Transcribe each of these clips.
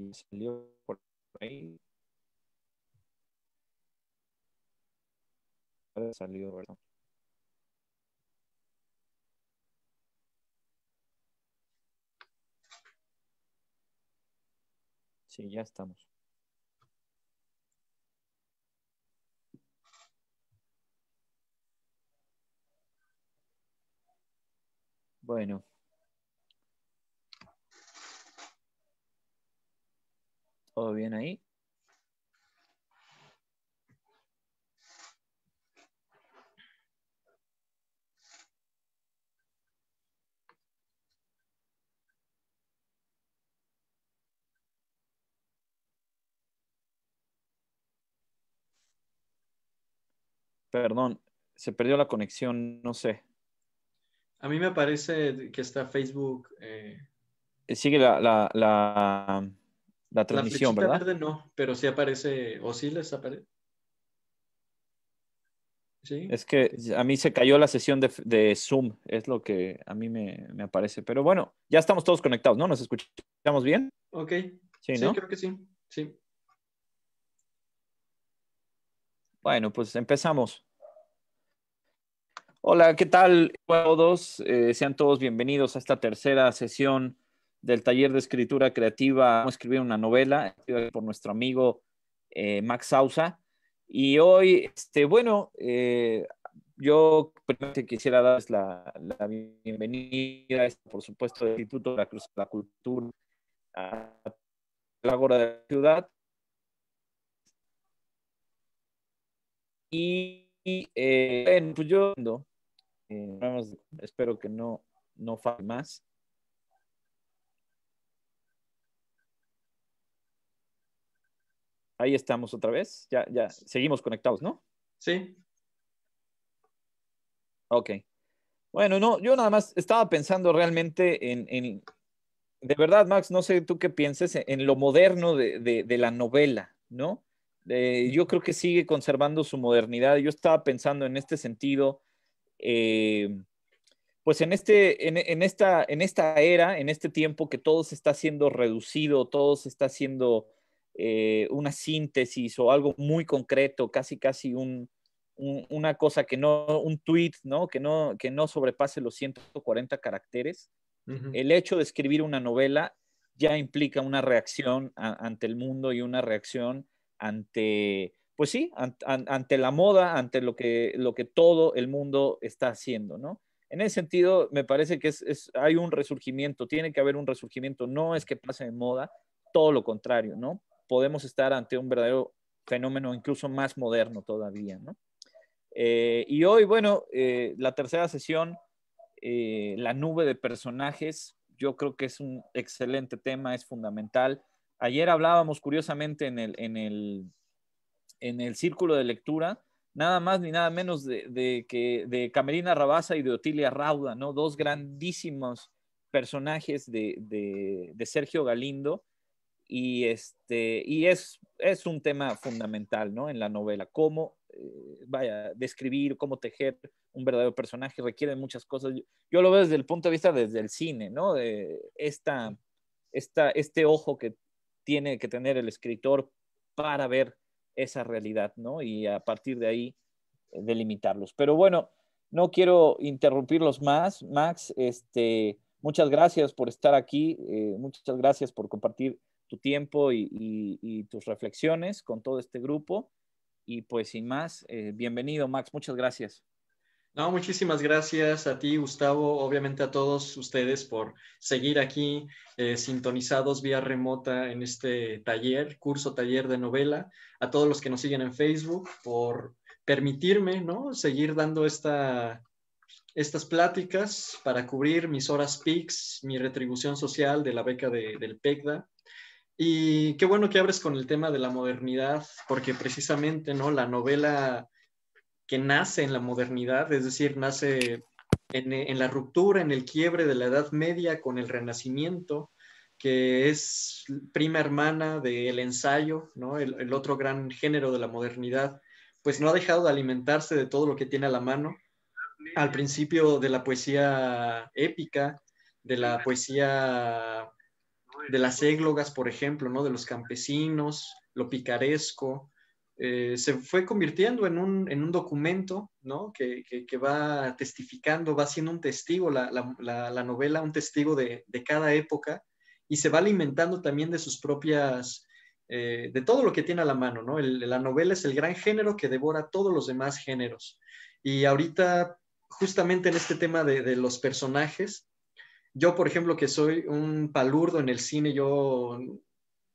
y salió por ahí. Salió, ¿verdad? Sí, ya estamos. Bueno. ¿Todo bien ahí? Perdón, se perdió la conexión, no sé. A mí me parece que está Facebook. Eh... eh sigue la, la, la la transmisión, ¿verdad? no, pero sí aparece, o sí les aparece. ¿Sí? Es que a mí se cayó la sesión de, Zoom, es lo que a mí me, aparece. Pero bueno, ya estamos todos conectados, ¿no? ¿Nos escuchamos bien? Ok. Sí, creo que sí. Sí. Bueno, pues empezamos. Hola, ¿qué tal todos? Eh, sean todos bienvenidos a esta tercera sesión del taller de escritura creativa, a escribir una novela, por nuestro amigo eh, Max Sausa. Y hoy, este, bueno, eh, yo primero quisiera darles la, bienvenida, este, por supuesto, del Instituto de la Cruz la Cultura, a la Gora de la Ciudad. Y, eh, bueno, pues yo eh, espero que no, no falle más. Ahí estamos otra vez. Ya, ya, seguimos conectados, ¿no? Sí. Ok. Bueno, no, yo nada más estaba pensando realmente en, de verdad, Max, no sé tú qué pienses en, lo moderno de, la novela, ¿no? yo creo que sigue conservando su modernidad. Yo estaba pensando en este sentido, eh, pues en, este, en, en, esta, en esta era, en este tiempo que todo se está siendo reducido, todo se está haciendo eh, una síntesis o algo muy concreto, casi casi un, una cosa que no, un tweet, ¿no? Que, no, que no sobrepase los 140 caracteres. El hecho de escribir una novela ya implica una reacción ante el mundo y una reacción ante, pues sí, ante, la moda, ante lo que, lo que todo el mundo está haciendo, ¿no? En ese sentido, me parece que hay un resurgimiento, tiene que haber un resurgimiento, no es que pase de moda, todo lo contrario, ¿no? podemos estar ante un verdadero fenómeno incluso más moderno todavía, ¿no? Eh, y hoy, bueno, eh, la tercera sesión, eh, la nube de personajes, yo creo que es un excelente tema, es fundamental. Ayer hablábamos curiosamente en el, en el, en el círculo de lectura, nada más ni nada menos de, que, de Camerina Rabasa y de Otilia Rauda, ¿no? Dos grandísimos personajes de, de Sergio Galindo y, este, y es, es un tema fundamental ¿no? en la novela, cómo, eh, vaya, describir, cómo tejer un verdadero personaje, requiere muchas cosas. Yo, lo veo desde el punto de vista del cine, ¿no? De esta, esta, este ojo que tiene que tener el escritor para ver esa realidad, ¿no? Y a partir de ahí eh, delimitarlos. Pero bueno, no quiero interrumpirlos más, Max, este... Muchas gracias por estar aquí, eh, muchas gracias por compartir tu tiempo y, tus reflexiones con todo este grupo. Y pues sin más, eh, bienvenido Max, muchas gracias. No, muchísimas gracias a ti, Gustavo, obviamente a todos ustedes por seguir aquí eh, sintonizados vía remota en este taller, curso taller de novela, a todos los que nos siguen en Facebook por permitirme, ¿no? Seguir dando esta, estas pláticas para cubrir mis horas PICS, mi retribución social de la beca de, del PECDA y qué bueno que abres con el tema de la modernidad, porque precisamente, ¿no? La novela que nace en la modernidad, es decir, nace en, la ruptura, en el quiebre de la Edad Media con el Renacimiento, que es prima hermana del ensayo, ¿no? el, el, otro gran género de la modernidad, pues no ha dejado de alimentarse de todo lo que tiene a la mano. Al principio de la poesía épica, de la poesía de las églogas, por ejemplo, ¿no? De los campesinos, lo picaresco, eh, se fue convirtiendo en un, en un documento, ¿no? Que, va testificando, va siendo un testigo, la, novela, un testigo de, cada época, y se va alimentando también de sus propias, eh, de todo lo que tiene a la mano, ¿no? la novela es el gran género que devora todos los demás géneros. Y ahorita, justamente en este tema de, de los personajes, yo, por ejemplo, que soy un palurdo en el cine, yo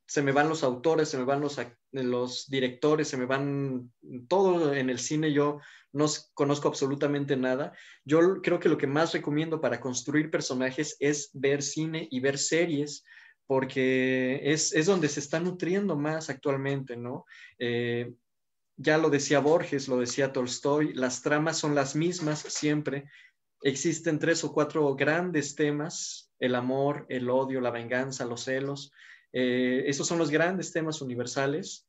se me van los autores, se me van los, los directores, se me van todo en el cine, yo no conozco absolutamente nada. Yo creo que lo que más recomiendo para construir personajes es ver cine y ver series, porque es, es donde se está nutriendo más actualmente, ¿no? Eh, ya lo decía Borges, lo decía Tolstoy, las tramas son las mismas siempre, Existen tres o cuatro grandes temas, el amor, el odio, la venganza, los celos. Eh, esos son los grandes temas universales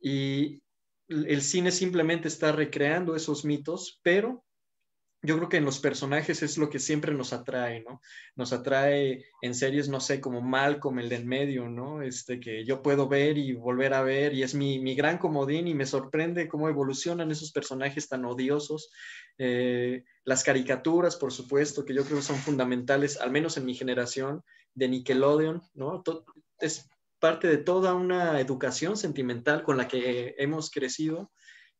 y el cine simplemente está recreando esos mitos, pero yo creo que en los personajes es lo que siempre nos atrae, ¿no? Nos atrae en series, no sé, como Malcolm, el del medio, ¿no? Este que yo puedo ver y volver a ver y es mi, mi gran comodín y me sorprende cómo evolucionan esos personajes tan odiosos. Eh, las caricaturas, por supuesto, que yo creo que son fundamentales, al menos en mi generación, de Nickelodeon, ¿no? es parte de toda una educación sentimental con la que hemos crecido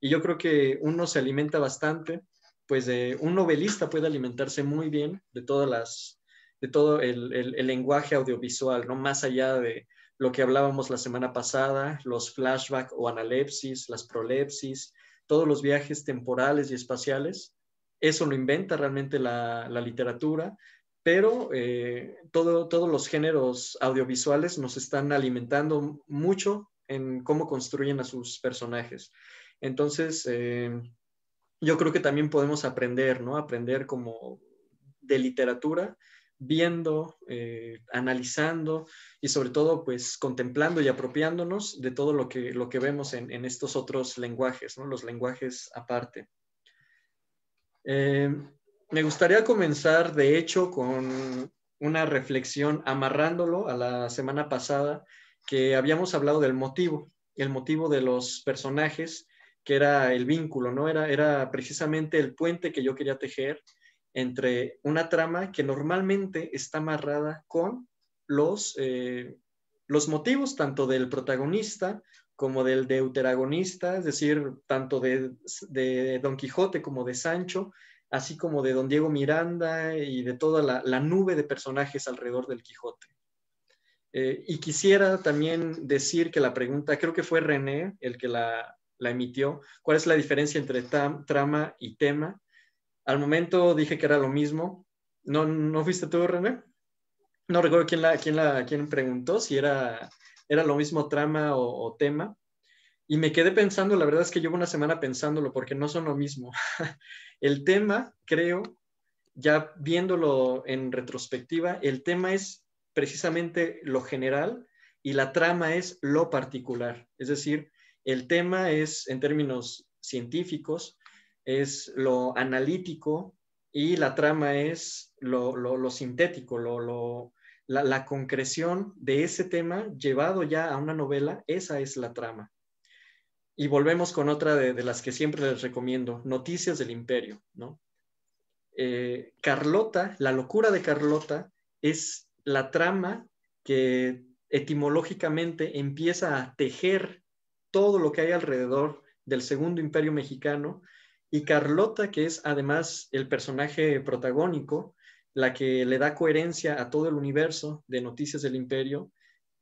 y yo creo que uno se alimenta bastante pues un novelista puede alimentarse muy bien de todas las, de todo el, lenguaje audiovisual, ¿no? Más allá de lo que hablábamos la semana pasada, los flashbacks o analepsis, las prolepsis, todos los viajes temporales y espaciales, eso lo inventa realmente la, literatura, pero eh, todo, todos los géneros audiovisuales nos están alimentando mucho en cómo construyen a sus personajes. Entonces, eh, yo creo que también podemos aprender, ¿no? Aprender como de literatura, viendo, eh, analizando y sobre todo pues contemplando y apropiándonos de todo lo que, lo que vemos en, estos otros lenguajes, ¿no? los lenguajes aparte. Eh, me gustaría comenzar de hecho con una reflexión amarrándolo a la semana pasada que habíamos hablado del motivo, el motivo de los personajes que era el vínculo, ¿no? Era, era precisamente el puente que yo quería tejer entre una trama que normalmente está amarrada con los, eh, los motivos tanto del protagonista como del deuteragonista, es decir, tanto de, de, Don Quijote como de Sancho, así como de Don Diego Miranda y de toda la, nube de personajes alrededor del Quijote. Eh, y quisiera también decir que la pregunta, creo que fue René el que la, la emitió, cuál es la diferencia entre trama y tema. Al momento dije que era lo mismo. ¿No, no fuiste tú, René? No recuerdo quién, la, quién, quién preguntó si era, era lo mismo trama o tema. Y me quedé pensando, la verdad es que llevo una semana pensándolo porque no son lo mismo. el tema, creo, ya viéndolo en retrospectiva, el tema es precisamente lo general y la trama es lo particular. Es decir, el tema es, en términos científicos, es lo analítico y la trama es lo, sintético, lo, la, concreción de ese tema llevado ya a una novela, esa es la trama. Y volvemos con otra de, las que siempre les recomiendo, Noticias del Imperio, ¿no? Eh, Carlota, la locura de Carlota es la trama que etimológicamente empieza a tejer todo lo que hay alrededor del Segundo Imperio Mexicano y Carlota, que es además el personaje protagónico, la que le da coherencia a todo el universo de Noticias del Imperio,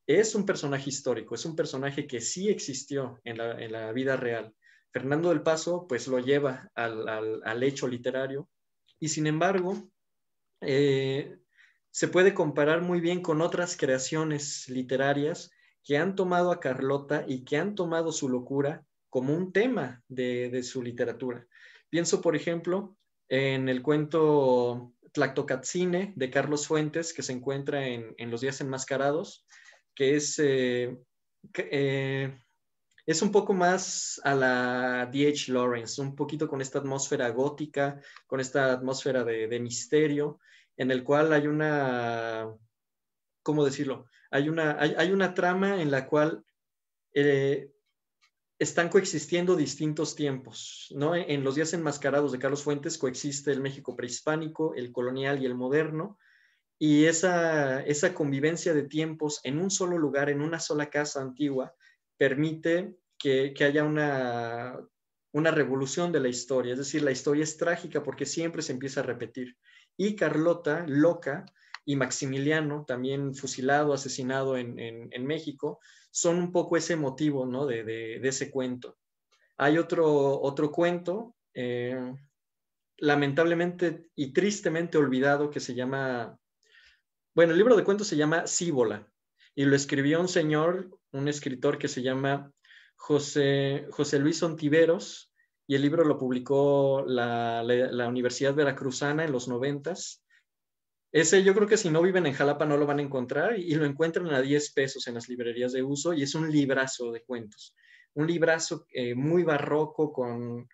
es un personaje histórico, es un personaje que sí existió en la, vida real. Fernando del Paso pues lo lleva al, hecho literario y sin embargo eh, se puede comparar muy bien con otras creaciones literarias que han tomado a Carlota y que han tomado su locura como un tema de, su literatura. Pienso, por ejemplo, en el cuento Tlactocatzine de Carlos Fuentes, que se encuentra en, Los Días Enmascarados, que es, eh, eh, es un poco más a la D.H. Lawrence, un poquito con esta atmósfera gótica, con esta atmósfera de misterio, en el cual hay una, ¿cómo decirlo? hay una, trama en la cual eh, están coexistiendo distintos tiempos. ¿no? En los días enmascarados de Carlos Fuentes coexiste el México prehispánico, el colonial y el moderno. Y esa, esa convivencia de tiempos en un solo lugar, en una sola casa antigua, permite que, que haya una, una revolución de la historia. Es decir, la historia es trágica porque siempre se empieza a repetir. Y Carlota, loca, y Maximiliano, también fusilado, asesinado en, México, son un poco ese motivo ¿no? de, ese cuento. Hay otro, otro cuento, eh, lamentablemente y tristemente olvidado, que se llama, bueno, el libro de cuentos se llama Síbola, y lo escribió un señor, un escritor que se llama José, José Luis Ontiveros, y el libro lo publicó la, la, la Universidad Veracruzana en los noventas, ese yo creo que si no viven en Jalapa no lo van a encontrar y lo encuentran a 10 pesos en las librerías de uso y es un librazo de cuentos. Un librazo eh, muy barroco con,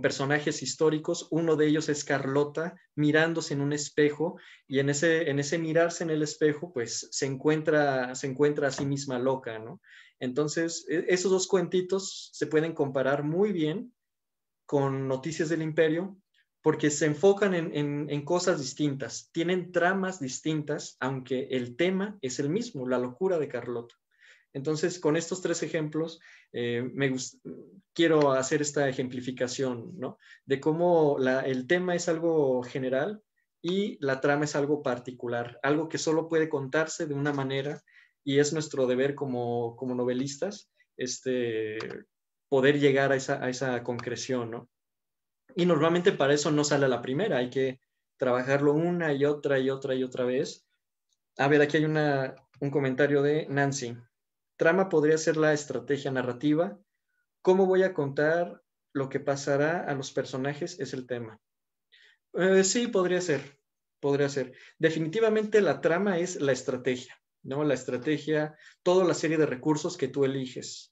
personajes históricos. Uno de ellos es Carlota mirándose en un espejo y en ese, en ese mirarse en el espejo, pues se encuentra, se encuentra a sí misma loca, ¿no? Entonces, e, esos dos cuentitos se pueden comparar muy bien con Noticias del Imperio, porque se enfocan en, cosas distintas, tienen tramas distintas, aunque el tema es el mismo, la locura de Carlota. Entonces, con estos tres ejemplos, eh, me quiero hacer esta ejemplificación, ¿no? De cómo el tema es algo general y la trama es algo particular, algo que solo puede contarse de una manera y es nuestro deber como, novelistas este, poder llegar a esa, a esa concreción, ¿no? Y normalmente para eso no sale la primera, hay que trabajarlo una y otra y otra y otra vez. A ver, aquí hay un comentario de Nancy. Trama podría ser la estrategia narrativa. ¿Cómo voy a contar lo que pasará a los personajes? Es el tema. Eh, sí, podría ser, podría ser. Definitivamente la trama es la estrategia, ¿no? La estrategia, toda la serie de recursos que tú eliges.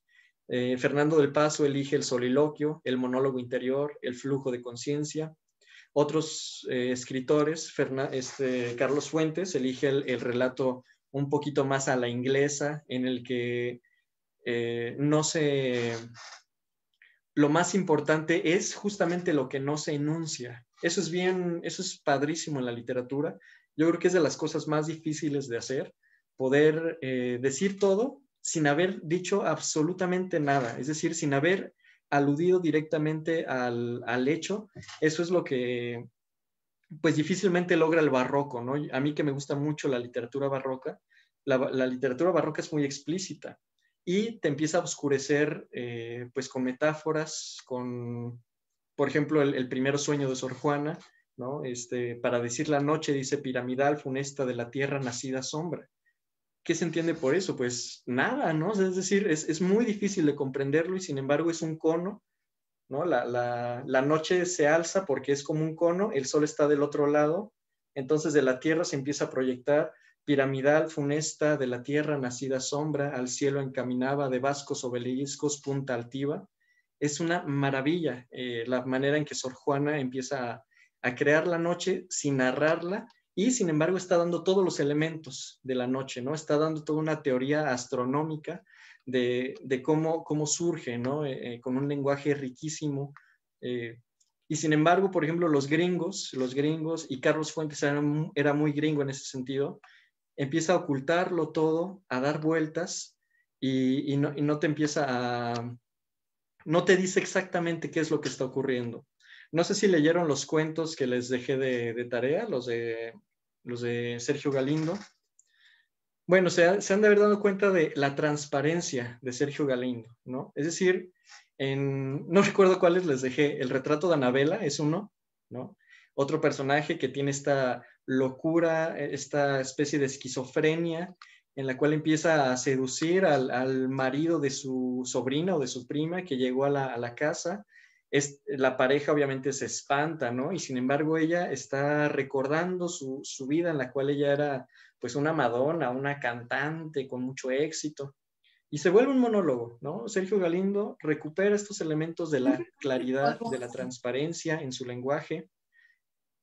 Eh, Fernando del Paso elige el soliloquio, el monólogo interior, el flujo de conciencia. Otros eh, escritores, este, Carlos Fuentes elige el, relato un poquito más a la inglesa, en el que eh, no se... Lo más importante es justamente lo que no se enuncia. Eso es bien, eso es padrísimo en la literatura. Yo creo que es de las cosas más difíciles de hacer, poder decir todo sin haber dicho absolutamente nada, es decir, sin haber aludido directamente al, hecho. Eso es lo que, pues difícilmente logra el barroco, A mí que me gusta mucho la literatura barroca, la, literatura barroca es muy explícita y te empieza a oscurecer, eh, pues con metáforas, con, por ejemplo, el, primer sueño de Sor Juana, ¿no? Este, para decir la noche, dice piramidal, funesta de la tierra, nacida sombra. ¿qué se entiende por eso? Pues nada, ¿no? es decir, es, muy difícil de comprenderlo y sin embargo es un cono, ¿no? La, noche se alza porque es como un cono, el sol está del otro lado, entonces de la tierra se empieza a proyectar piramidal, funesta, de la tierra nacida sombra, al cielo encaminaba, de vascos obeliscos, punta altiva. Es una maravilla eh, la manera en que Sor Juana empieza a crear la noche sin narrarla y sin embargo está dando todos los elementos de la noche, ¿no? Está dando toda una teoría astronómica de, cómo, cómo surge, ¿no? Eh, eh, con un lenguaje riquísimo. Eh, y sin embargo, por ejemplo, los gringos, los gringos, y Carlos Fuentes era, muy gringo en ese sentido, empieza a ocultarlo todo, a dar vueltas y, y no te empieza a... no te dice exactamente qué es lo que está ocurriendo. No sé si leyeron los cuentos que les dejé de, tarea, los de, los de Sergio Galindo. Bueno, se, han de haber dado cuenta de la transparencia de Sergio Galindo, ¿no? Es decir, en, no recuerdo cuáles les dejé, el retrato de Anabela es uno, ¿no? Otro personaje que tiene esta locura, esta especie de esquizofrenia en la cual empieza a seducir al, marido de su sobrina o de su prima que llegó a la casa es, la pareja obviamente se espanta, ¿no? Y sin embargo ella está recordando su, vida en la cual ella era pues una Madonna, una cantante con mucho éxito. Y se vuelve un monólogo, ¿no? Sergio Galindo recupera estos elementos de la claridad, de la transparencia en su lenguaje.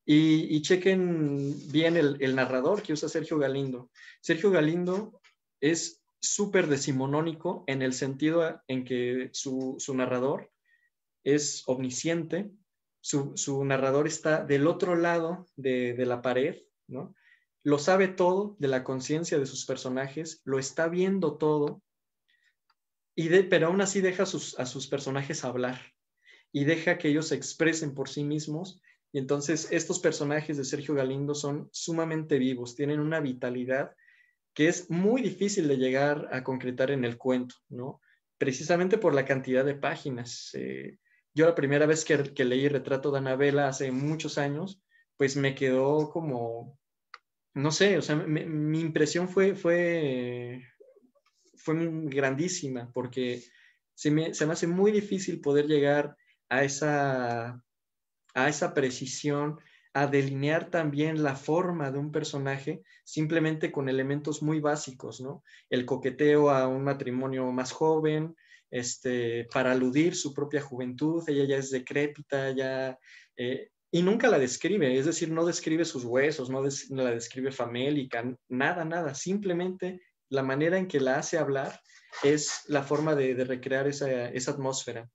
Y, chequen bien el, narrador que usa Sergio Galindo. Sergio Galindo es súper decimonónico en el sentido en que su, su, narrador es omnisciente, su, narrador está del otro lado de, la pared, ¿no? Lo sabe todo de la conciencia de sus personajes, lo está viendo todo, y pero aún así deja sus, a sus personajes hablar y deja que ellos se expresen por sí mismos. Y entonces estos personajes de Sergio Galindo son sumamente vivos, tienen una vitalidad que es muy difícil de llegar a concretar en el cuento, ¿no? Precisamente por la cantidad de páginas. Eh, yo la primera vez que, leí leí Retrato de Anabela hace muchos años, pues me quedó como, no sé, o sea, mi impresión fue, fue, grandísima, porque se me, hace muy difícil poder llegar a esa, a esa precisión, a delinear también la forma de un personaje simplemente con elementos muy básicos, ¿no? El coqueteo a un matrimonio más joven, este, para aludir su propia juventud, ella ya es decrépita, ya... Eh, y nunca la describe, es decir, no describe sus huesos, no, la describe famélica, nada, nada, simplemente la manera en que la hace hablar es la forma de, recrear esa, atmósfera.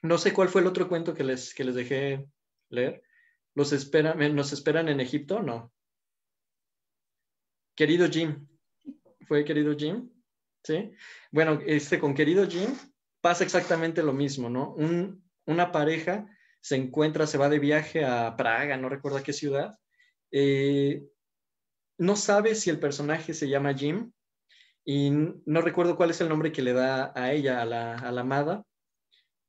No sé cuál fue el otro cuento que les, les dejé leer. ¿Los ¿Nos esperan en Egipto? No. Querido Jim. ¿Fue querido Jim? Bueno, este, con querido Jim pasa exactamente lo mismo, ¿no? una pareja se encuentra, se va de viaje a Praga, no recuerdo qué ciudad, eh, no sabe si el personaje se llama Jim y no recuerdo cuál es el nombre que le da a ella, a la, a la amada,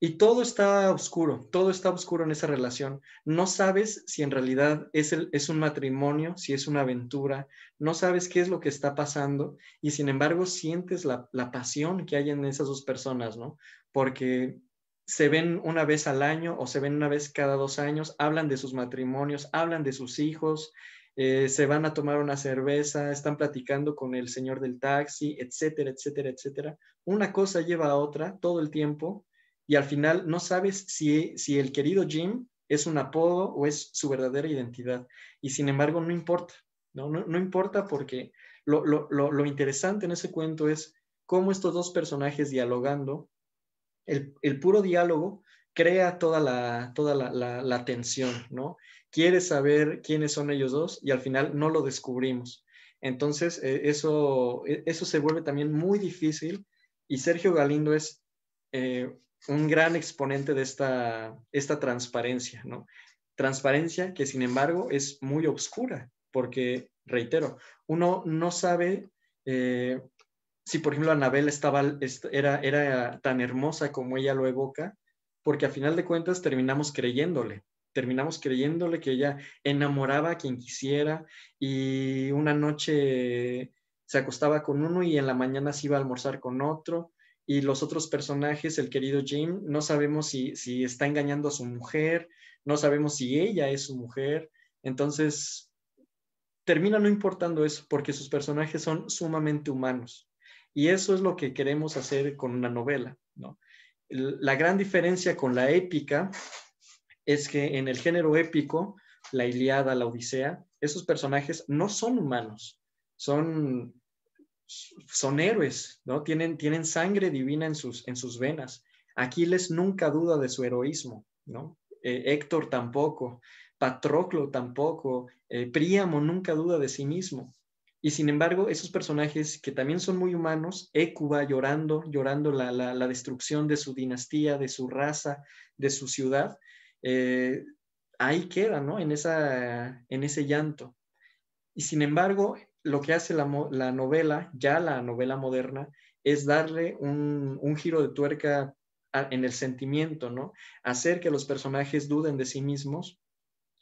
y todo está oscuro, todo está oscuro en esa relación. No sabes si en realidad es, el, es un matrimonio, si es una aventura, no sabes qué es lo que está pasando y sin embargo sientes la, pasión que hay en esas dos personas, ¿no? Porque se ven una vez al año o se ven una vez cada dos años, hablan de sus matrimonios, hablan de sus hijos, eh, se van a tomar una cerveza, están platicando con el señor del taxi, etcétera, etcétera, etcétera. Una cosa lleva a otra todo el tiempo y al final no sabes si, si el querido Jim es un apodo o es su verdadera identidad. Y sin embargo, no importa, no, no, importa porque lo, interesante en ese cuento es cómo estos dos personajes dialogando, el, puro diálogo crea toda la, toda la, la, tensión, ¿no? Quiere saber quiénes son ellos dos y al final no lo descubrimos. Entonces, eh, eso, eh, eso se vuelve también muy difícil y Sergio Galindo es eh, un gran exponente de esta, transparencia, ¿no? Transparencia que sin embargo es muy oscura, porque, reitero, uno no sabe eh, si, por ejemplo, Anabel estaba, era, era tan hermosa como ella lo evoca, porque a final de cuentas terminamos creyéndole, terminamos creyéndole que ella enamoraba a quien quisiera y una noche se acostaba con uno y en la mañana se iba a almorzar con otro y los otros personajes, el querido Jim, no sabemos si, está engañando a su mujer, no sabemos si ella es su mujer, entonces termina no importando eso porque sus personajes son sumamente humanos y eso es lo que queremos hacer con una novela, La gran diferencia con la épica es que en el género épico, la Iliada, la Odisea, esos personajes no son humanos, son son héroes, ¿no? Tienen, tienen sangre divina en sus, en sus venas. Aquiles nunca duda de su heroísmo, ¿no? Eh, Héctor tampoco, Patroclo tampoco, eh, Príamo nunca duda de sí mismo. Y sin embargo, esos personajes que también son muy humanos, Écuba llorando, llorando la, destrucción de su dinastía, de su raza, de su ciudad, eh, ahí queda, ¿no? En, esa, en ese llanto. Y sin embargo, lo que hace la, novela, ya la novela moderna, es darle un, giro de tuerca en el sentimiento, ¿no? Hacer que los personajes duden de sí mismos.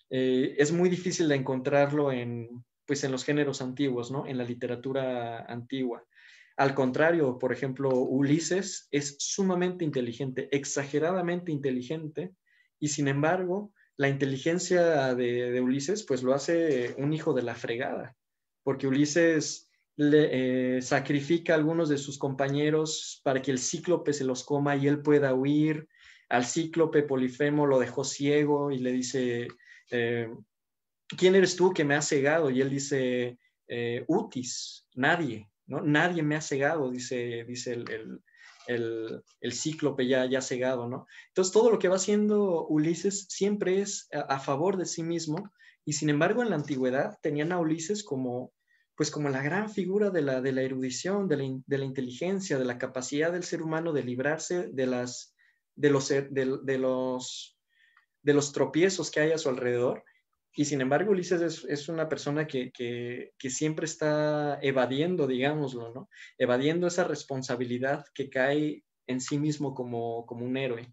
Eh, es muy difícil de encontrarlo en, pues, en los géneros antiguos, ¿no? En la literatura antigua. Al contrario, por ejemplo, Ulises es sumamente inteligente, exageradamente inteligente, y sin embargo, la inteligencia de, de Ulises, pues lo hace un hijo de la fregada porque Ulises le, eh, sacrifica a algunos de sus compañeros para que el cíclope se los coma y él pueda huir. Al cíclope Polifemo lo dejó ciego y le dice, eh, ¿quién eres tú que me has cegado? Y él dice, eh, Utis, nadie, ¿no? Nadie me ha cegado, dice, dice el, el, cíclope ya, ya cegado, ¿no? Entonces todo lo que va haciendo Ulises siempre es a favor de sí mismo y sin embargo en la antigüedad tenían a Ulises como pues como la gran figura de la, de la erudición, de la, inteligencia, de la capacidad del ser humano de librarse de, las, de, los, eh, de, los, de los tropiezos que hay a su alrededor. Y sin embargo, Ulises es, una persona que, siempre está evadiendo, digámoslo, Evadiendo esa responsabilidad que cae en sí mismo como, como un héroe.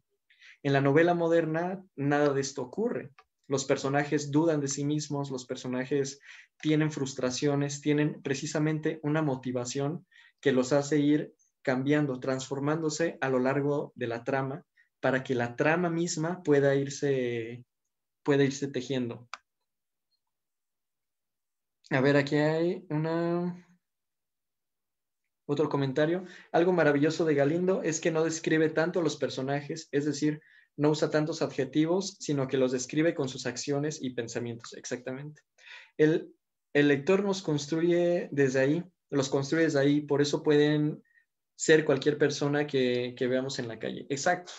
En la novela moderna, nada de esto ocurre. Los personajes dudan de sí mismos, los personajes tienen frustraciones, tienen precisamente una motivación que los hace ir cambiando, transformándose a lo largo de la trama para que la trama misma pueda irse, pueda irse tejiendo. A ver, aquí hay una... Otro comentario. Algo maravilloso de Galindo es que no describe tanto a los personajes, es decir, no usa tantos adjetivos, sino que los describe con sus acciones y pensamientos, exactamente. El, lector nos construye desde ahí, los construye desde ahí, por eso pueden ser cualquier persona que, veamos en la calle. Exacto.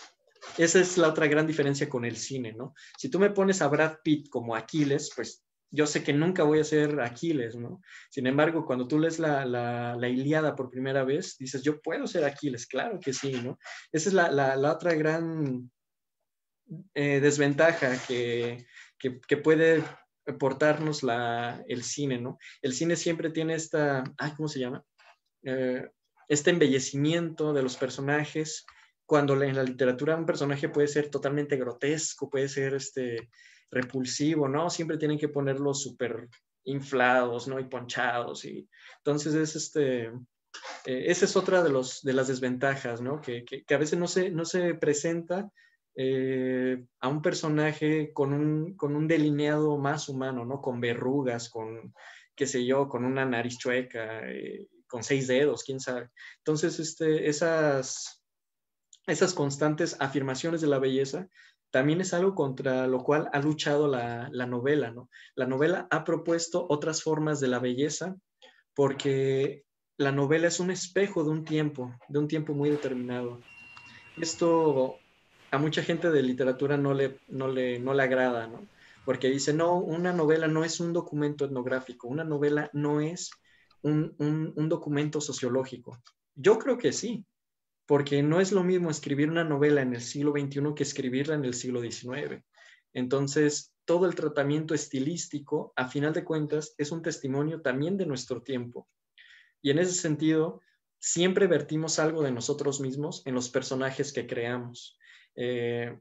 Esa es la otra gran diferencia con el cine, ¿no? Si tú me pones a Brad Pitt como Aquiles, pues yo sé que nunca voy a ser Aquiles, ¿no? Sin embargo, cuando tú lees la, la, Iliada por primera vez, dices, yo puedo ser Aquiles, claro que sí, ¿no? Esa es la, la otra gran eh, desventaja que, puede portarnos el cine, ¿no? El cine siempre tiene esta, ¿cómo se llama? Eh, este embellecimiento de los personajes, cuando en la literatura un personaje puede ser totalmente grotesco, puede ser este, repulsivo, ¿no? Siempre tienen que ponerlo súper inflados, ¿no? Y ponchados. Y, entonces es este, eh, esa es otra de, los, de las desventajas, ¿no? Que, a veces no no se presenta eh, a un personaje con un, con un delineado más humano, ¿no? Con verrugas, con, qué sé yo, con una nariz chueca, eh, con seis dedos, quién sabe. Entonces, este, esas, esas constantes afirmaciones de la belleza también es algo contra lo cual ha luchado la, la novela, ¿no? La novela ha propuesto otras formas de la belleza porque la novela es un espejo de un tiempo, de un tiempo muy determinado. Esto a mucha gente de literatura no le, no agrada, ¿no? Porque dice, no, una novela no es un documento etnográfico, una novela no es un, un documento sociológico. Yo creo que sí, porque no es lo mismo escribir una novela en el siglo XXI que escribirla en el siglo XIX. Entonces, todo el tratamiento estilístico, a final de cuentas, es un testimonio también de nuestro tiempo. Y en ese sentido, siempre vertimos algo de nosotros mismos en los personajes que creamos. Eh,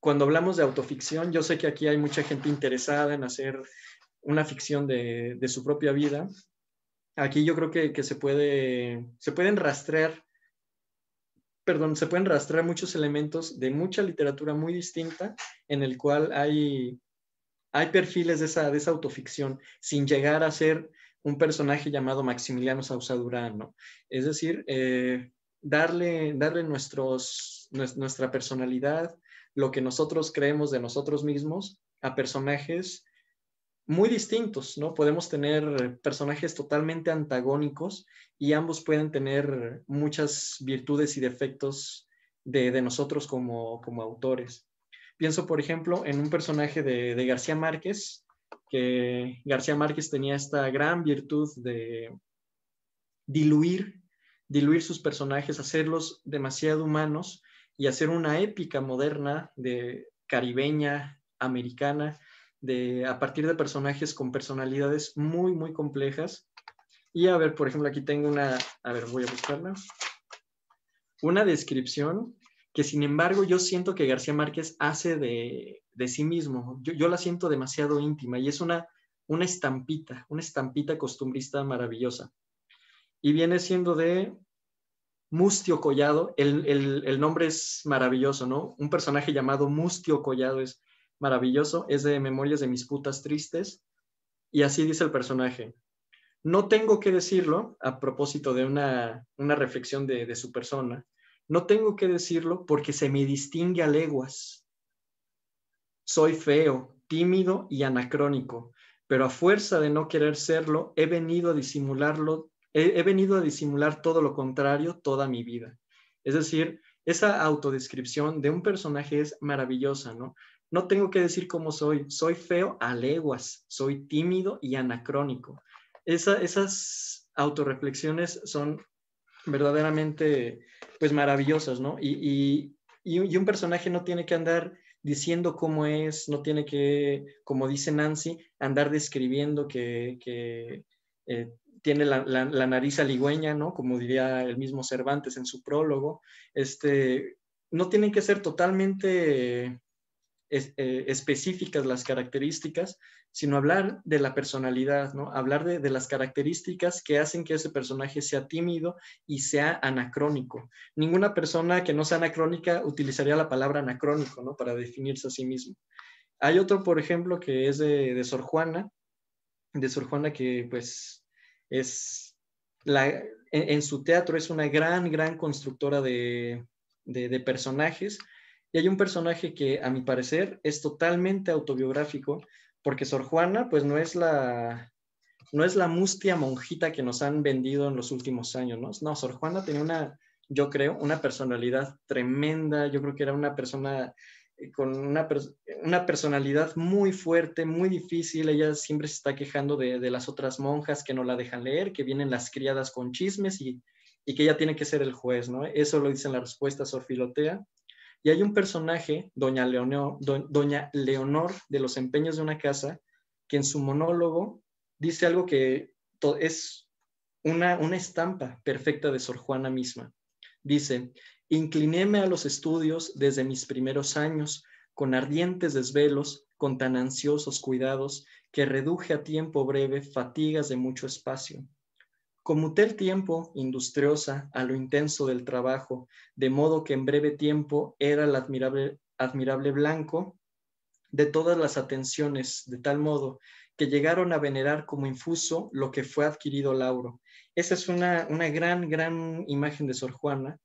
cuando hablamos de autoficción, yo sé que aquí hay mucha gente interesada en hacer una ficción de, su propia vida. Aquí yo creo que, se, puede, se pueden rastrear, perdón, se pueden rastrear muchos elementos de mucha literatura muy distinta en el cual hay, hay perfiles de esa, de esa autoficción sin llegar a ser un personaje llamado Maximiliano Sausadurano. Es decir, eh, darle, darle nuestros nuestra personalidad, lo que nosotros creemos de nosotros mismos a personajes muy distintos, ¿no? Podemos tener personajes totalmente antagónicos y ambos pueden tener muchas virtudes y defectos de, nosotros como, autores. Pienso, por ejemplo, en un personaje de, de García Márquez, que García Márquez tenía esta gran virtud de diluir, diluir sus personajes, hacerlos demasiado humanos y hacer una épica moderna de caribeña, americana, de, a partir de personajes con personalidades muy, muy complejas. Y a ver, por ejemplo, aquí tengo una, a ver, voy a buscarla, una descripción que sin embargo yo siento que García Márquez hace de, sí mismo. Yo, yo, la siento demasiado íntima y es una, una estampita, una estampita costumbrista maravillosa. Y viene siendo de Mustio Collado, el, nombre es maravilloso, ¿no? Un personaje llamado Mustio Collado es maravilloso, es de Memorias de mis putas tristes, y así dice el personaje. No tengo que decirlo, a propósito de una, reflexión de, de su persona, no tengo que decirlo porque se me distingue a leguas. Soy feo, tímido y anacrónico, pero a fuerza de no querer serlo, he venido a disimularlo He, venido a disimular todo lo contrario toda mi vida. Es decir, esa autodescripción de un personaje es maravillosa, ¿no? No tengo que decir cómo soy, soy feo a leguas, soy tímido y anacrónico. Esa, esas autorreflexiones son verdaderamente pues maravillosas, ¿no? Y, un personaje no tiene que andar diciendo cómo es, no tiene que, como dice Nancy, andar describiendo que, que eh, tiene la, nariz aligüeña, ¿no? Como diría el mismo Cervantes en su prólogo, este, no tienen que ser totalmente eh, específicas las características, sino hablar de la personalidad, ¿no? Hablar de, las características que hacen que ese personaje sea tímido y sea anacrónico. Ninguna persona que no sea anacrónica utilizaría la palabra anacrónico, ¿no? Para definirse a sí mismo. Hay otro, por ejemplo, que es de Sor Juana, de Sor Juana que pues es la, e, en, su teatro es una gran, gran constructora de, de, personajes. Y hay un personaje que, a mi parecer, es totalmente autobiográfico, porque Sor Juana, pues no es la, no es la mustia monjita que nos han vendido en los últimos años, ¿no? No, Sor Juana tenía una, yo creo, una personalidad tremenda, yo creo que era una persona eh, con una, personalidad muy fuerte, muy difícil. Ella siempre se está quejando de, las otras monjas que no la dejan leer, que vienen las criadas con chismes y, y que ella tiene que ser el juez, ¿no? Eso lo dice en la respuesta Filotea. Y hay un personaje, Doña Leonor, Doña Leonor de los empeños de una casa, que en su monólogo dice algo que es una, una estampa perfecta de Sor Juana misma. Dice, Inclinéme a los estudios desde mis primeros años, con ardientes desvelos, con tan ansiosos cuidados, que reduje a tiempo breve fatigas de mucho espacio. Comuté el tiempo, industriosa, a lo intenso del trabajo, de modo que en breve tiempo era el admirable, admirable blanco de todas las atenciones, de tal modo que llegaron a venerar como infuso lo que fue adquirido Lauro. Esa es una, una gran, gran imagen de Sor Juana,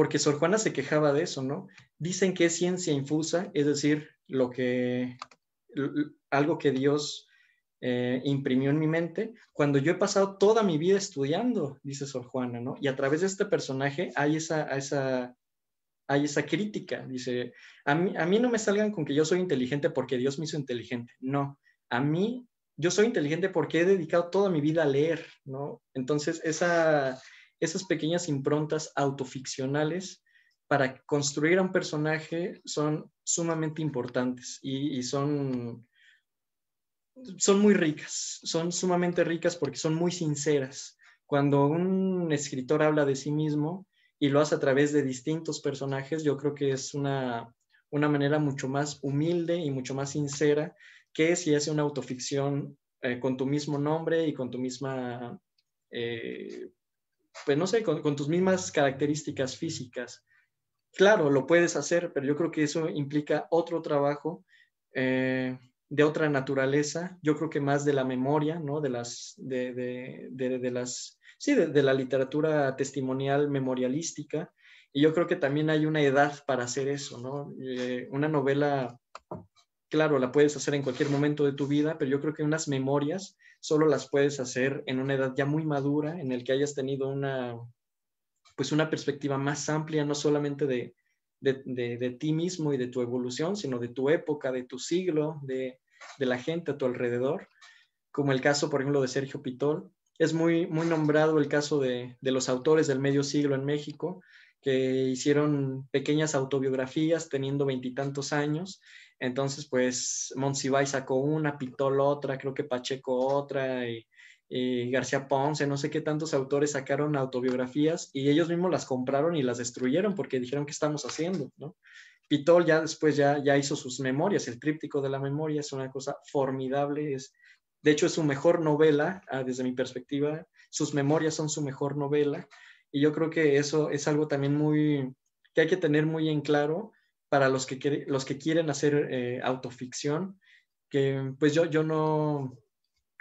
porque Sor Juana se quejaba de eso, ¿no? Dicen que es ciencia infusa, es decir, lo que, algo que Dios eh, imprimió en mi mente, cuando yo he pasado toda mi vida estudiando, dice Sor Juana, ¿no? Y a través de este personaje hay esa, esa, hay esa crítica, dice, a mí, a mí no me salgan con que yo soy inteligente porque Dios me hizo inteligente, no, a mí yo soy inteligente porque he dedicado toda mi vida a leer, ¿no? Entonces, esa, esas pequeñas improntas autoficcionales para construir a un personaje son sumamente importantes y, son, son muy ricas, son sumamente ricas porque son muy sinceras. Cuando un escritor habla de sí mismo y lo hace a través de distintos personajes, yo creo que es una, manera mucho más humilde y mucho más sincera que si hace una autoficción eh, con tu mismo nombre y con tu misma eh, pues no sé, con, tus mismas características físicas. Claro, lo puedes hacer, pero yo creo que eso implica otro trabajo eh, de otra naturaleza, yo creo que más de la memoria, ¿no? De las, de, las, sí, de, la literatura testimonial memorialística. Y yo creo que también hay una edad para hacer eso, ¿no? Eh, una novela, claro, la puedes hacer en cualquier momento de tu vida, pero yo creo que unas memorias solo las puedes hacer en una edad ya muy madura, en el que hayas tenido una, pues una perspectiva más amplia, no solamente de, de, de, ti mismo y de tu evolución, sino de tu época, de tu siglo, de, la gente a tu alrededor, como el caso, por ejemplo, de Sergio Pitol. Es muy, muy nombrado el caso de, de los autores del medio siglo en México, que hicieron pequeñas autobiografías teniendo veintitantos años entonces, pues Monsivay sacó una, Pitol otra, creo que Pacheco otra, y, García Ponce, no sé qué tantos autores sacaron autobiografías y ellos mismos las compraron y las destruyeron porque dijeron que estamos haciendo, ¿no? Pitol ya después ya, ya hizo sus memorias, el tríptico de la memoria es una cosa formidable, es, de hecho es su mejor novela, ah, desde mi perspectiva, sus memorias son su mejor novela y yo creo que eso es algo también muy, que hay que tener muy en claro para los que, los que quieren hacer eh, autoficción, que pues yo, yo no,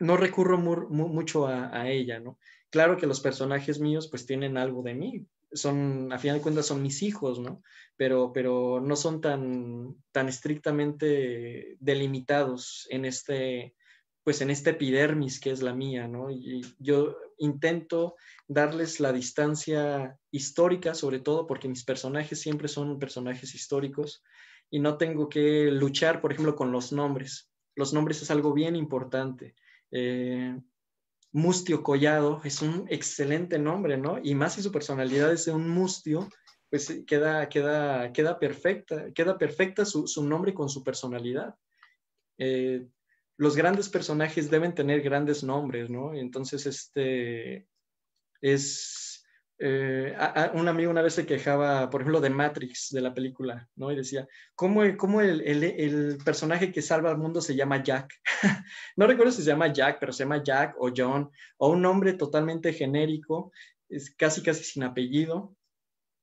no recurro mucho a, ella, ¿no? Claro que los personajes míos pues tienen algo de mí, son, a final de cuentas son mis hijos, ¿no? Pero, pero no son tan, tan estrictamente delimitados en este, pues en este epidermis que es la mía, ¿no? Y yo intento darles la distancia histórica, sobre todo porque mis personajes siempre son personajes históricos y no tengo que luchar, por ejemplo, con los nombres. Los nombres es algo bien importante. Eh, mustio Collado es un excelente nombre, ¿no? Y más si su personalidad es de un mustio, pues queda, queda, queda perfecta, queda perfecta su, nombre con su personalidad. Eh, los grandes personajes deben tener grandes nombres, ¿no? entonces, este, es, eh, un amigo una vez se quejaba, por ejemplo, de Matrix, de la película, ¿no? Y decía, ¿cómo, el, personaje que salva al mundo se llama Jack? no recuerdo si se llama Jack, pero se llama Jack o John, o un nombre totalmente genérico, es casi, casi sin apellido.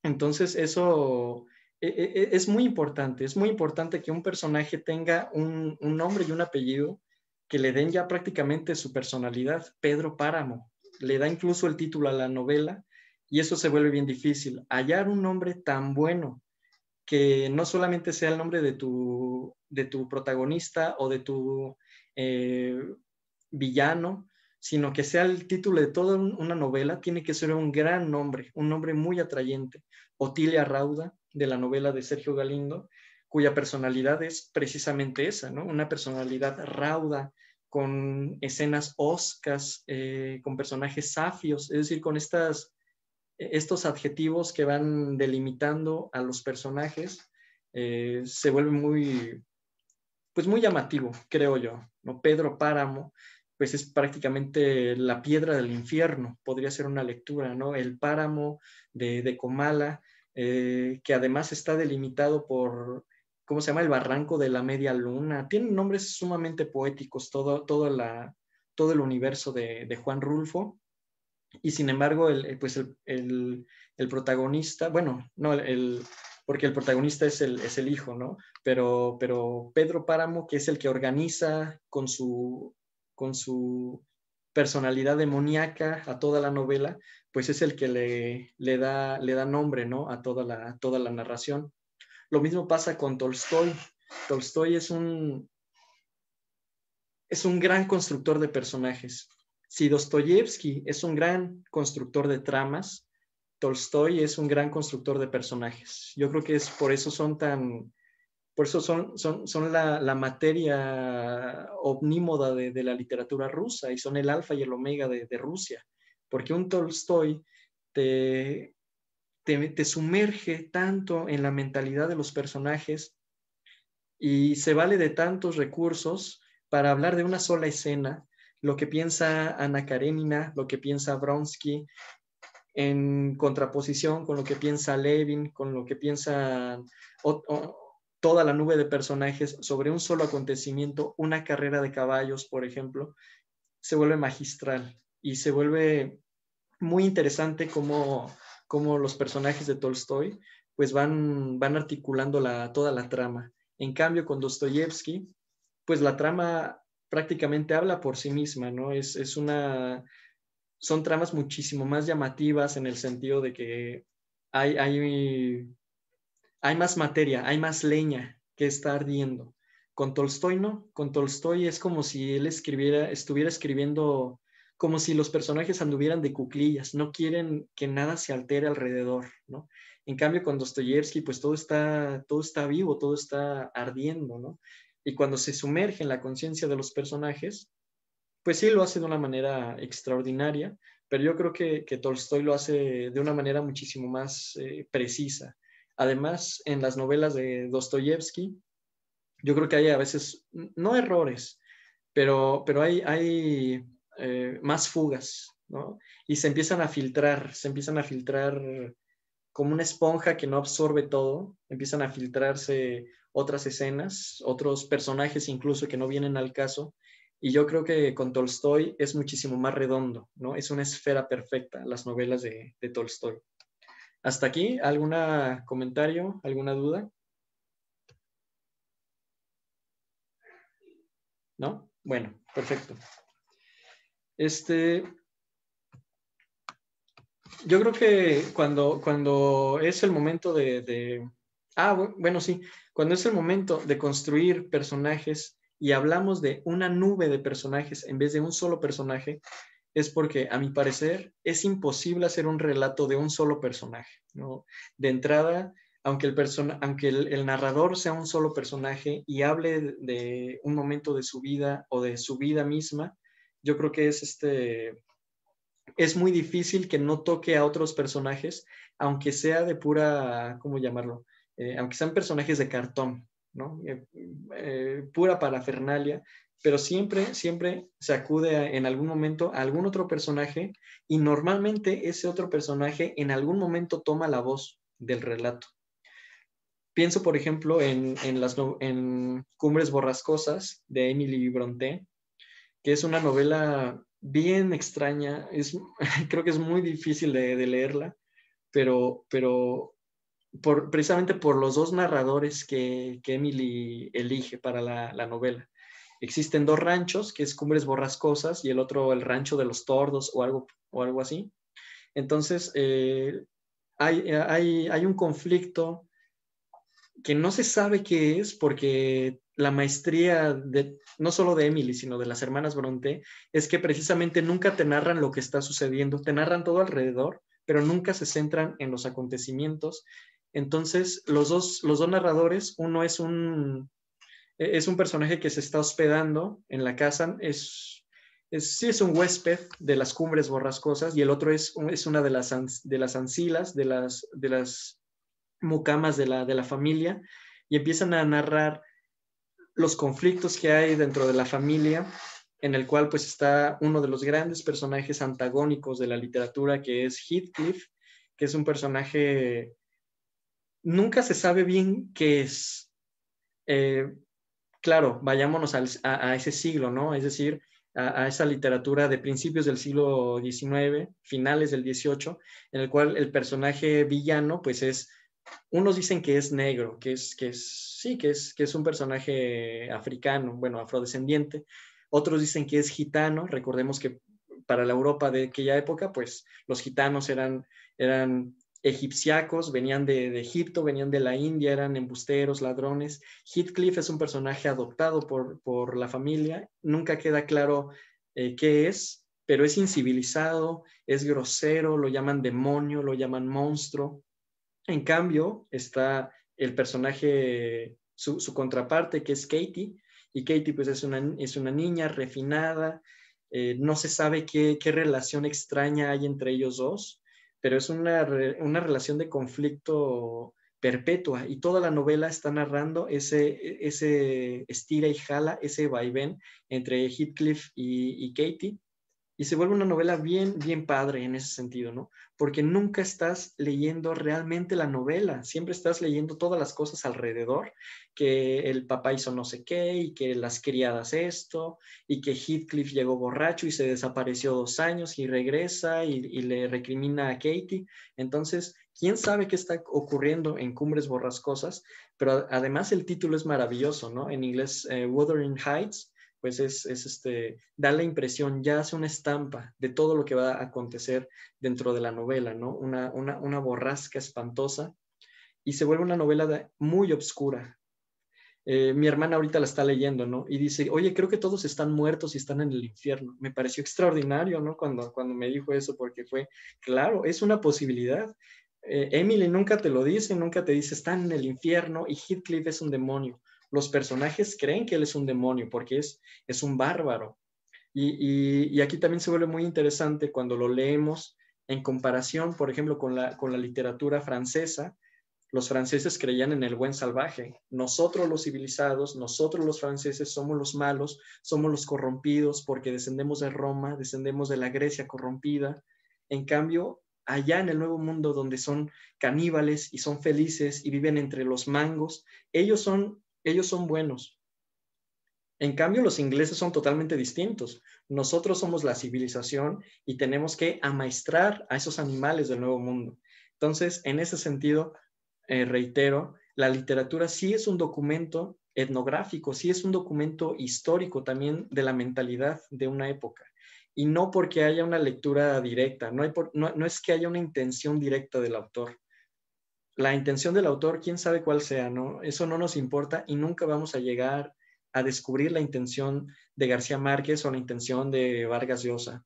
Entonces, eso e, e, e, es muy importante, es muy importante que un personaje tenga un nombre y un apellido que le den ya prácticamente su personalidad, Pedro Páramo. Le da incluso el título a la novela y eso se vuelve bien difícil. Hallar un nombre tan bueno que no solamente sea el nombre de tu, de tu protagonista o de tu eh, villano, sino que sea el título de toda una novela, tiene que ser un gran nombre, un nombre muy atrayente. Otilia Rauda, de la novela de Sergio Galindo, cuya personalidad es precisamente esa, ¿no? Una personalidad rauda, con escenas oscas, eh, con personajes safios, es decir, con estas, e, estos adjetivos que van delimitando a los personajes, eh, se vuelve muy, pues muy llamativo, creo yo, ¿no? Pedro Páramo, pues es prácticamente la piedra del infierno, podría ser una lectura, ¿no? El páramo de, Comala, eh, que además está delimitado por ¿cómo se llama? El Barranco de la Media Luna. Tienen nombres sumamente poéticos, todo, todo, la, todo el universo de, Juan Rulfo. Y sin embargo, el, pues el, el, protagonista, bueno, no, el, porque el protagonista es el, es el hijo, ¿no? Pero, pero Pedro Páramo, que es el que organiza con su, con su personalidad demoníaca a toda la novela, pues es el que le, le da, le da nombre, ¿no? A toda la, toda la narración. Lo mismo pasa con Tolstoy. Tolstoy es un, es un gran constructor de personajes. Si Dostoyevsky es un gran constructor de tramas, Tolstoy es un gran constructor de personajes. Yo creo que es por eso son tan, por eso son, son, son la, la, materia omnímoda de, la literatura rusa y son el alfa y el omega de, de Rusia, porque un Tolstoy te, te, sumerge tanto en la mentalidad de los personajes y se vale de tantos recursos para hablar de una sola escena, lo que piensa Ana Karenina, lo que piensa Bronsky, en contraposición con lo que piensa Levin, con lo que piensa toda la nube de personajes sobre un solo acontecimiento, una carrera de caballos, por ejemplo, se vuelve magistral y se vuelve muy interesante como cómo los personajes de Tolstoy pues van, van articulando la, toda la trama. En cambio, con Dostoyevsky, pues la trama prácticamente habla por sí misma, ¿no? Es, es una, son tramas muchísimo más llamativas en el sentido de que hay, hay, hay más materia, hay más leña que está ardiendo. Con Tolstoy no, con Tolstoy es como si él escribiera, estuviera escribiendo como si los personajes anduvieran de cuclillas, no quieren que nada se altere alrededor, ¿no? En cambio, con Dostoyevsky, pues todo está, todo está vivo, todo está ardiendo, ¿no? Y cuando se sumerge en la conciencia de los personajes, pues sí lo hace de una manera extraordinaria, pero yo creo que, que Tolstoy lo hace de una manera muchísimo más eh, precisa. Además, en las novelas de Dostoyevsky, yo creo que hay a veces, no errores, pero, pero hay, hay eh, más fugas, ¿no? Y se empiezan a filtrar, se empiezan a filtrar como una esponja que no absorbe todo, empiezan a filtrarse otras escenas, otros personajes incluso que no vienen al caso. Y yo creo que con Tolstoy es muchísimo más redondo, ¿no? Es una esfera perfecta, las novelas de, de Tolstoy. Hasta aquí, ¿algún comentario, alguna duda? ¿No? Bueno, perfecto. Este, yo creo que cuando, cuando es el momento de, de, Ah, bueno, sí, cuando es el momento de construir personajes y hablamos de una nube de personajes en vez de un solo personaje, es porque, a mi parecer, es imposible hacer un relato de un solo personaje. De entrada, aunque, el, aunque el, narrador sea un solo personaje y hable de un momento de su vida o de su vida misma, yo creo que es este, es muy difícil que no toque a otros personajes, aunque sea de pura, ¿cómo llamarlo? Eh, aunque sean personajes de cartón, ¿no? Eh, eh, pura parafernalia, pero siempre, siempre se acude en algún momento a algún otro personaje y normalmente ese otro personaje en algún momento toma la voz del relato. Pienso, por ejemplo, en, las, en Cumbres Borrascosas de Emily Brontë, que es una novela bien extraña, es, creo que es muy difícil de, leerla, pero, pero precisamente por los dos narradores que, Emily elige para la, novela. Existen dos ranchos, que es Cumbres Borrascosas y el otro el Rancho de los Tordos o algo, o algo así. Entonces, eh, hay, hay, un conflicto que no se sabe qué es porque la maestría no solo de Emily, sino de las hermanas Bronte, es que precisamente nunca te narran lo que está sucediendo, te narran todo alrededor, pero nunca se centran en los acontecimientos. Entonces, los dos, los dos narradores, uno es un, e-, es un personaje que se está hospedando en la casa, es, es, sí es un huésped de las cumbres borrascosas, y el otro es, es una de las, de las ancilas, de las, de las mucamas de la, de la familia y empiezan a narrar los conflictos que hay dentro de la familia, en el cual pues está uno de los grandes personajes antagónicos de la literatura, que es Heathcliff, que es un personaje, nunca se sabe bien qué es. Eh, claro, vayámonos a, ese siglo, ¿no? Es decir, a, a, esa literatura de principios del siglo XIX, finales del XVIII, en el cual el personaje villano pues es unos dicen que es negro, que es, que es, sí, que es, un personaje africano, bueno, afrodescendiente. Otros dicen que es gitano. Recordemos que para la Europa de aquella época, pues los gitanos eran, eran egipciacos, venían de, Egipto, venían de la India, eran embusteros, ladrones. Heathcliff es un personaje adoptado por, por la familia. Nunca queda claro eh, qué es, pero es incivilizado, es grosero, lo llaman demonio, lo llaman monstruo. En cambio, está el personaje, su, contraparte, que es Katie, y Katie pues es una, es una niña refinada, eh, no se sabe qué, relación extraña hay entre ellos dos, pero es una, relación de conflicto perpetua y toda la novela está narrando ese, ese estira y jala, ese vaivén entre Heathcliff y, y Katie, y se vuelve una novela bien, bien padre en ese sentido, ¿no? Porque nunca estás leyendo realmente la novela, siempre estás leyendo todas las cosas alrededor, que el papá hizo no sé qué y que las criadas esto y que Heathcliff llegó borracho y se desapareció dos años y regresa y, le recrimina a Katie. Entonces, quién sabe qué está ocurriendo en Cumbres Borrascosas, pero además el título es maravilloso, ¿no? En inglés, eh, Wuthering Heights pues es, es este, da la impresión, ya hace una estampa de todo lo que va a acontecer dentro de la novela, ¿no? Una, una, una borrasca espantosa y se vuelve una novela muy obscura. Eh, mi hermana ahorita la está leyendo, ¿no? Y dice, oye, creo que todos están muertos y están en el infierno. Me pareció extraordinario, ¿no? Cuando, cuando me dijo eso, porque fue, claro, es una posibilidad. Eh, Emily nunca te lo dice, nunca te dice, están en el infierno y Heathcliff es un demonio los personajes creen que él es un demonio porque es, es un bárbaro. Y, aquí también se vuelve muy interesante cuando lo leemos en comparación, por ejemplo, con la, con la literatura francesa. Los franceses creían en el buen salvaje. Nosotros los civilizados, nosotros los franceses somos los malos, somos los corrompidos porque descendemos de Roma, descendemos de la Grecia corrompida. En cambio, allá en el Nuevo Mundo, donde son caníbales y son felices y viven entre los mangos, ellos son ellos son buenos. En cambio, los ingleses son totalmente distintos. Nosotros somos la civilización y tenemos que amaestrar a esos animales del nuevo mundo. Entonces, en ese sentido, eh, reitero, la literatura sí es un documento etnográfico, sí es un documento histórico también de la mentalidad de una época. Y no porque haya una lectura directa, no es que haya una intención directa del autor la intención del autor, quién sabe cuál sea, ¿no? Eso no nos importa y nunca vamos a llegar a descubrir la intención de García Márquez o la intención de Vargas Llosa.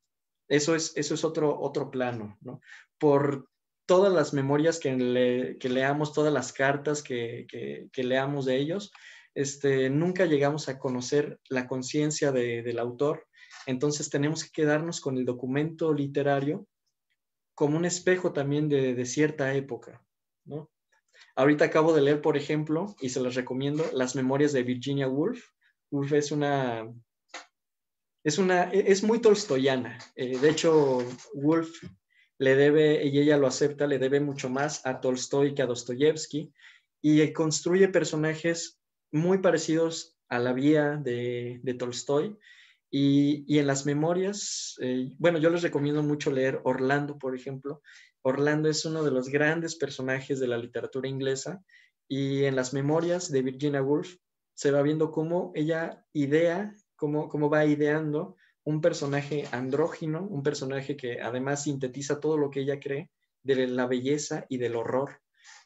Eso es, eso es otro, otro plano, ¿no? Por todas las memorias que, leamos, todas las cartas que, leamos de ellos, este, nunca llegamos a conocer la conciencia del autor. Entonces tenemos que quedarnos con el documento literario como un espejo también de, de cierta época, Ahorita acabo de leer, por ejemplo, y se las recomiendo, Las Memorias de Virginia Woolf. Woolf es una... Es, una, es muy tolstoyana. Eh, de hecho, Woolf le debe, y ella lo acepta, le debe mucho más a Tolstoy que a Dostoyevsky, y construye personajes muy parecidos a la vía de, Tolstoy. Y, en las memorias, eh, bueno, yo les recomiendo mucho leer Orlando, por ejemplo, Orlando es uno de los grandes personajes de la literatura inglesa y en las memorias de Virginia Woolf se va viendo cómo ella idea, cómo, va ideando un personaje andrógino, un personaje que además sintetiza todo lo que ella cree de la belleza y del horror.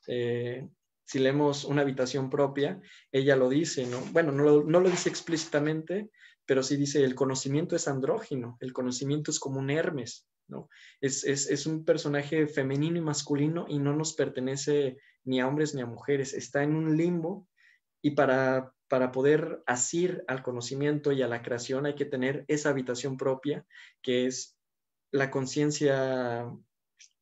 Eh, si leemos una habitación propia, ella lo dice, ¿no? Bueno, no lo dice explícitamente, pero sí dice, el conocimiento es andrógino, el conocimiento es como un Hermes, ¿no? Es, un personaje femenino y masculino y no nos pertenece ni a hombres ni a mujeres, está en un limbo y para, para poder asir al conocimiento y a la creación hay que tener esa habitación propia que es la conciencia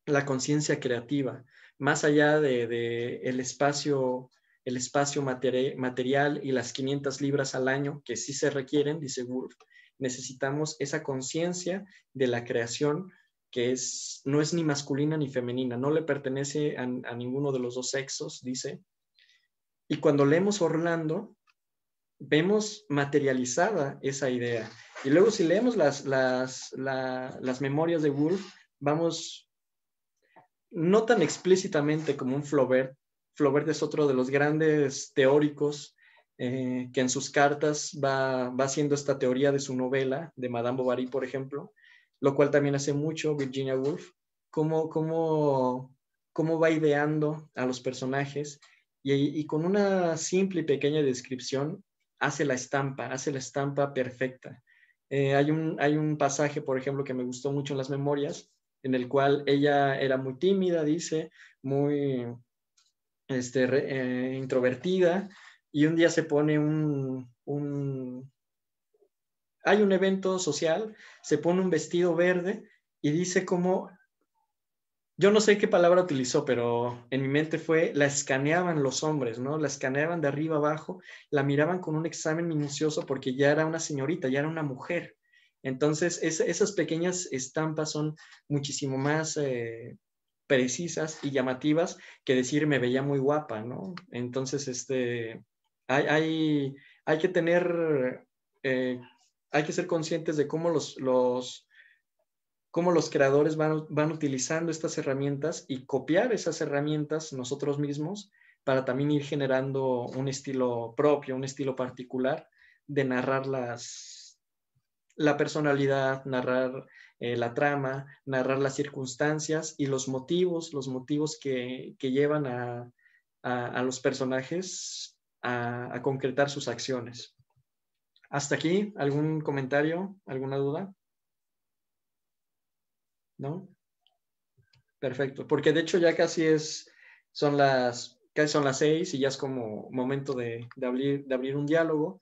la conciencia creativa, más allá de, de el espacio el espacio material y las 500 libras al año que sí se requieren, dice Woolf, necesitamos esa conciencia de la creación que es, no es ni masculina ni femenina, no le pertenece a, ninguno de los dos sexos, dice. Y cuando leemos Orlando, vemos materializada esa idea. Y luego si leemos las, las, memorias de wolf vamos no tan explícitamente como un Flaubert, Flaubert es otro de los grandes teóricos eh, que en sus cartas va, va, haciendo esta teoría de su novela, de Madame Bovary, por ejemplo, lo cual también hace mucho Virginia Woolf, cómo, cómo, cómo va ideando a los personajes y, y con una simple y pequeña descripción hace la estampa, hace la estampa perfecta. Eh, hay, un, hay un pasaje, por ejemplo, que me gustó mucho en las memorias, en el cual ella era muy tímida, dice, muy, este, eh, introvertida, y un día se pone un, Hay un evento social, se pone un vestido verde y dice como... Yo no sé qué palabra utilizó, pero en mi mente fue, la escaneaban los hombres, ¿no? La escaneaban de arriba abajo, la miraban con un examen minucioso porque ya era una señorita, ya era una mujer. Entonces, esas pequeñas estampas son muchísimo más eh, precisas y llamativas que decir me veía muy guapa, ¿no? Entonces, este, hay, hay, que tener, eh, hay que ser conscientes de cómo los, los, cómo los creadores van, van, utilizando estas herramientas y copiar esas herramientas nosotros mismos para también ir generando un estilo propio, un estilo particular de narrar las, la personalidad, narrar eh, la trama, narrar las circunstancias y los motivos, los motivos que, llevan a, los personajes a, concretar sus acciones. Hasta aquí, ¿algún comentario? ¿Alguna duda? ¿No? Perfecto, porque de hecho ya casi es, son las, casi son las seis y ya es como momento de, de abrir, de abrir un diálogo.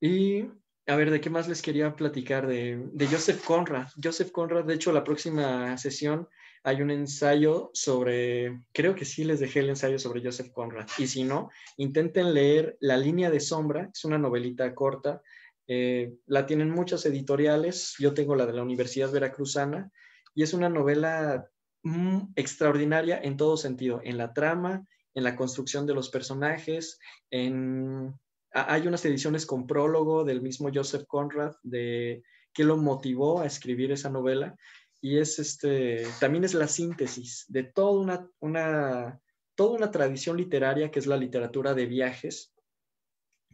Y a ver, ¿de qué más les quería platicar? De, Joseph Conrad. Joseph Conrad, de hecho, la próxima sesión hay un ensayo sobre, creo que sí les dejé el ensayo sobre Joseph Conrad. Y si no, intenten leer La línea de sombra, es una novelita corta. Eh, la tienen muchas editoriales. Yo tengo la de la Universidad Veracruzana y es una novela mm, extraordinaria en todo sentido, en la trama, en la construcción de los personajes, en hay unas ediciones con prólogo del mismo Joseph Conrad, de qué lo motivó a escribir esa novela. Y es este, también es la síntesis de toda una, una, toda una tradición literaria que es la literatura de viajes,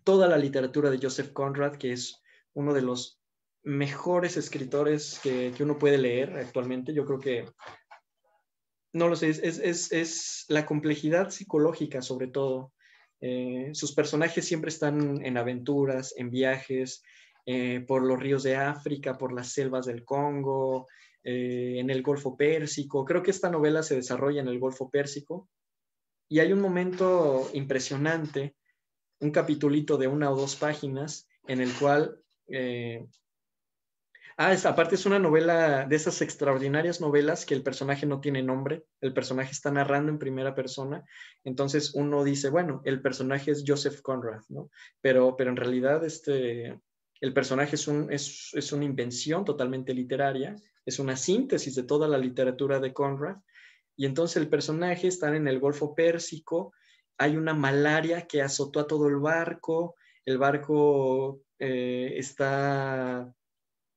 toda la literatura de Joseph Conrad, que es uno de los mejores escritores que, uno puede leer actualmente. Yo creo que, no lo sé, es, es, es, es la complejidad psicológica sobre todo eh, sus personajes siempre están en aventuras, en viajes, eh, por los ríos de África, por las selvas del Congo, eh, en el Golfo Pérsico. Creo que esta novela se desarrolla en el Golfo Pérsico. Y hay un momento impresionante, un capitulito de una o dos páginas, en el cual Ah, es, aparte es una novela de esas extraordinarias novelas que el personaje no tiene nombre, el personaje está narrando en primera persona, entonces uno dice, bueno, el personaje es Joseph Conrad, ¿no? Pero, pero en realidad este, el personaje es, es, una invención totalmente literaria, es una síntesis de toda la literatura de Conrad, y entonces el personaje está en el Golfo Pérsico, hay una malaria que azotó a todo el barco, el barco eh, está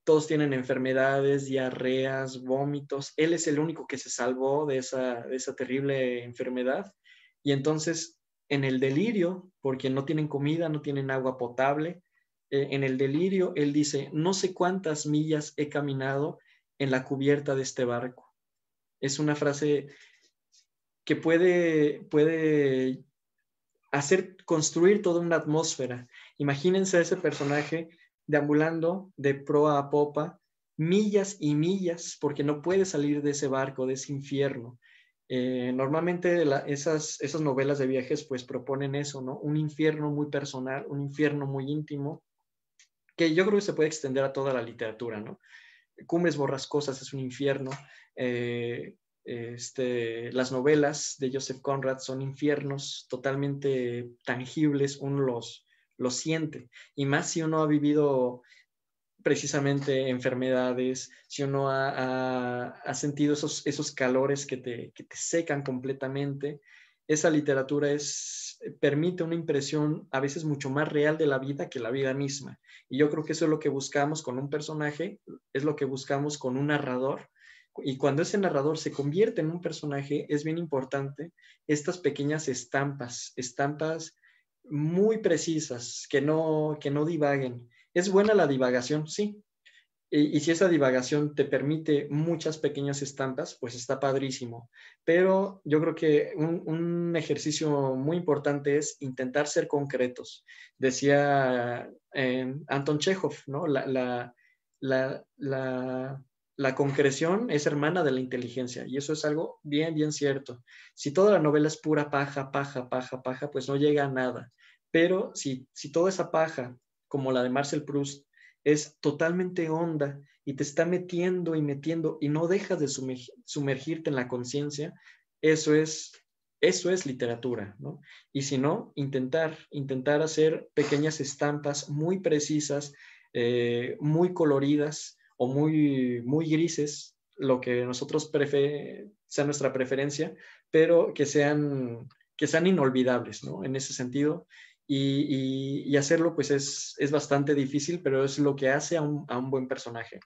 todos tienen enfermedades, diarreas, vómitos, él es el único que se salvó de esa, esa terrible enfermedad. Y entonces, en el delirio, porque no tienen comida, no tienen agua potable, eh, en el delirio, él dice, no sé cuántas millas he caminado en la cubierta de este barco. Es una frase que puede, puede hacer construir toda una atmósfera. Imagínense a ese personaje deambulando de proa a popa millas y millas porque no puede salir de ese barco, de ese infierno. Eh, normalmente esas, esas novelas de viajes pues proponen eso, ¿no? Un infierno muy personal, un infierno muy íntimo, que yo creo que se puede extender a toda la literatura, ¿no? Cumbres borrascosas es un infierno, eh, este, las novelas de Joseph Conrad son infiernos totalmente tangibles, un los, lo siente. Y más si uno ha vivido precisamente enfermedades, si uno ha, sentido esos, esos calores que te, que te, secan completamente, esa literatura es, permite una impresión a veces mucho más real de la vida que la vida misma. Y yo creo que eso es lo que buscamos con un personaje, es lo que buscamos con un narrador. Y cuando ese narrador se convierte en un personaje, es bien importante estas pequeñas estampas, estampas muy precisas, que no, que no divaguen. Es buena la divagación, sí. Y, si esa divagación te permite muchas pequeñas estampas, pues está padrísimo. Pero yo creo que un, ejercicio muy importante es intentar ser concretos. Decía eh, Anton Chekhov, ¿no? la la concreción es hermana de la inteligencia y eso es algo bien, bien cierto. Si toda la novela es pura paja, paja, paja, paja, pues no llega a nada. Pero si, si toda esa paja, como la de Marcel Proust, es totalmente honda y te está metiendo y metiendo y no dejas de sumergirte en la conciencia, eso es, eso es literatura, ¿no? Y si no, intentar, intentar hacer pequeñas estampas muy precisas, eh, muy coloridas, o muy, muy grises, lo que nosotros sea nuestra preferencia, pero que sean, que sean inolvidables, ¿no? En ese sentido. Y, hacerlo, pues, es, bastante difícil, pero es lo que hace a un, buen personaje.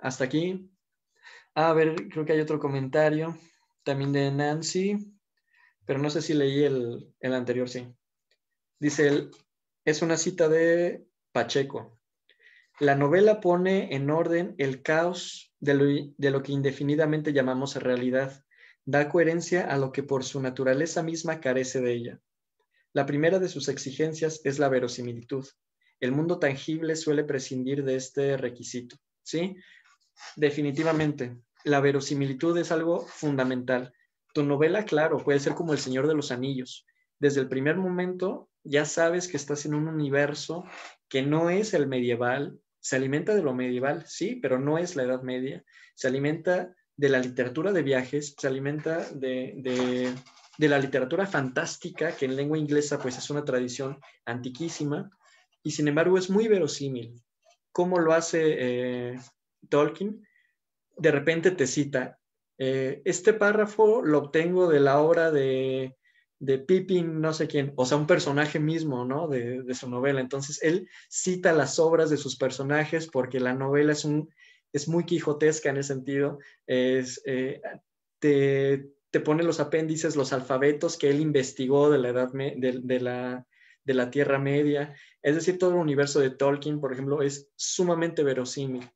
Hasta aquí. Ah, a ver, creo que hay otro comentario también de Nancy, pero no sé si leí el, el anterior, sí. Dice, es una cita de Pacheco. La novela pone en orden el caos de lo, que indefinidamente llamamos realidad, da coherencia a lo que por su naturaleza misma carece de ella. La primera de sus exigencias es la verosimilitud. El mundo tangible suele prescindir de este requisito, ¿sí? Definitivamente, la verosimilitud es algo fundamental. Tu novela, claro, puede ser como El Señor de los Anillos. Desde el primer momento ya sabes que estás en un universo que no es el medieval, se alimenta de lo medieval, sí, pero no es la Edad Media. Se alimenta de la literatura de viajes, se alimenta de, la literatura fantástica, que en lengua inglesa pues es una tradición antiquísima, y sin embargo es muy verosímil. ¿Cómo lo hace eh, Tolkien? De repente te cita, eh, este párrafo lo obtengo de la obra de de Pippin, no sé quién, o sea, un personaje mismo, ¿no? De, su novela. Entonces, él cita las obras de sus personajes porque la novela es, un, es muy quijotesca en ese sentido. Es, eh, te, te, pone los apéndices, los alfabetos que él investigó de la edad de, la, de la Tierra Media. Es decir, todo el universo de Tolkien, por ejemplo, es sumamente verosímil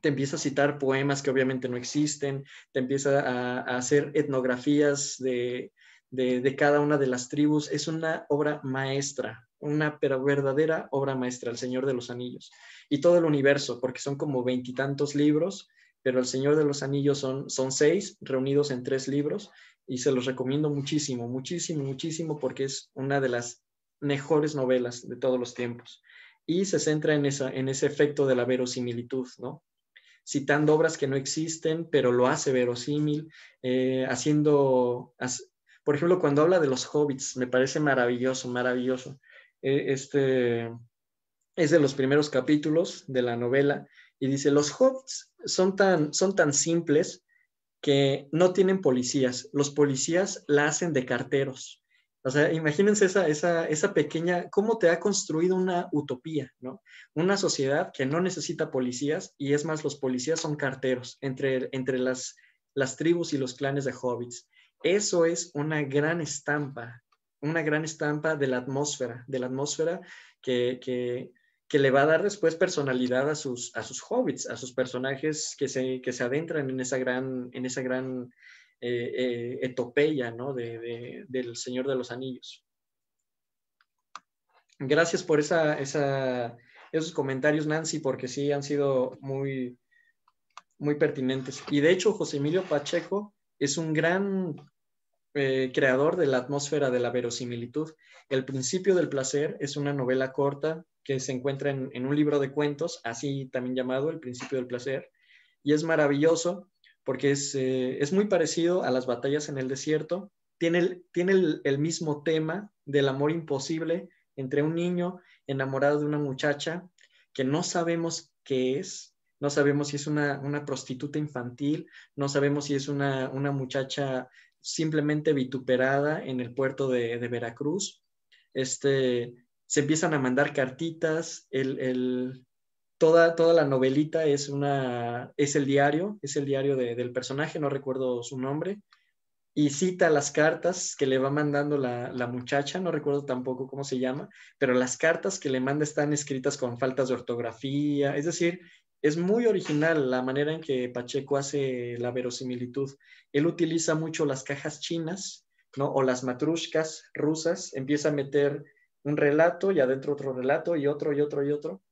te empieza a citar poemas que obviamente no existen, te empieza a hacer etnografías de, de, cada una de las tribus. Es una obra maestra, una verdadera obra maestra, El Señor de los Anillos. Y todo el universo, porque son como veintitantos libros, pero El Señor de los Anillos son, son seis, reunidos en tres libros, y se los recomiendo muchísimo, muchísimo, muchísimo, porque es una de las mejores novelas de todos los tiempos. Y se centra en, esa, en ese efecto de la verosimilitud, ¿no? citando obras que no existen, pero lo hace verosímil, eh, haciendo, por ejemplo, cuando habla de los hobbits, me parece maravilloso, maravilloso. Eh, este es de los primeros capítulos de la novela y dice, los hobbits son tan, son tan simples que no tienen policías, los policías la hacen de carteros. O sea, imagínense esa, esa, esa, pequeña, cómo te ha construido una utopía, ¿no? Una sociedad que no necesita policías y es más, los policías son carteros entre, entre las, las tribus y los clanes de hobbits. Eso es una gran estampa, una gran estampa de la atmósfera, de la atmósfera que, le va a dar después personalidad a sus, a sus hobbits, a sus personajes que se, adentran en esa gran, en esa gran etopeya eh, eh, del Señor de los Anillos. Gracias por esa, esos comentarios, Nancy, porque sí han sido muy, muy pertinentes. Y de hecho, José Emilio Pacheco es un gran eh, creador de la atmósfera de la verosimilitud. El principio del placer es una novela corta que se encuentra en, un libro de cuentos, así también llamado El principio del placer, y es maravilloso porque es, eh, muy parecido a las batallas en el desierto, tiene, tiene el mismo tema del amor imposible entre un niño enamorado de una muchacha que no sabemos qué es, no sabemos si es una, prostituta infantil, no sabemos si es una, muchacha simplemente vituperada en el puerto de, Veracruz. Este, se empiezan a mandar cartitas, toda, toda la novelita es, una, es el diario, es el diario del personaje, no recuerdo su nombre, y cita las cartas que le va mandando la, la, muchacha, no recuerdo tampoco cómo se llama, pero las cartas que le manda están escritas con faltas de ortografía, es decir, es muy original la manera en que Pacheco hace la verosimilitud. Él utiliza mucho las cajas chinas, ¿no? O las matrushkas rusas, empieza a meter un relato y adentro otro relato y otro y otro y otro.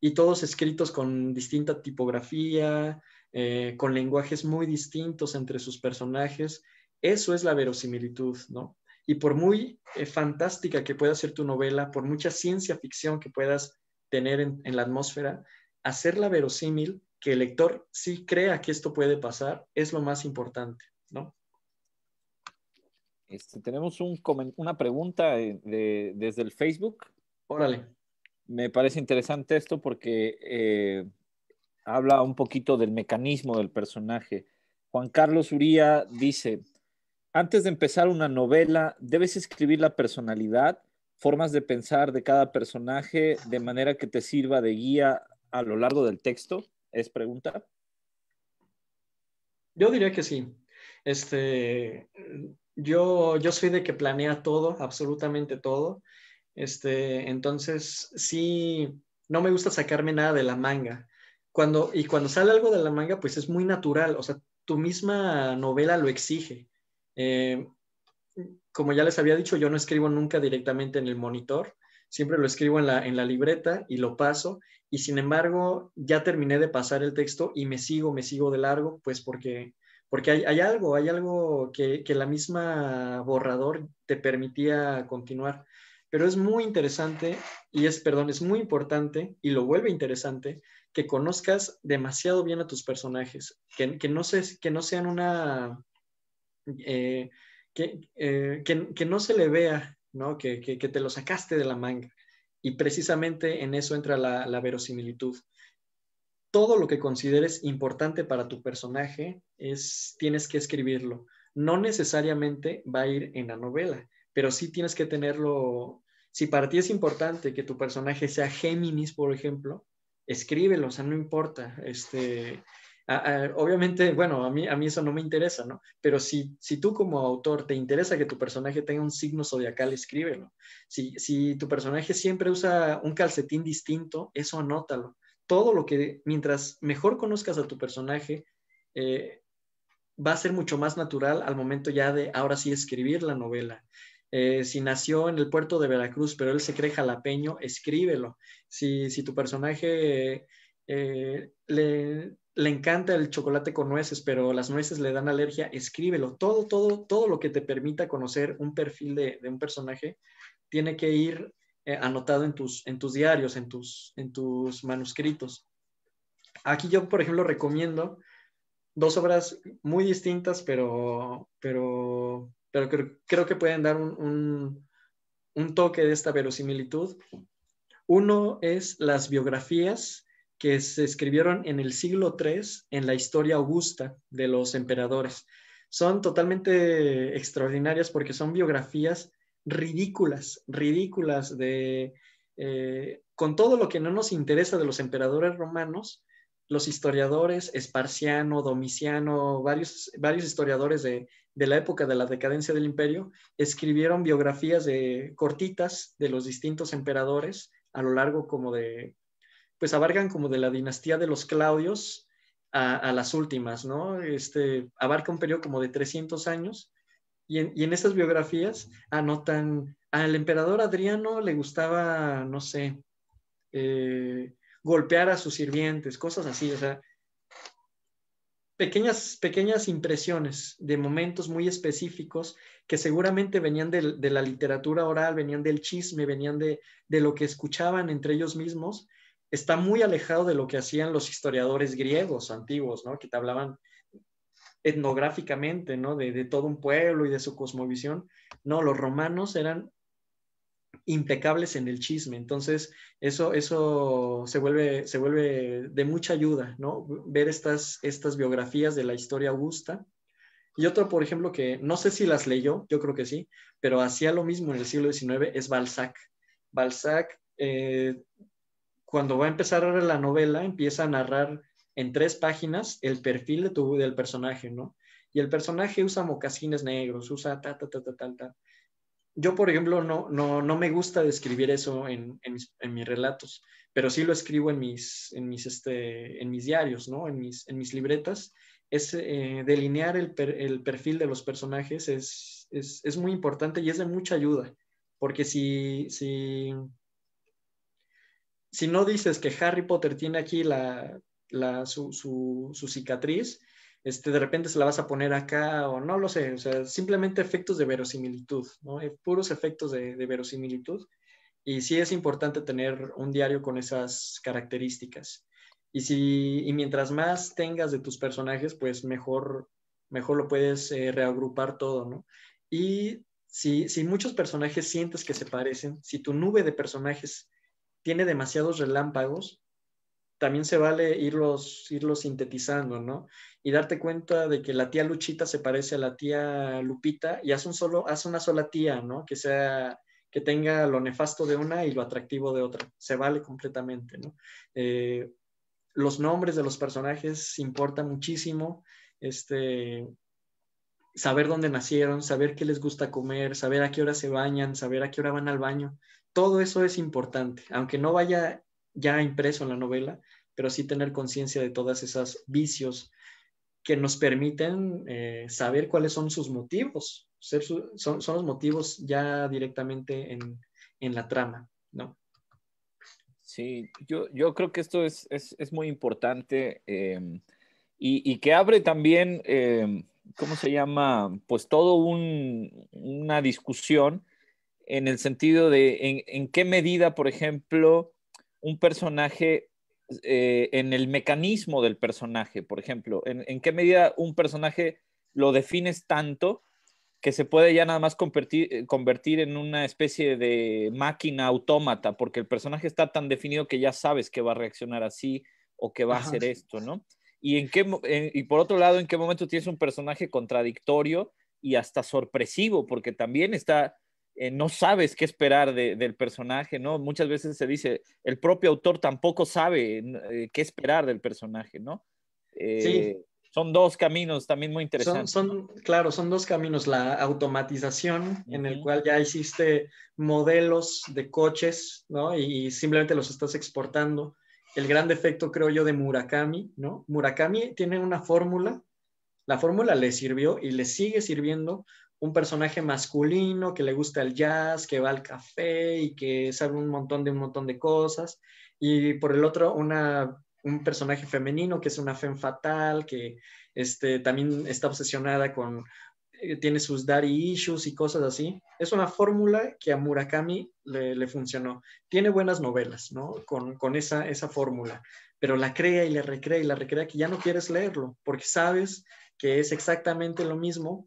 Y todos escritos con distinta tipografía, eh, con lenguajes muy distintos entre sus personajes. Eso es la verosimilitud, ¿no? Y por muy eh, fantástica que pueda ser tu novela, por mucha ciencia ficción que puedas tener en la atmósfera, hacerla verosímil, que el lector sí crea que esto puede pasar, es lo más importante, ¿no? Este, tenemos una pregunta desde el Facebook. Órale. Me parece interesante esto porque eh, habla un poquito del mecanismo del personaje. Juan Carlos Uría dice, antes de empezar una novela, debes escribir la personalidad, formas de pensar de cada personaje de manera que te sirva de guía a lo largo del texto? Es pregunta. Yo diría que sí. Este, yo, yo soy de que planea todo, absolutamente todo. Este, entonces, sí, no me gusta sacarme nada de la manga. Cuando, y cuando sale algo de la manga, pues es muy natural. O sea, tu misma novela lo exige. Eh, como ya les había dicho, yo no escribo nunca directamente en el monitor siempre lo escribo en la, en la libreta y lo paso y sin embargo ya terminé de pasar el texto y me sigo, me sigo de largo, pues porque, porque hay, algo, hay algo que, la misma borrador te permitía continuar. Pero es muy interesante y es, perdón, es muy importante y lo vuelve interesante que conozcas demasiado bien a tus personajes, que, no, se, que no sean una... Eh, eh, que, que no se le vea que, te lo sacaste de la manga. Y precisamente en eso entra la, verosimilitud. Todo lo que consideres importante para tu personaje es, tienes que escribirlo. No necesariamente va a ir en la novela, pero sí tienes que tenerlo. Si para ti es importante que tu personaje sea Géminis, por ejemplo, escríbelo, o sea, no importa. Este, obviamente, bueno, a mí, a mí eso no me interesa, ¿no? Pero si, si tú como autor te interesa que tu personaje tenga un signo zodiacal, escríbelo. Si, tu personaje siempre usa un calcetín distinto, eso anótalo. Todo lo que, mientras mejor conozcas a tu personaje, eh, va a ser mucho más natural al momento ya de ahora sí escribir la novela. Eh, si nació en el puerto de Veracruz, pero él se cree jalapeño, escríbelo. Si, tu personaje eh, le, le encanta el chocolate con nueces, pero las nueces le dan alergia, escríbelo. Todo, todo, todo lo que te permita conocer un perfil de, un personaje tiene que ir eh, anotado en tus, en tus diarios, en tus, en tus manuscritos. Aquí yo, por ejemplo, recomiendo dos obras muy distintas, pero, pero, pero creo, que pueden dar un, un toque de esta verosimilitud. Uno es las biografías que se escribieron en el siglo III en la historia augusta de los emperadores. Son totalmente extraordinarias porque son biografías ridículas, ridículas de... Eh, con todo lo que no nos interesa de los emperadores romanos, los historiadores, Esparciano, Domiciano, varios, varios historiadores de, de, la época de la decadencia del imperio, escribieron biografías de, cortitas de los distintos emperadores a lo largo como de pues abarcan como de la dinastía de los Claudios a, las últimas, ¿no? Este, abarca un periodo como de 300 años y en, y estas biografías anotan al emperador Adriano le gustaba, no sé, eh, golpear a sus sirvientes, cosas así, o sea, pequeñas, pequeñas impresiones de momentos muy específicos que seguramente venían de, la literatura oral, venían del chisme, venían de, de, lo que escuchaban entre ellos mismos está muy alejado de lo que hacían los historiadores griegos antiguos, ¿no? Que te hablaban etnográficamente, ¿no? De, todo un pueblo y de su cosmovisión. No, los romanos eran impecables en el chisme, entonces eso, eso se, vuelve, se vuelve de mucha ayuda, ¿no? Ver estas, estas biografías de la historia augusta. Y otro, por ejemplo, que no sé si las leyó, yo creo que sí, pero hacía lo mismo en el siglo XIX, es Balzac. Balzac eh, cuando va a empezar la novela, empieza a narrar en tres páginas el perfil de del personaje, ¿no? Y el personaje usa mocasines negros, usa ta, ta, ta, ta, ta, ta. Yo, por ejemplo, no, no, no me gusta describir eso en, en, mis, relatos, pero sí lo escribo en mis, en mis, este, en mis diarios, ¿no? En mis, en mis libretas. Es, eh, delinear el, el, perfil de los personajes es, es, es muy importante y es de mucha ayuda, porque si, si si no dices que Harry Potter tiene aquí la, su, cicatriz, este, de repente se la vas a poner acá o no lo sé, simplemente efectos de verosimilitud, ¿no? Eh, puros efectos de, verosimilitud. Y sí es importante tener un diario con esas características. Y, si, y mientras más tengas de tus personajes, pues mejor, mejor lo puedes eh, reagrupar todo, Y si, si, muchos personajes sientes que se parecen, si tu nube de personajes tiene demasiados relámpagos, también se vale irlos, irlos sintetizando, ¿no? Y darte cuenta de que la tía Luchita se parece a la tía Lupita y hace, un solo, una sola tía, ¿no? Que sea que tenga lo nefasto de una y lo atractivo de otra. Se vale completamente, ¿no? Eh, los nombres de los personajes importan muchísimo. Este, saber dónde nacieron, saber qué les gusta comer, saber a qué hora se bañan, saber a qué hora van al baño todo eso es importante, aunque no vaya ya impreso en la novela, pero sí tener conciencia de todas esas vicios que nos permiten eh, saber cuáles son sus motivos, son, los motivos ya directamente en, la trama, ¿no? Sí, yo, creo que esto es, muy importante em, y, que abre también, em, ¿cómo se llama? Pues todo una discusión en el sentido de en, qué medida, por ejemplo, un personaje, eh, en el mecanismo del personaje, por ejemplo, en, qué medida un personaje lo defines tanto que se puede ya nada más eh, convertir, en una especie de máquina autómata, porque el personaje está tan definido que ya sabes que va a reaccionar así o que va a hacer esto, ¿no? Y, en qué, y por otro lado, en qué momento tienes un personaje contradictorio y hasta sorpresivo, porque también está eh, no sabes qué esperar del personaje, ¿no? Muchas veces se dice, el propio autor tampoco sabe eh, qué esperar del personaje, ¿no? sí. Eh, son dos caminos también muy interesantes. Son, Claro, son dos caminos. La automatización, en el cual ya hiciste modelos de coches, ¿no? Y, y simplemente los estás exportando. El gran defecto, creo yo, de Murakami, ¿no? Murakami tiene una fórmula. La fórmula le sirvió y le sigue sirviendo un personaje masculino que le gusta el jazz, que va al café y que sabe un montón de un montón de cosas. Y por el otro, una, un personaje femenino que es una femme fatal, que este, también está obsesionada con, eh, tiene sus daddy issues y cosas así. Es una fórmula que a Murakami le, funcionó. Tiene buenas novelas, ¿no? Con, esa, esa fórmula, pero la crea y la recrea y la recrea que ya no quieres leerlo, porque sabes que es exactamente lo mismo,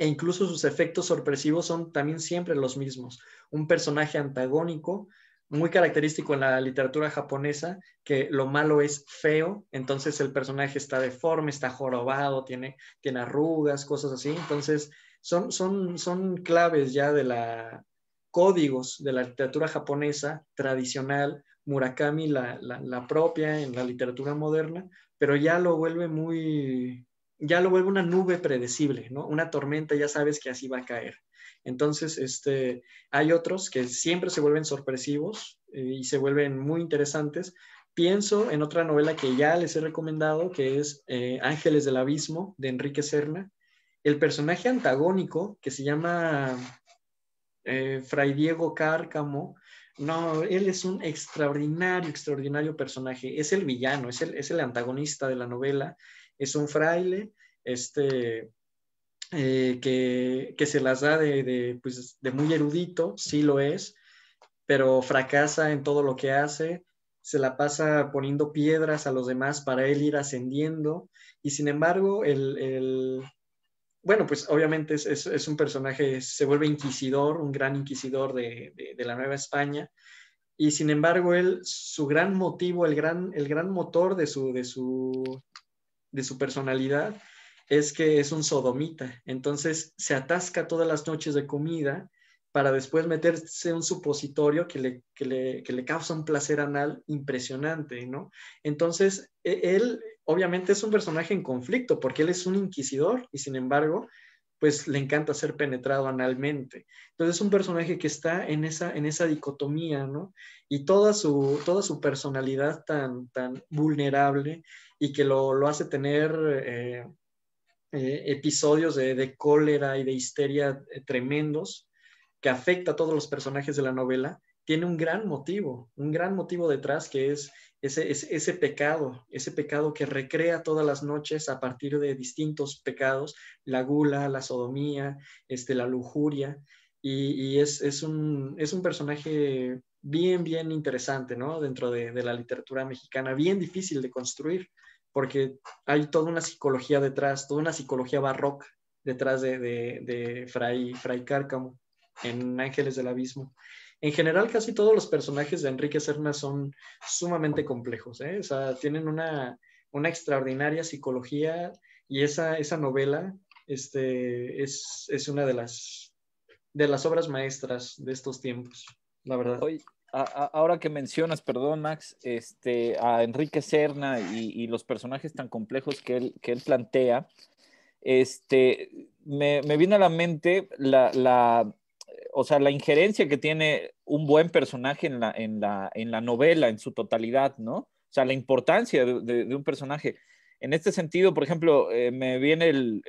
e incluso sus efectos sorpresivos son también siempre los mismos. Un personaje antagónico, muy característico en la literatura japonesa, que lo malo es feo, entonces el personaje está deforme, está jorobado, tiene, tiene arrugas, cosas así. Entonces son, son, son claves ya de la códigos de la literatura japonesa tradicional, Murakami la, la propia en la literatura moderna, pero ya lo vuelve muy, ya lo vuelve una nube predecible, ¿no? Una tormenta, ya sabes que así va a caer. Entonces, este, hay otros que siempre se vuelven sorpresivos eh, y se vuelven muy interesantes. Pienso en otra novela que ya les he recomendado, que es eh, Ángeles del Abismo, de Enrique Serna. El personaje antagónico, que se llama eh, Fray Diego Cárcamo, no, él es un extraordinario, extraordinario personaje. Es el villano, es es el antagonista de la novela es un fraile, este, eh, que, se las da pues, de, muy erudito, sí lo es, pero fracasa en todo lo que hace, se la pasa poniendo piedras a los demás para él ir ascendiendo, y sin embargo, el, bueno, pues obviamente es, un personaje, se vuelve inquisidor, un gran inquisidor de, la Nueva España, y sin embargo, él, su gran motivo, el gran, el gran motor de su, de su de su personalidad es que es un sodomita, entonces se atasca todas las noches de comida para después meterse un supositorio que le, le, causa un placer anal impresionante, ¿no? Entonces, e-, él obviamente es un personaje en conflicto porque él es un inquisidor y sin embargo, pues le encanta ser penetrado analmente. Entonces es un personaje que está en esa, en esa dicotomía, ¿no? Y toda su, toda su personalidad tan, tan vulnerable y que lo, lo hace tener eh, eh, episodios de, de, cólera y de histeria eh, tremendos que afecta a todos los personajes de la novela, tiene un gran motivo, un gran motivo detrás que es ese, ese, ese pecado, ese pecado que recrea todas las noches a partir de distintos pecados, la gula, la sodomía, este, la lujuria, y, y es, es, un, es un personaje bien, bien interesante, ¿no? Dentro de, de, la literatura mexicana, bien difícil de construir, porque hay toda una psicología detrás, toda una psicología barroca detrás de, de, de Fray, Cárcamo en Ángeles del Abismo. En general, casi todos los personajes de Enrique Serna son sumamente complejos, ¿eh? o sea, tienen una, extraordinaria psicología y esa, esa novela este, es, una de las, de las obras maestras de estos tiempos, la verdad. hoy ahora que mencionas, perdón, Max, este, a Enrique Cerna y, los personajes tan complejos que él, plantea, este, me, me viene a la mente la, la, o sea, la injerencia que tiene un buen personaje en la, novela, en su totalidad, ¿no? O sea, la importancia de, un personaje. En este sentido, por ejemplo, eh, me viene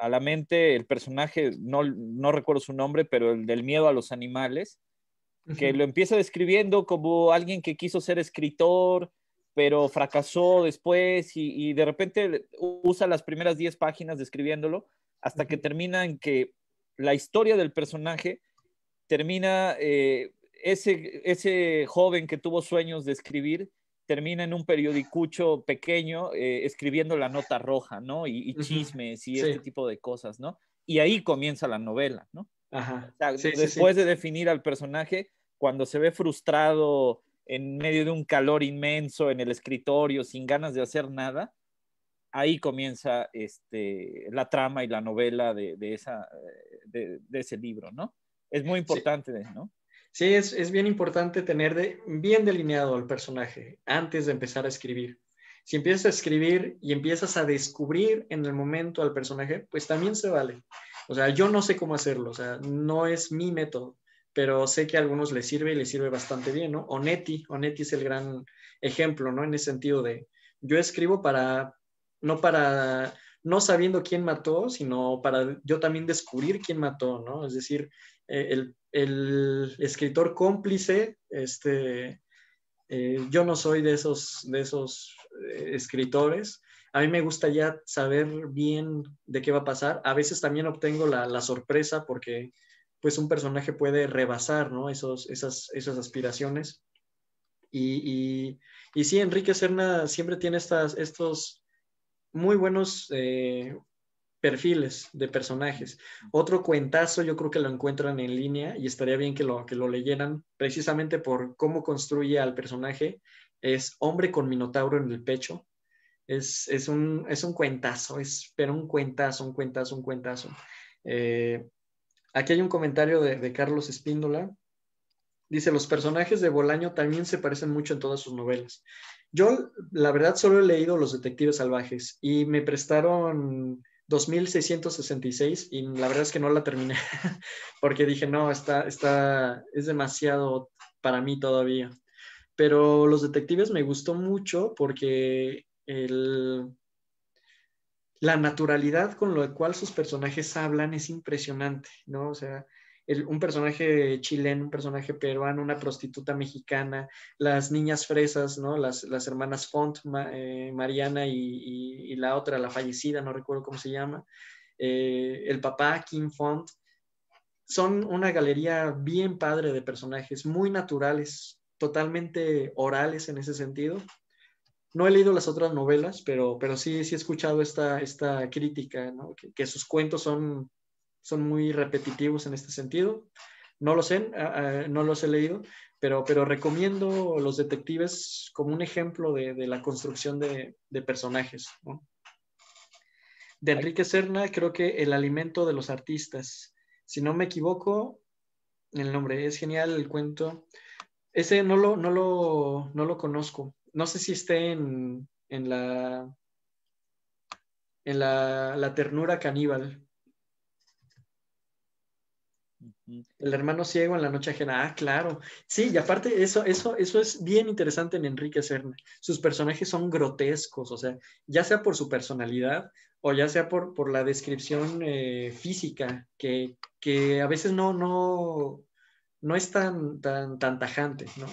a la mente el personaje, no, no recuerdo su nombre, pero el del miedo a los animales, que lo empieza describiendo como alguien que quiso ser escritor, pero fracasó después y, de repente usa las primeras 10 páginas describiéndolo hasta que termina en que la historia del personaje termina, eh, ese, ese joven que tuvo sueños de escribir, termina en un periodicucho pequeño eh, escribiendo la nota roja, ¿no? Y, chismes y ese este tipo de cosas, ¿no? Y ahí comienza la novela, ¿no? Ajá. después de definir al personaje, cuando se ve frustrado en medio de un calor inmenso en el escritorio, sin ganas de hacer nada, ahí comienza este, la trama y la novela de, esa, de, ese libro, ¿no? Es muy importante, ¿no? Sí, es, bien importante tener bien delineado al personaje antes de empezar a escribir. Si empiezas a escribir y empiezas a descubrir en el momento al personaje, pues también se vale. O sea, yo no sé cómo hacerlo, o sea, no es mi método pero sé que a algunos les sirve y les sirve bastante bien, ¿no? Onetti, Onetti es el gran ejemplo, ¿no? En ese sentido de, yo escribo para, no para, no sabiendo quién mató, sino para yo también descubrir quién mató, ¿no? Es decir, eh, el, escritor cómplice, este, eh, yo no soy de esos, de esos eh, escritores. A mí me gusta ya saber bien de qué va a pasar. A veces también obtengo la, la sorpresa porque pues un personaje puede rebasar, Esos, esas, esas aspiraciones. Y, y, sí, Enrique Serna siempre tiene estas, estos muy buenos eh, perfiles de personajes. Otro cuentazo yo creo que lo encuentran en línea y estaría bien que lo, que lo leyeran precisamente por cómo construye al personaje. Es Hombre con Minotauro en el pecho. Es, es un, es un cuentazo, es, pero un cuentazo, un cuentazo, un cuentazo. Eh, Aquí hay un comentario de, Carlos Espíndola. Dice, los personajes de Bolaño también se parecen mucho en todas sus novelas. Yo, la verdad, solo he leído Los Detectives Salvajes y me prestaron 2666 y la verdad es que no la terminé porque dije, no, está, está, es demasiado para mí todavía. Pero Los Detectives me gustó mucho porque el, la naturalidad con la cual sus personajes hablan es impresionante, ¿no? O sea, un personaje chileno, un personaje peruano, una prostituta mexicana, las niñas fresas, ¿no? Las, hermanas Font, eh, Mariana y, la otra, la fallecida, no recuerdo cómo se llama, eh, el papá, Kim Font. Son una galería bien padre de personajes, muy naturales, totalmente orales en ese sentido, no he leído las otras novelas, pero, pero sí, sí he escuchado esta, esta crítica, que, sus cuentos son, son muy repetitivos en este sentido. No los he, ah, ah, no los he leído, pero, pero recomiendo los detectives como un ejemplo de, la construcción de, personajes. De Enrique Serna, creo que El alimento de los artistas. Si no me equivoco, el nombre es genial, el cuento. Ese no lo, no no lo conozco no sé si esté en, la en la, ternura caníbal. El hermano ciego en la noche ajena. Ah, claro. Sí, y aparte, eso, eso, eso es bien interesante en Enrique Serna. Sus personajes son grotescos, o sea, ya sea por su personalidad o ya sea por, por la descripción eh, física, que, a veces no, no, no es tan, tan, tan tajante, ¿no?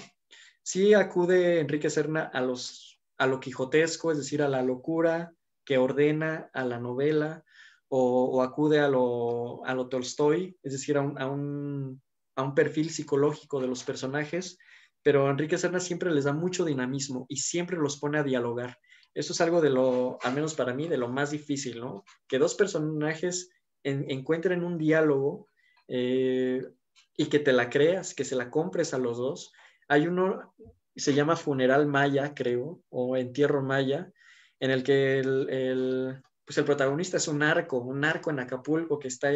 Sí acude Enrique Serna a, los, a lo quijotesco, es decir, a la locura que ordena a la novela, o, acude a lo, a lo Tolstoy, es decir, a un, perfil psicológico de los personajes, pero Enrique Serna siempre les da mucho dinamismo y siempre los pone a dialogar. Eso es algo de lo, al menos para mí, de lo más difícil, ¿no? Que dos personajes encuentren un diálogo eh, y que te la creas, que se la compres a los dos hay uno, se llama Funeral Maya, creo, o Entierro Maya, en el que el, pues el protagonista es un arco, un arco en Acapulco que está,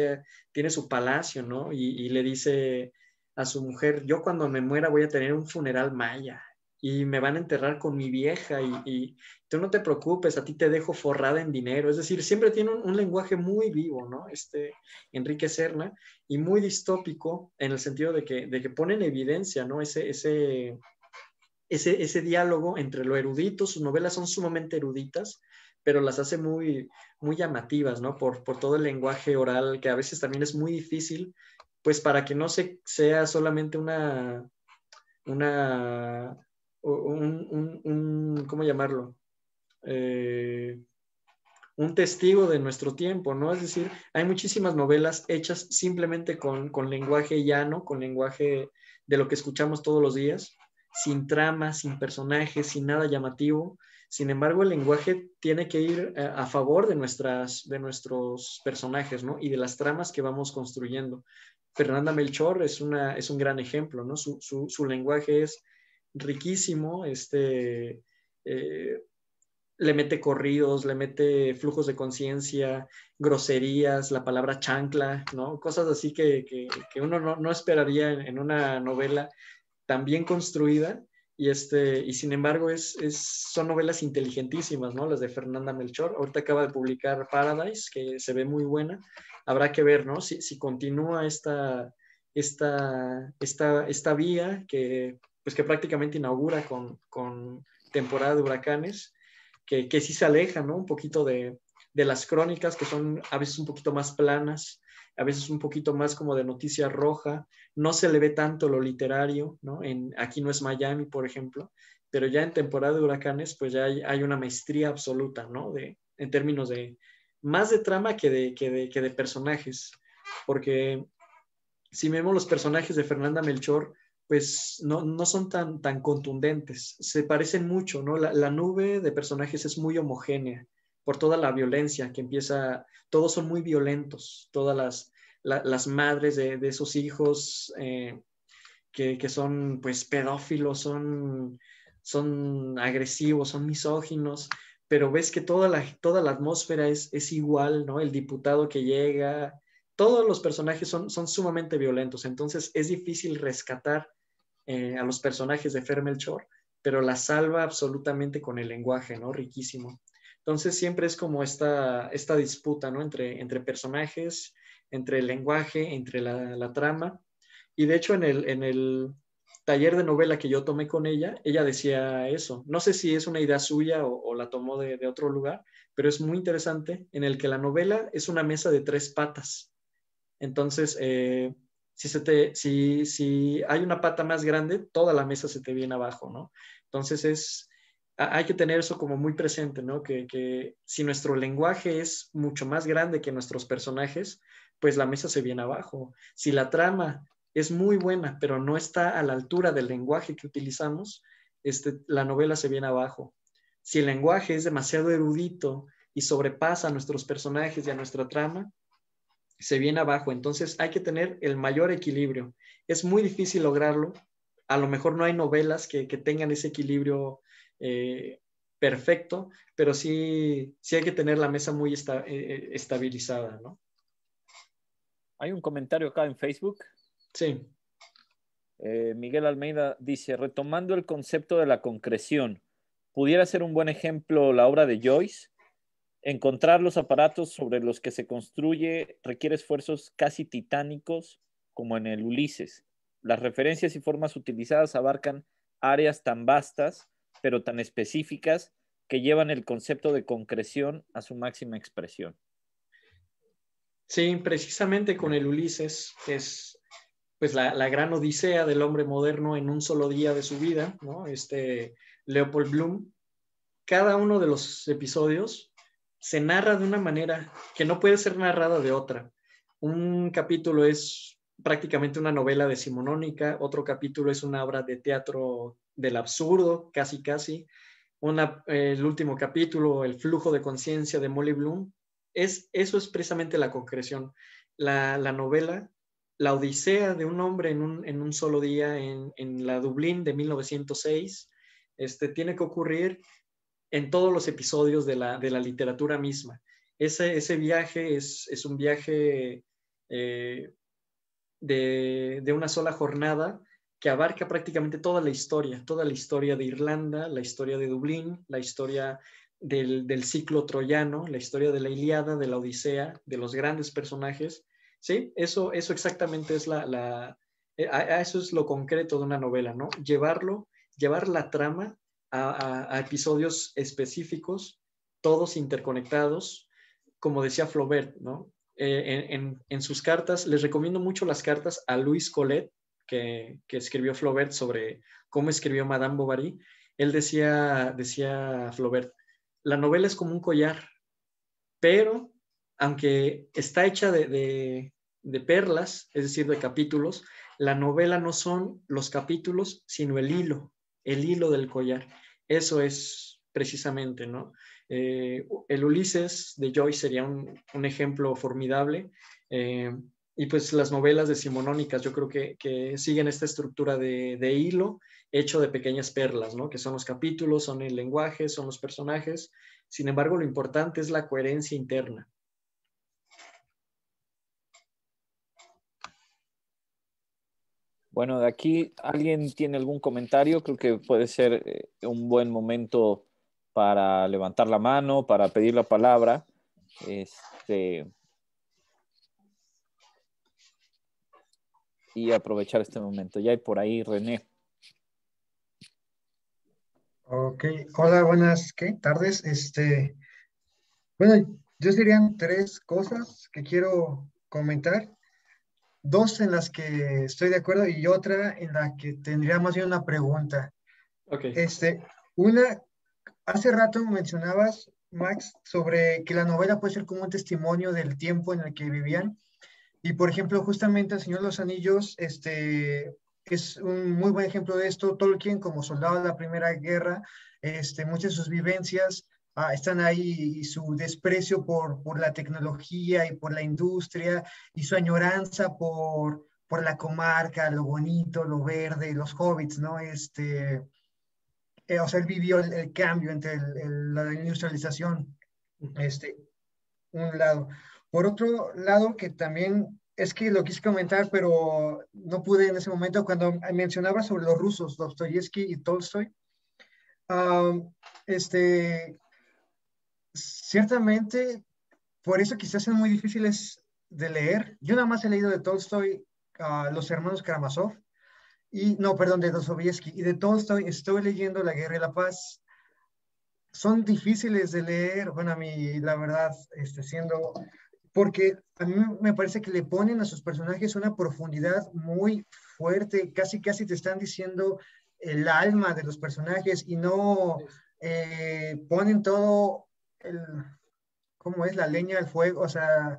tiene su palacio, ¿no? y le dice a su mujer, yo cuando me muera voy a tener un funeral maya y me van a enterrar con mi vieja y, tú no te preocupes, a ti te dejo forrada en dinero. Es decir, siempre tiene un, lenguaje muy vivo, ¿no? Este Enrique Serna y muy distópico en el sentido de que, de que pone en evidencia, ¿no? Ese, ese, ese, ese diálogo entre lo erudito, sus novelas son sumamente eruditas, pero las hace muy, muy llamativas, ¿no? Por, todo el lenguaje oral que a veces también es muy difícil, pues para que no sea solamente una... Una, un, ¿cómo llamarlo? Eh, un testigo de nuestro tiempo, ¿no? Es decir, hay muchísimas novelas hechas simplemente con, lenguaje llano, con lenguaje de lo que escuchamos todos los días, sin trama, sin personajes, sin nada llamativo. Sin embargo, el lenguaje tiene que ir eh, a, favor de, nuestras, de nuestros personajes, ¿no? Y de las tramas que vamos construyendo. Fernanda Melchor es, una, es un gran ejemplo, ¿no? su lenguaje es riquísimo, este, eh, le mete corridos, le mete flujos de conciencia, groserías, la palabra chancla, ¿no? Cosas así que, uno no, esperaría en, una novela tan bien construida. Y, este, y sin embargo, es, son novelas inteligentísimas, ¿no? Las de Fernanda Melchor. Ahorita acaba de publicar Paradise, que se ve muy buena. Habrá que ver, Si, continúa esta, esta, esta, esta vía que pues que prácticamente inaugura con, temporada de huracanes, que, que, sí se aleja, Un poquito de, las crónicas, que son a veces un poquito más planas, a veces un poquito más como de noticia roja, no se le ve tanto lo literario, En, aquí no es Miami, por ejemplo, pero ya en temporada de huracanes, pues ya hay, una maestría absoluta, De, en términos de más de trama que que de personajes, porque si vemos los personajes de Fernanda Melchor, pues no, no son tan, tan contundentes, se parecen mucho, ¿no? La, nube de personajes es muy homogénea por toda la violencia que empieza, todos son muy violentos, todas las, madres de, esos hijos eh, que, son pues pedófilos, son, son agresivos, son misóginos, pero ves que toda la, toda la atmósfera es, es igual, ¿no? El diputado que llega, todos los personajes son, son sumamente violentos, entonces es difícil rescatar eh, a los personajes de Fermelchor, pero la salva absolutamente con el lenguaje, ¿no? Riquísimo. Entonces siempre es como esta, esta disputa, ¿no? Entre, entre personajes, entre el lenguaje, entre la, trama. Y de hecho en el, en el taller de novela que yo tomé con ella, ella decía eso. No sé si es una idea suya o, la tomó de, de, otro lugar, pero es muy interesante en el que la novela es una mesa de tres patas. Entonces, eh, si, se te, si, hay una pata más grande, toda la mesa se te viene abajo, ¿no? Entonces hay que tener eso como muy presente, ¿no? Que, si nuestro lenguaje es mucho más grande que nuestros personajes, pues la mesa se viene abajo. Si la trama es muy buena, pero no está a la altura del lenguaje que utilizamos, este, la novela se viene abajo. Si el lenguaje es demasiado erudito y sobrepasa a nuestros personajes y a nuestra trama, se viene abajo. Entonces hay que tener el mayor equilibrio. Es muy difícil lograrlo. A lo mejor no hay novelas que, tengan ese equilibrio eh, perfecto, pero sí, sí hay que tener la mesa muy eh, eh, estabilizada, ¿no? Hay un comentario acá en Facebook. Sí. Miguel Almeida dice, retomando el concepto de la concreción, ¿pudiera ser un buen ejemplo la obra de Joyce? Encontrar los aparatos sobre los que se construye requiere esfuerzos casi titánicos como en el Ulises. Las referencias y formas utilizadas abarcan áreas tan vastas, pero tan específicas, que llevan el concepto de concreción a su máxima expresión. Sí, precisamente con el Ulises es pues la, gran odisea del hombre moderno en un solo día de su vida, ¿no? Este Leopold Bloom. Cada uno de los episodios se narra de una manera que no puede ser narrada de otra. Un capítulo es prácticamente una novela decimonónica, otro capítulo es una obra de teatro del absurdo, casi casi. el último capítulo, El flujo de conciencia de Molly Bloom, es, eso es precisamente la concreción. La, novela, la odisea de un hombre en un, solo día en, la Dublín de 1906, este, tiene que ocurrir en todos los episodios de la, literatura misma. Ese, ese viaje es, un viaje eh, de, una sola jornada que abarca prácticamente toda la historia, toda la historia de Irlanda, la historia de Dublín, la historia del, ciclo troyano, la historia de la Iliada, de la Odisea, de los grandes personajes. ¿sí? Eso, eso exactamente es la, la eh, eso es lo concreto de una novela, ¿no? Llevarlo, llevar la trama a, episodios específicos, todos interconectados, como decía Flaubert, eh, en, sus cartas, les recomiendo mucho las cartas a Luis Colet que, escribió Flaubert sobre cómo escribió Madame Bovary. Él decía, decía Flaubert, la novela es como un collar, pero aunque está hecha de perlas, es decir, de capítulos, la novela no son los capítulos, sino el hilo el hilo del collar. Eso es precisamente, ¿no? Eh, el Ulises de Joyce sería un, ejemplo formidable. Eh, y pues las novelas decimonónicas, yo creo que, siguen esta estructura de, de, hilo hecho de pequeñas perlas, ¿no? Que son los capítulos, son el lenguaje, son los personajes. Sin embargo, lo importante es la coherencia interna. Bueno, de aquí, ¿alguien tiene algún comentario? Creo que puede ser eh, un buen momento para levantar la mano, para pedir la palabra. Este, y aprovechar este momento. Ya hay por ahí René. Ok, hola, buenas ¿qué? tardes. Este, bueno, yo diría tres cosas que quiero comentar dos en las que estoy de acuerdo y otra en la que tendría más bien una pregunta. Okay. Este, una, hace rato mencionabas, Max, sobre que la novela puede ser como un testimonio del tiempo en el que vivían. Y por ejemplo, justamente El Señor de los Anillos este, es un muy buen ejemplo de esto. Tolkien, como soldado de la Primera Guerra, este, muchas de sus vivencias Ah, están ahí y su desprecio por, por la tecnología y por la industria y su añoranza por, por la comarca, lo bonito, lo verde, los hobbits, ¿no? Este, eh, o sea, él vivió el, cambio entre la industrialización, este, un lado. Por otro lado, que también es que lo quise comentar, pero no pude en ese momento, cuando mencionaba sobre los rusos, Dostoyevsky y Tolstoy, ah, este, ciertamente, por eso quizás son muy difíciles de leer. Yo nada más he leído de Tolstoy a ah, Los Hermanos Karamazov, y no, perdón, de Dostoyevsky, y de Tolstoy estoy leyendo La Guerra y la Paz. Son difíciles de leer, bueno, a mí la verdad, este, siendo, porque a mí me parece que le ponen a sus personajes una profundidad muy fuerte, casi, casi te están diciendo el alma de los personajes y no eh, ponen todo el, ¿cómo es? La leña al fuego, o sea,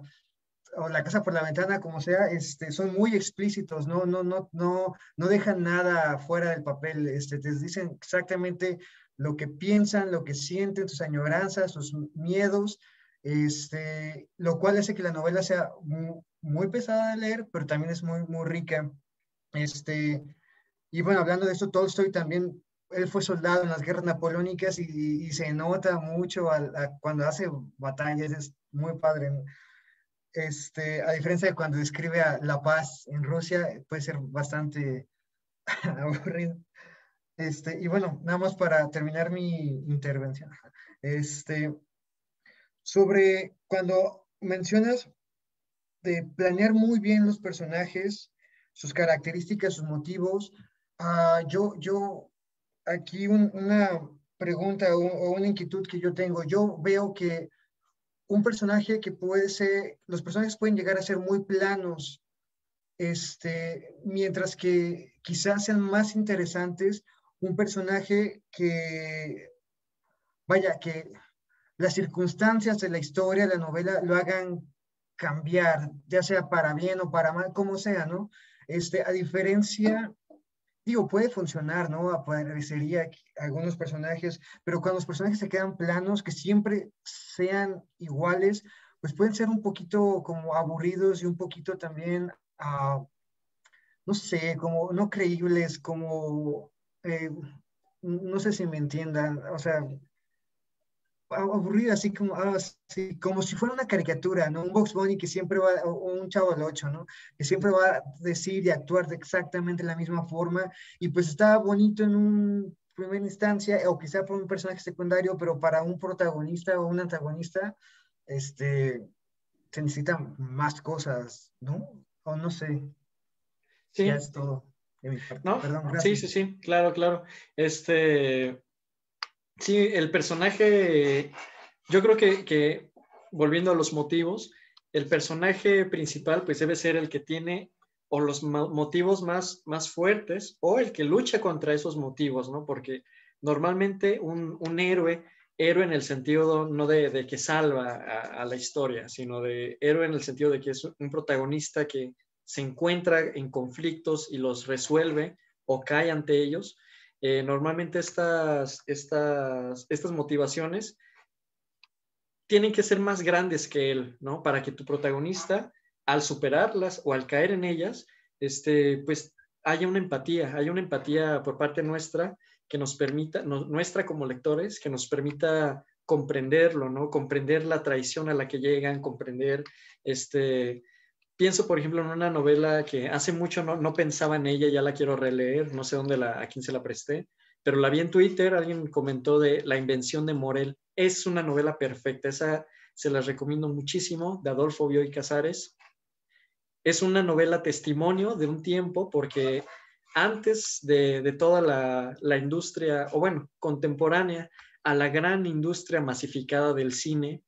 o la casa por la ventana, como sea, este, son muy explícitos, no, no, no, no, no dejan nada fuera del papel, este, te dicen exactamente lo que piensan, lo que sienten, sus añoranzas, sus miedos, este, lo cual hace que la novela sea muy, pesada de leer, pero también es muy, muy rica. Este, y bueno, hablando de esto, Tolstoy también él fue soldado en las guerras napoleónicas y, se nota mucho cuando hace batallas, es muy padre. Este, a diferencia de cuando describe a la paz en Rusia, puede ser bastante aburrido. Este, y bueno, nada más para terminar mi intervención. Este, sobre cuando mencionas de planear muy bien los personajes, sus características, sus motivos, ah, yo, yo aquí una pregunta o, una inquietud que yo tengo. Yo veo que un personaje que puede ser, los personajes pueden llegar a ser muy planos, este, mientras que quizás sean más interesantes un personaje que, vaya, que las circunstancias de la historia, la novela, lo hagan cambiar, ya sea para bien o para mal, como sea, ¿no? Este, a diferencia digo, puede funcionar, ¿no? Aparecería algunos personajes, pero cuando los personajes se quedan planos, que siempre sean iguales, pues pueden ser un poquito como aburridos y un poquito también, ah, no sé, como no creíbles, como, eh, no sé si me entiendan, o sea, aburrido, así como, así, ah, como si fuera una caricatura, ¿no? Un Box Bunny que siempre va, o un chavo Locho, 8, ¿no? Que siempre va a decir y actuar de exactamente la misma forma. Y pues está bonito en un primera instancia, o quizá por un personaje secundario, pero para un protagonista o un antagonista, este, se necesitan más cosas, ¿no? O no sé. Sí. Ya es todo. ¿No? Perdón, gracias. Sí, sí, sí, claro, claro. Este, Sí, el personaje, yo creo que, volviendo a los motivos, el personaje principal pues debe ser el que tiene o los motivos más, más fuertes o el que lucha contra esos motivos, ¿no? Porque normalmente un, héroe, héroe en el sentido no de, que salva a, la historia, sino de héroe en el sentido de que es un protagonista que se encuentra en conflictos y los resuelve o cae ante ellos, eh, normalmente estas, estas, estas motivaciones tienen que ser más grandes que él, ¿no? Para que tu protagonista, al superarlas o al caer en ellas, este, pues haya una empatía, haya una empatía por parte nuestra que nos permita, nuestra como lectores, que nos permita comprenderlo, ¿no? Comprender la traición a la que llegan, comprender este, pienso, por ejemplo, en una novela que hace mucho no, pensaba en ella, ya la quiero releer, no sé dónde la, a quién se la presté, pero la vi en Twitter, alguien comentó de La invención de Morel. Es una novela perfecta, esa se la recomiendo muchísimo, de Adolfo Bioy Casares. Es una novela testimonio de un tiempo porque antes de, toda la, la industria, o bueno, contemporánea a la gran industria masificada del cine,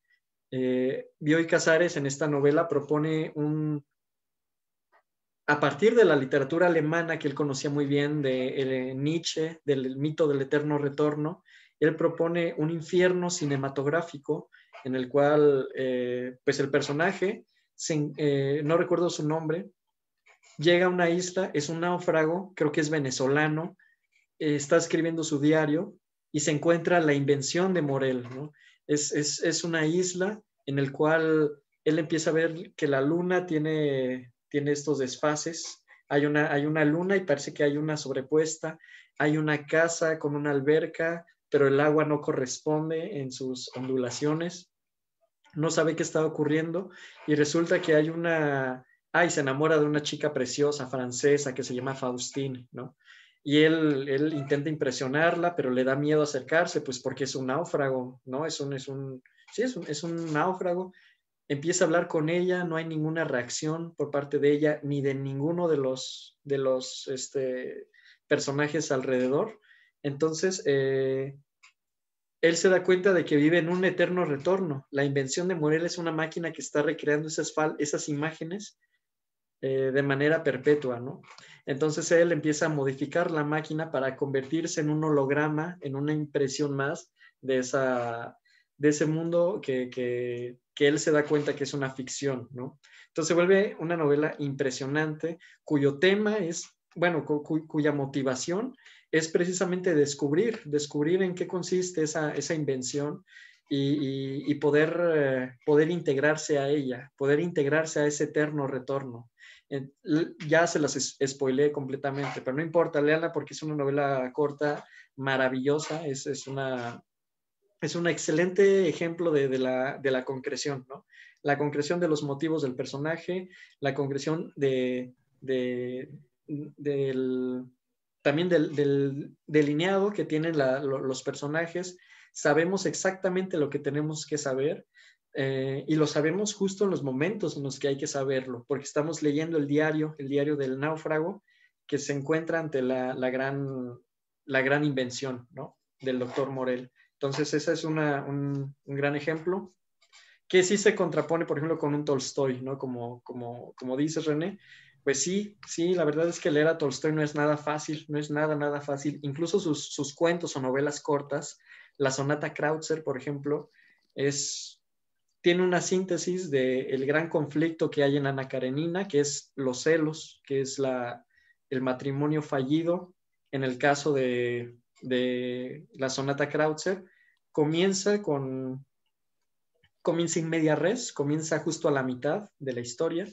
eh, Bioy Casares en esta novela propone un, a partir de la literatura alemana que él conocía muy bien, de eh, Nietzsche, del mito del eterno retorno, él propone un infierno cinematográfico en el cual eh, pues el personaje, sin, eh, no recuerdo su nombre, llega a una isla, es un náufrago, creo que es venezolano, está escribiendo su diario y se encuentra la invención de Morel, ¿no? Es, una isla en el cual él empieza a ver que la luna tiene, estos desfases. Hay una, hay una luna y parece que hay una sobrepuesta. Hay una casa con una alberca, pero el agua no corresponde en sus ondulaciones. No sabe qué está ocurriendo y resulta que hay una... Ay, se enamora de una chica preciosa francesa que se llama Faustine, ¿no? y él, intenta impresionarla, pero le da miedo acercarse, pues porque es un náufrago, ¿no? Es un, es un, sí, es un, es náufrago. Empieza a hablar con ella, no hay ninguna reacción por parte de ella ni de ninguno de los, de los este, personajes alrededor. Entonces, eh, él se da cuenta de que vive en un eterno retorno. La invención de Morel es una máquina que está recreando esas, esas imágenes eh, de manera perpetua, ¿no? Entonces él empieza a modificar la máquina para convertirse en un holograma, en una impresión más de, esa, de ese mundo que, él se da cuenta que es una ficción, ¿no? Entonces se vuelve una novela impresionante cuyo tema es, bueno, cuya motivación es precisamente descubrir, descubrir en qué consiste esa, esa invención y, poder, eh, poder integrarse a ella, poder integrarse a ese eterno retorno. ya se las spoilé completamente, pero no importa, léala porque es una novela corta, maravillosa, es, una, es un excelente ejemplo de, la, concreción, ¿no? La concreción de los motivos del personaje, la concreción de, también del, delineado que tienen los personajes sabemos exactamente lo que tenemos que saber eh, y lo sabemos justo en los momentos en los que hay que saberlo, porque estamos leyendo el diario, el diario del náufrago, que se encuentra ante la, la gran, la gran invención ¿no? del doctor Morel. Entonces, ese es una, un, un, gran ejemplo que sí se contrapone, por ejemplo, con un Tolstoy, ¿no? Como, como, como dices, René, pues sí, sí, la verdad es que leer a Tolstoy no es nada fácil, no es nada, nada fácil. Incluso sus, sus cuentos o novelas cortas la sonata Krautzer, por ejemplo, es, tiene una síntesis del gran conflicto que hay en Ana Karenina, que es los celos, que es la, el matrimonio fallido. En el caso de, la sonata Krautzer, comienza con comienza en media res, comienza justo a la mitad de la historia.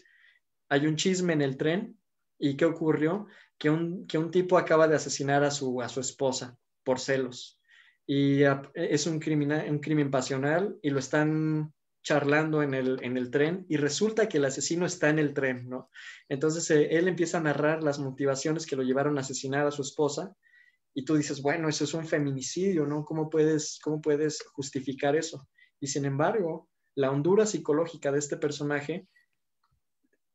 Hay un chisme en el tren y ¿qué ocurrió? Que un, que un tipo acaba de asesinar a su, a su esposa por celos y es un, criminal, un crimen pasional y lo están charlando en el, en el tren y resulta que el asesino está en el tren, ¿no? Entonces eh, él empieza a narrar las motivaciones que lo llevaron a asesinar a su esposa y tú dices, bueno, eso es un feminicidio, ¿no? ¿Cómo puedes, cómo puedes justificar eso? Y sin embargo, la hondura psicológica de este personaje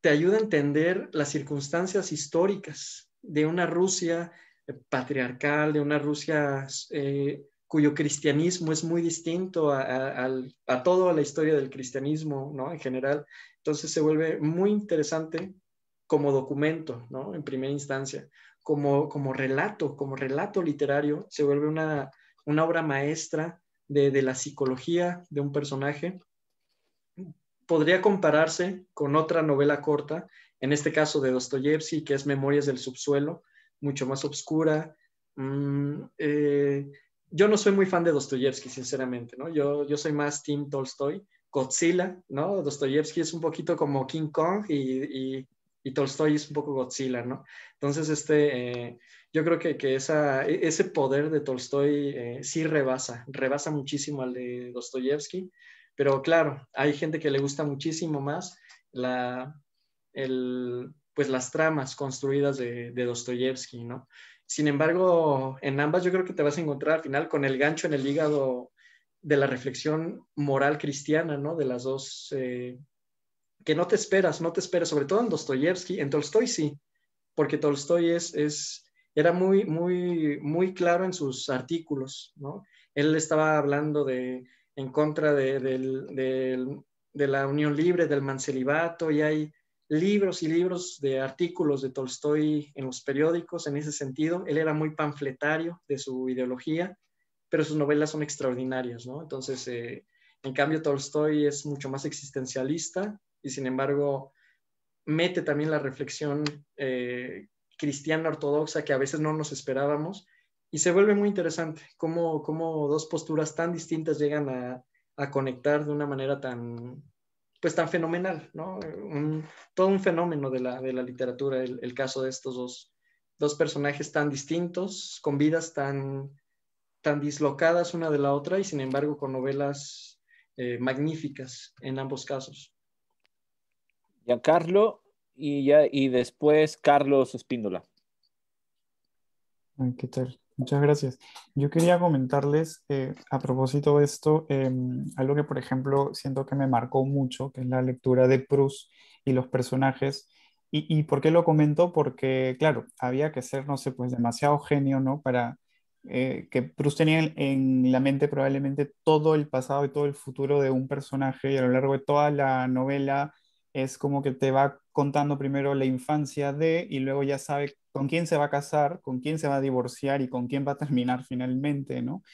te ayuda a entender las circunstancias históricas de una Rusia eh, patriarcal, de una Rusia eh, cuyo cristianismo es muy distinto a, todo a, toda la historia del cristianismo, ¿no? En general. Entonces se vuelve muy interesante como documento, ¿no? En primera instancia, como, como relato, como relato literario, se vuelve una, una obra maestra de, la psicología de un personaje. Podría compararse con otra novela corta, en este caso de Dostoyevsky, que es Memorias del Subsuelo, mucho más obscura. Mm, eh, yo no soy muy fan de Dostoyevsky, sinceramente, ¿no? Yo, yo soy más Tim Tolstoy, Godzilla, ¿no? Dostoyevsky es un poquito como King Kong y, Tolstoy es un poco Godzilla, ¿no? Entonces, este, eh, yo creo que, e, ese poder de Tolstoy eh, sí rebasa, rebasa muchísimo al de Dostoyevsky, pero claro, hay gente que le gusta muchísimo más la, pues las tramas construidas de, de Dostoyevsky, ¿no? Sin embargo, en ambas yo creo que te vas a encontrar al final con el gancho en el hígado de la reflexión moral cristiana, ¿no? De las dos, eh, que no te esperas, no te esperas, sobre todo en Dostoyevsky, en Tolstoy sí, porque Tolstoy es, es, era muy, muy, muy claro en sus artículos, ¿no? Él estaba hablando de, en contra de, de la unión libre, del mancelibato, y hay libros y libros de artículos de Tolstoy en los periódicos en ese sentido. Él era muy panfletario de su ideología, pero sus novelas son extraordinarias, ¿no? Entonces, eh, en cambio, Tolstoy es mucho más existencialista y sin embargo mete también la reflexión eh, cristiana ortodoxa que a veces no nos esperábamos y se vuelve muy interesante cómo, cómo dos posturas tan distintas llegan a, a conectar de una manera tan, pues tan fenomenal, ¿no? todo un fenómeno de la, literatura, el, caso de estos dos, personajes tan distintos, con vidas tan, tan dislocadas una de la otra y sin embargo con novelas eh, magníficas en ambos casos. Giancarlo y, ya, y después Carlos Espíndola. ¿Qué tal? Muchas gracias. Yo quería comentarles eh, a propósito de esto, em, algo que por ejemplo siento que me marcó mucho, que es la lectura de Proust y los personajes. ¿Y, por qué lo comento? Porque, claro, había que ser, no sé, pues demasiado genio, ¿no? Para eh, que Proust tenía en la mente probablemente todo el pasado y todo el futuro de un personaje y a lo largo de toda la novela es como que te va contando primero la infancia de y luego ya sabe con quién se va a casar, con quién se va a divorciar y con quién va a terminar finalmente, ¿no?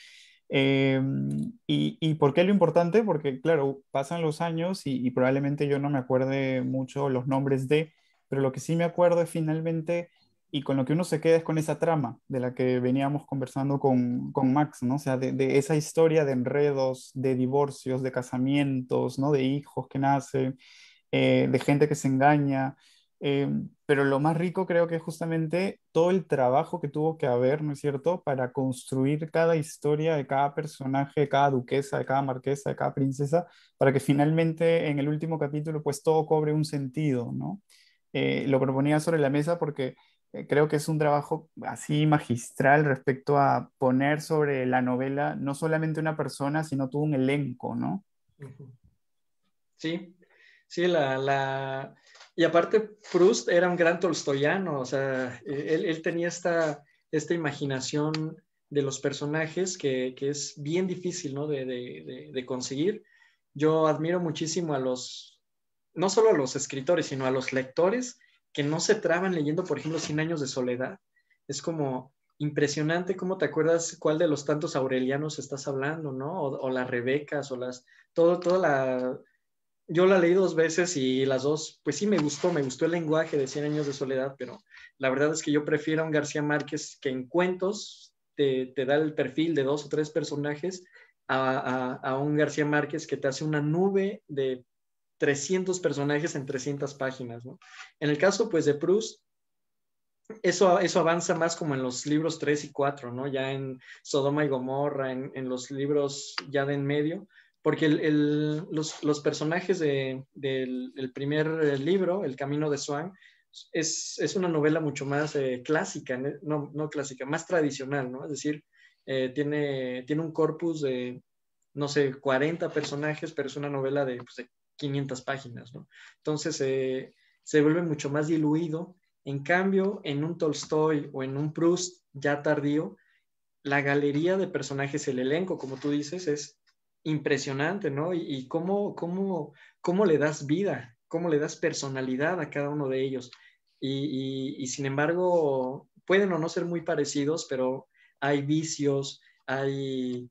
Em, y, por qué lo importante? Porque, claro, pasan los años y, probablemente yo no me acuerde mucho los nombres de, pero lo que sí me acuerdo es finalmente, y con lo que uno se queda es con esa trama de la que veníamos conversando con, Max, ¿no? O sea, de, esa historia de enredos, de divorcios, de casamientos, ¿no? De hijos que nacen, eh, de gente que se engaña. Em, pero lo más rico creo que es justamente todo el trabajo que tuvo que haber, ¿no es cierto?, para construir cada historia de cada personaje, de cada duquesa, de cada marquesa, de cada princesa, para que finalmente en el último capítulo pues todo cobre un sentido, ¿no? Eh, lo proponía sobre la mesa porque eh, creo que es un trabajo así magistral respecto a poner sobre la novela no solamente una persona, sino todo un elenco, ¿no? Sí, sí, la y aparte, Proust era un gran tolstoyano, o sea, eh, él, tenía esta, esta imaginación de los personajes que, es bien difícil ¿no? de, conseguir. Yo admiro muchísimo a los, no solo a los escritores, sino a los lectores que no se traban leyendo, por ejemplo, Cien Años de Soledad. Es como impresionante cómo te acuerdas cuál de los tantos aurelianos estás hablando, ¿no? O, las Rebecas, o las, todo, toda la yo la leí dos veces y las dos, pues sí me gustó, me gustó el lenguaje de Cien Años de Soledad, pero la verdad es que yo prefiero a un García Márquez que en cuentos te, da el perfil de dos o tres personajes a, un García Márquez que te hace una nube de 300 personajes en 300 páginas. ¿no? En el caso pues de Proust, eso, eso avanza más como en los libros 3 y 4, ¿no? ya en Sodoma y Gomorra, en, en los libros ya de en medio, porque los, personajes del primer eh, libro, El Camino de Swan, es, una novela mucho más eh, clásica, no, clásica, más tradicional, ¿no? Es decir, eh, tiene, un corpus de, no sé, 40 personajes, pero es una novela de, 500 pues, páginas, ¿no? Entonces, se vuelve mucho más diluido. En cambio, en un Tolstoy o en un Proust ya tardío, la galería de personajes, el elenco, como tú dices, es impresionante, ¿no? Y, cómo, cómo, cómo le das vida, cómo le das personalidad a cada uno de ellos. Y, y, sin embargo, pueden o no ser muy parecidos, pero hay vicios, hay,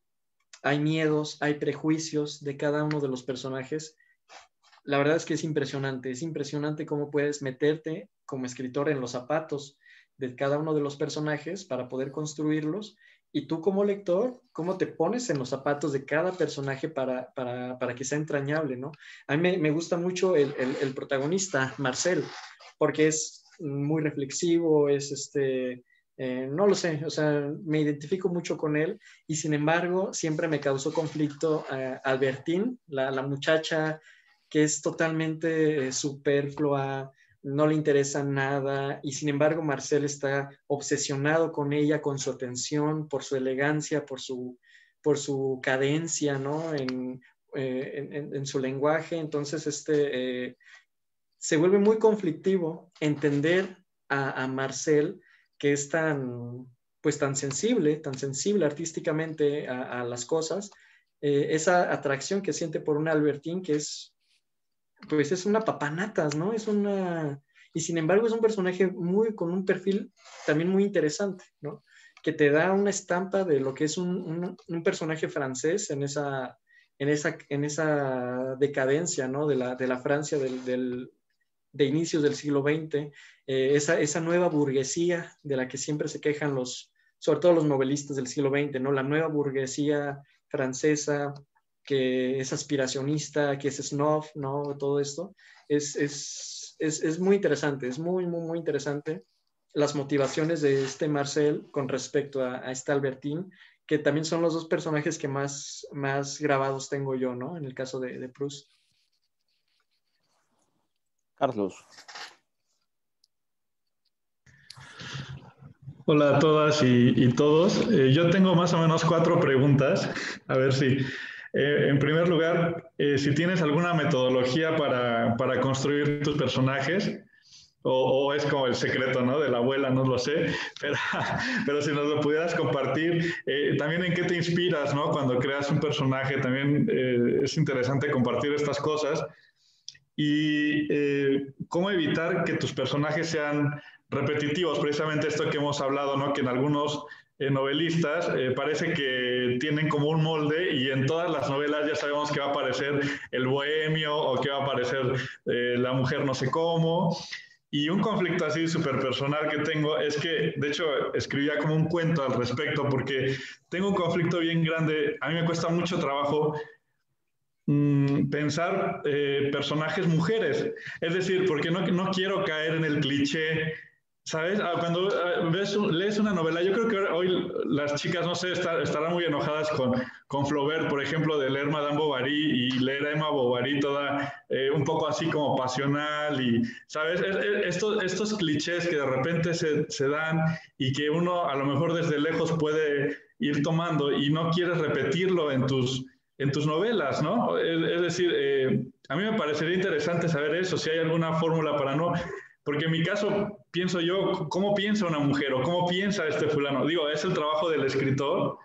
hay miedos, hay prejuicios de cada uno de los personajes. La verdad es que es impresionante, es impresionante cómo puedes meterte como escritor en los zapatos de cada uno de los personajes para poder construirlos y tú como lector, ¿cómo te pones en los zapatos de cada personaje para, que sea entrañable, ¿no? A mí me, gusta mucho el, protagonista, Marcel, porque es muy reflexivo, es este, eh, no lo sé, o sea, me identifico mucho con él y sin embargo siempre me causó conflicto eh, Albertín, la, muchacha que es totalmente eh, superflua, no le interesa nada y sin embargo Marcel está obsesionado con ella, con su atención, por su elegancia, por su, por su cadencia, ¿no? En, eh, su lenguaje, entonces este, eh, se vuelve muy conflictivo entender a, Marcel, que es tan, pues tan sensible, tan sensible artísticamente a, las cosas, eh, esa atracción que siente por un Albertín que es pues es una papanatas, ¿no? Es una... Y sin embargo es un personaje muy con un perfil también muy interesante, ¿no? Que te da una estampa de lo que es un, personaje francés en esa, en esa, en esa decadencia, ¿no? De la, de la Francia de inicios del siglo XX, eh, esa, esa nueva burguesía de la que siempre se quejan los, sobre todo los novelistas del siglo XX, ¿no? La nueva burguesía francesa que es aspiracionista, que es snob, ¿no? Todo esto. Es, muy interesante, es muy, muy, muy interesante las motivaciones de este Marcel con respecto a, a, este Albertín, que también son los dos personajes que más, más grabados tengo yo, ¿no? En el caso de, de Proust. Carlos. Hola a todas y, todos. Eh, yo tengo más o menos cuatro preguntas, a ver si, eh, en primer lugar, eh, si tienes alguna metodología para, para construir tus personajes, o, es como el secreto ¿no? de la abuela, no lo sé, pero, pero si nos lo pudieras compartir, eh, también en qué te inspiras ¿no? cuando creas un personaje, también es interesante compartir estas cosas y cómo evitar que tus personajes sean repetitivos, precisamente esto que hemos hablado, ¿no? que en algunos eh, novelistas eh, parece que tienen como un molde y en todas las novelas ya sabemos que va a aparecer el bohemio o que va a aparecer eh, la mujer no sé cómo. Y un conflicto así súper personal que tengo es que, de hecho, escribía como un cuento al respecto porque tengo un conflicto bien grande. A mí me cuesta mucho trabajo mm, pensar personajes mujeres. Es decir, porque no, no quiero caer en el cliché ¿Sabes? Ah, cuando ah, lees una novela, yo creo que hoy las chicas, no sé, estarán muy enojadas con, con Flaubert, por ejemplo, de leer Madame Bovary y leer a Emma Bovary toda eh, un poco así como pasional y, ¿sabes? estos, estos clichés que de repente se, se dan y que uno a lo mejor desde lejos puede ir tomando y no quieres repetirlo en tus, en tus novelas, ¿no? Es, decir, eh, a mí me parecería interesante saber eso, si hay alguna fórmula para no porque en mi caso, pienso yo, ¿cómo piensa una mujer o cómo piensa este fulano? Digo, es el trabajo del escritor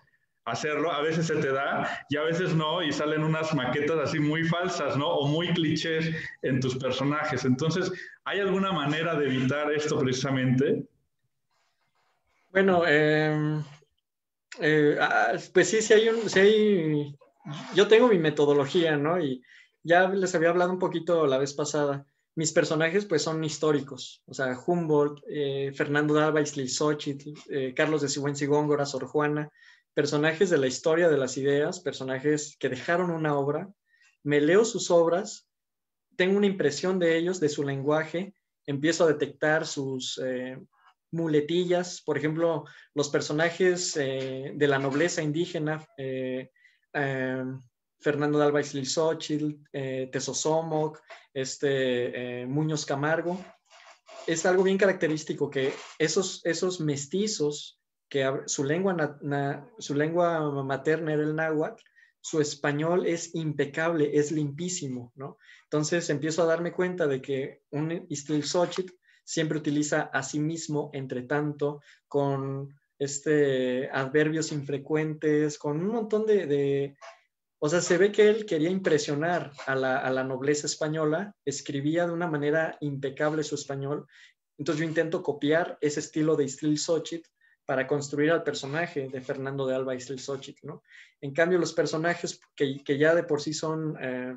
hacerlo, a veces se te da y a veces no, y salen unas maquetas así muy falsas, ¿no? O muy clichés en tus personajes. Entonces, ¿hay alguna manera de evitar esto precisamente? Bueno, em, eh, ah, pues sí, hay un, yo tengo mi metodología, ¿no? Y ya les había hablado un poquito la vez pasada mis personajes pues son históricos, o sea, Humboldt, eh, Fernando de Alba, eh, Carlos de Sigüenza y Góngora, Sor Juana, personajes de la historia de las ideas, personajes que dejaron una obra, me leo sus obras, tengo una impresión de ellos, de su lenguaje, empiezo a detectar sus eh, muletillas, por ejemplo, los personajes de la nobleza indígena, Fernando de Alba eh, Tesosomoc, este, eh, Muñoz Camargo. Es algo bien característico que esos, esos mestizos, que su lengua, su lengua materna era el náhuatl, su español es impecable, es limpísimo, Entonces empiezo a darme cuenta de que un Istlilxochitl siempre utiliza a sí mismo, entre tanto, con este, adverbios infrecuentes, con un montón de, o sea, se ve que él quería impresionar a la, a la nobleza española, escribía de una manera impecable su español, entonces yo intento copiar ese estilo de Istril Xochitl para construir al personaje de Fernando de Alba Istril Xochitl, ¿no? En cambio, los personajes que, que ya de por sí son, eh,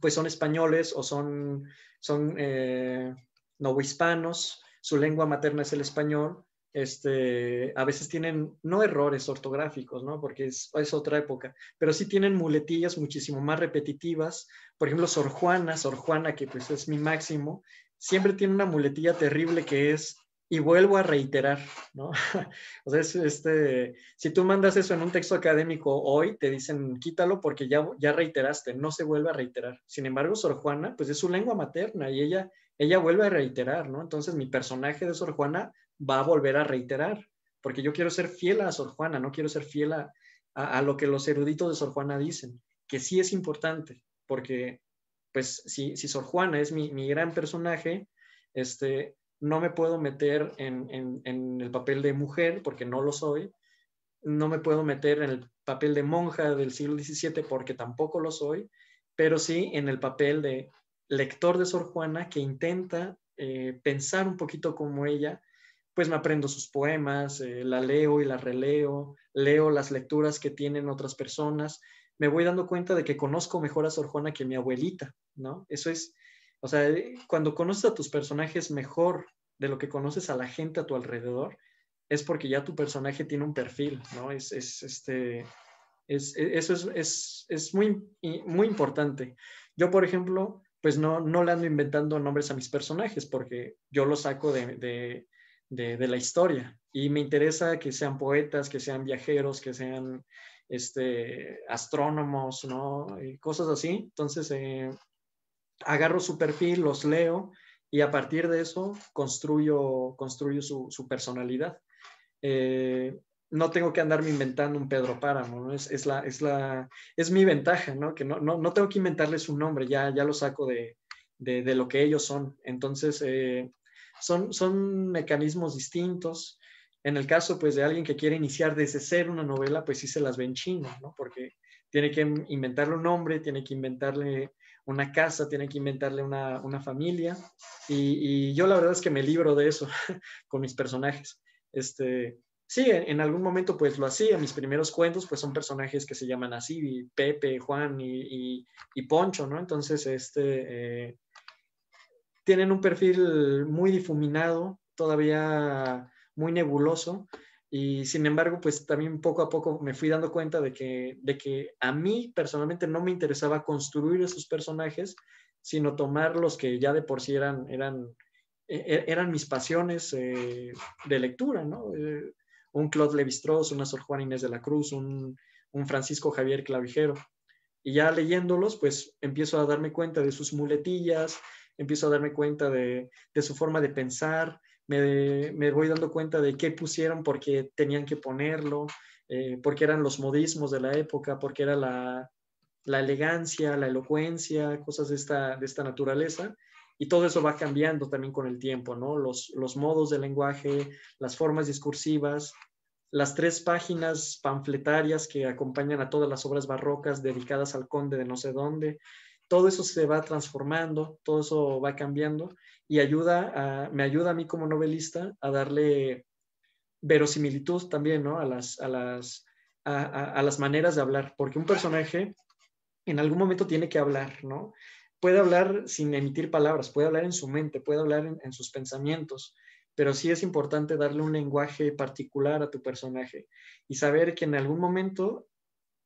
pues son españoles o son, son eh, novohispanos, su lengua materna es el español, este, a veces tienen, no errores ortográficos, ¿no? Porque es, otra época, pero sí tienen muletillas muchísimo más repetitivas. Por ejemplo, Sor Juana, Sor Juana, que pues es mi máximo, siempre tiene una muletilla terrible que es, y vuelvo a reiterar, ¿no? o sea, este, si tú mandas eso en un texto académico hoy, te dicen, quítalo porque ya, ya reiteraste, no se vuelve a reiterar. Sin embargo, Sor Juana, pues es su lengua materna y ella, ella vuelve a reiterar, ¿no? Entonces, mi personaje de Sor Juana va a volver a reiterar, porque yo quiero ser fiel a Sor Juana, no quiero ser fiel a, lo que los eruditos de Sor Juana dicen, que sí es importante, porque pues si, si Sor Juana es mi, gran personaje, este, no me puedo meter en, el papel de mujer, porque no lo soy, no me puedo meter en el papel de monja del siglo XVII, porque tampoco lo soy, pero sí en el papel de lector de Sor Juana que intenta eh, pensar un poquito como ella, pues me aprendo sus poemas, eh, la leo y la releo, leo las lecturas que tienen otras personas, me voy dando cuenta de que conozco mejor a Sor Juana que a mi abuelita, ¿no? Eso es, o sea, eh, cuando conoces a tus personajes mejor de lo que conoces a la gente a tu alrededor, es porque ya tu personaje tiene un perfil, ¿no? Es, es este, es, e, eso es, es, es, muy, muy importante. Yo, por ejemplo, pues no, no le ando inventando nombres a mis personajes porque yo los saco de de, la historia. Y me interesa que sean poetas, que sean viajeros, que sean este, astrónomos, ¿no? Y cosas así. Entonces, eh, agarro su perfil, los leo y a partir de eso construyo, construyo su, personalidad. Eh, no tengo que andarme inventando un Pedro Páramo, es, la, es, la, es mi ventaja, ¿no? que no, tengo que inventarles un nombre, ya, ya lo saco de, lo que ellos son. Entonces, eh, son, mecanismos distintos. En el caso, pues, de alguien que quiere iniciar desde cero una novela, pues sí se las ven chinas, ¿no? Porque tiene que inventarle un nombre, tiene que inventarle una casa, tiene que inventarle una, familia. Y, yo la verdad es que me libro de eso con mis personajes. Este, sí, en, algún momento pues lo hacía. Mis primeros cuentos pues son personajes que se llaman así, Pepe, Juan y, Poncho, ¿no? Entonces, este... Eh, tienen un perfil muy difuminado, todavía muy nebuloso. Y sin embargo, pues también poco a poco me fui dando cuenta de que, de que a mí personalmente no me interesaba construir esos personajes, sino tomar los que ya de por sí eran, eran, e-, eran mis pasiones eh, de lectura, ¿no? Eh, un Claude lebistroz, un una Sor Juana Inés de la Cruz, un, un Francisco Javier Clavijero. Y ya leyéndolos, pues empiezo a darme cuenta de sus muletillas, empiezo a darme cuenta de, su forma de pensar, me, voy dando cuenta de qué pusieron porque tenían que ponerlo, eh, por porque eran los modismos de la época, porque era la, elegancia, la elocuencia, cosas de esta, naturaleza. Y todo eso va cambiando también con el tiempo, ¿no? Los, los modos de lenguaje, las formas discursivas, las tres páginas panfletarias que acompañan a todas las obras barrocas dedicadas al conde de no sé dónde, todo eso se va transformando, todo eso va cambiando y ayuda me ayuda a mí como novelista a darle verosimilitud también ¿no? a, las, las, a, las maneras de hablar, porque un personaje en algún momento tiene que hablar, ¿no? Puede hablar sin emitir palabras, puede hablar en su mente, puede hablar en, en sus pensamientos, pero sí es importante darle un lenguaje particular a tu personaje y saber que en algún momento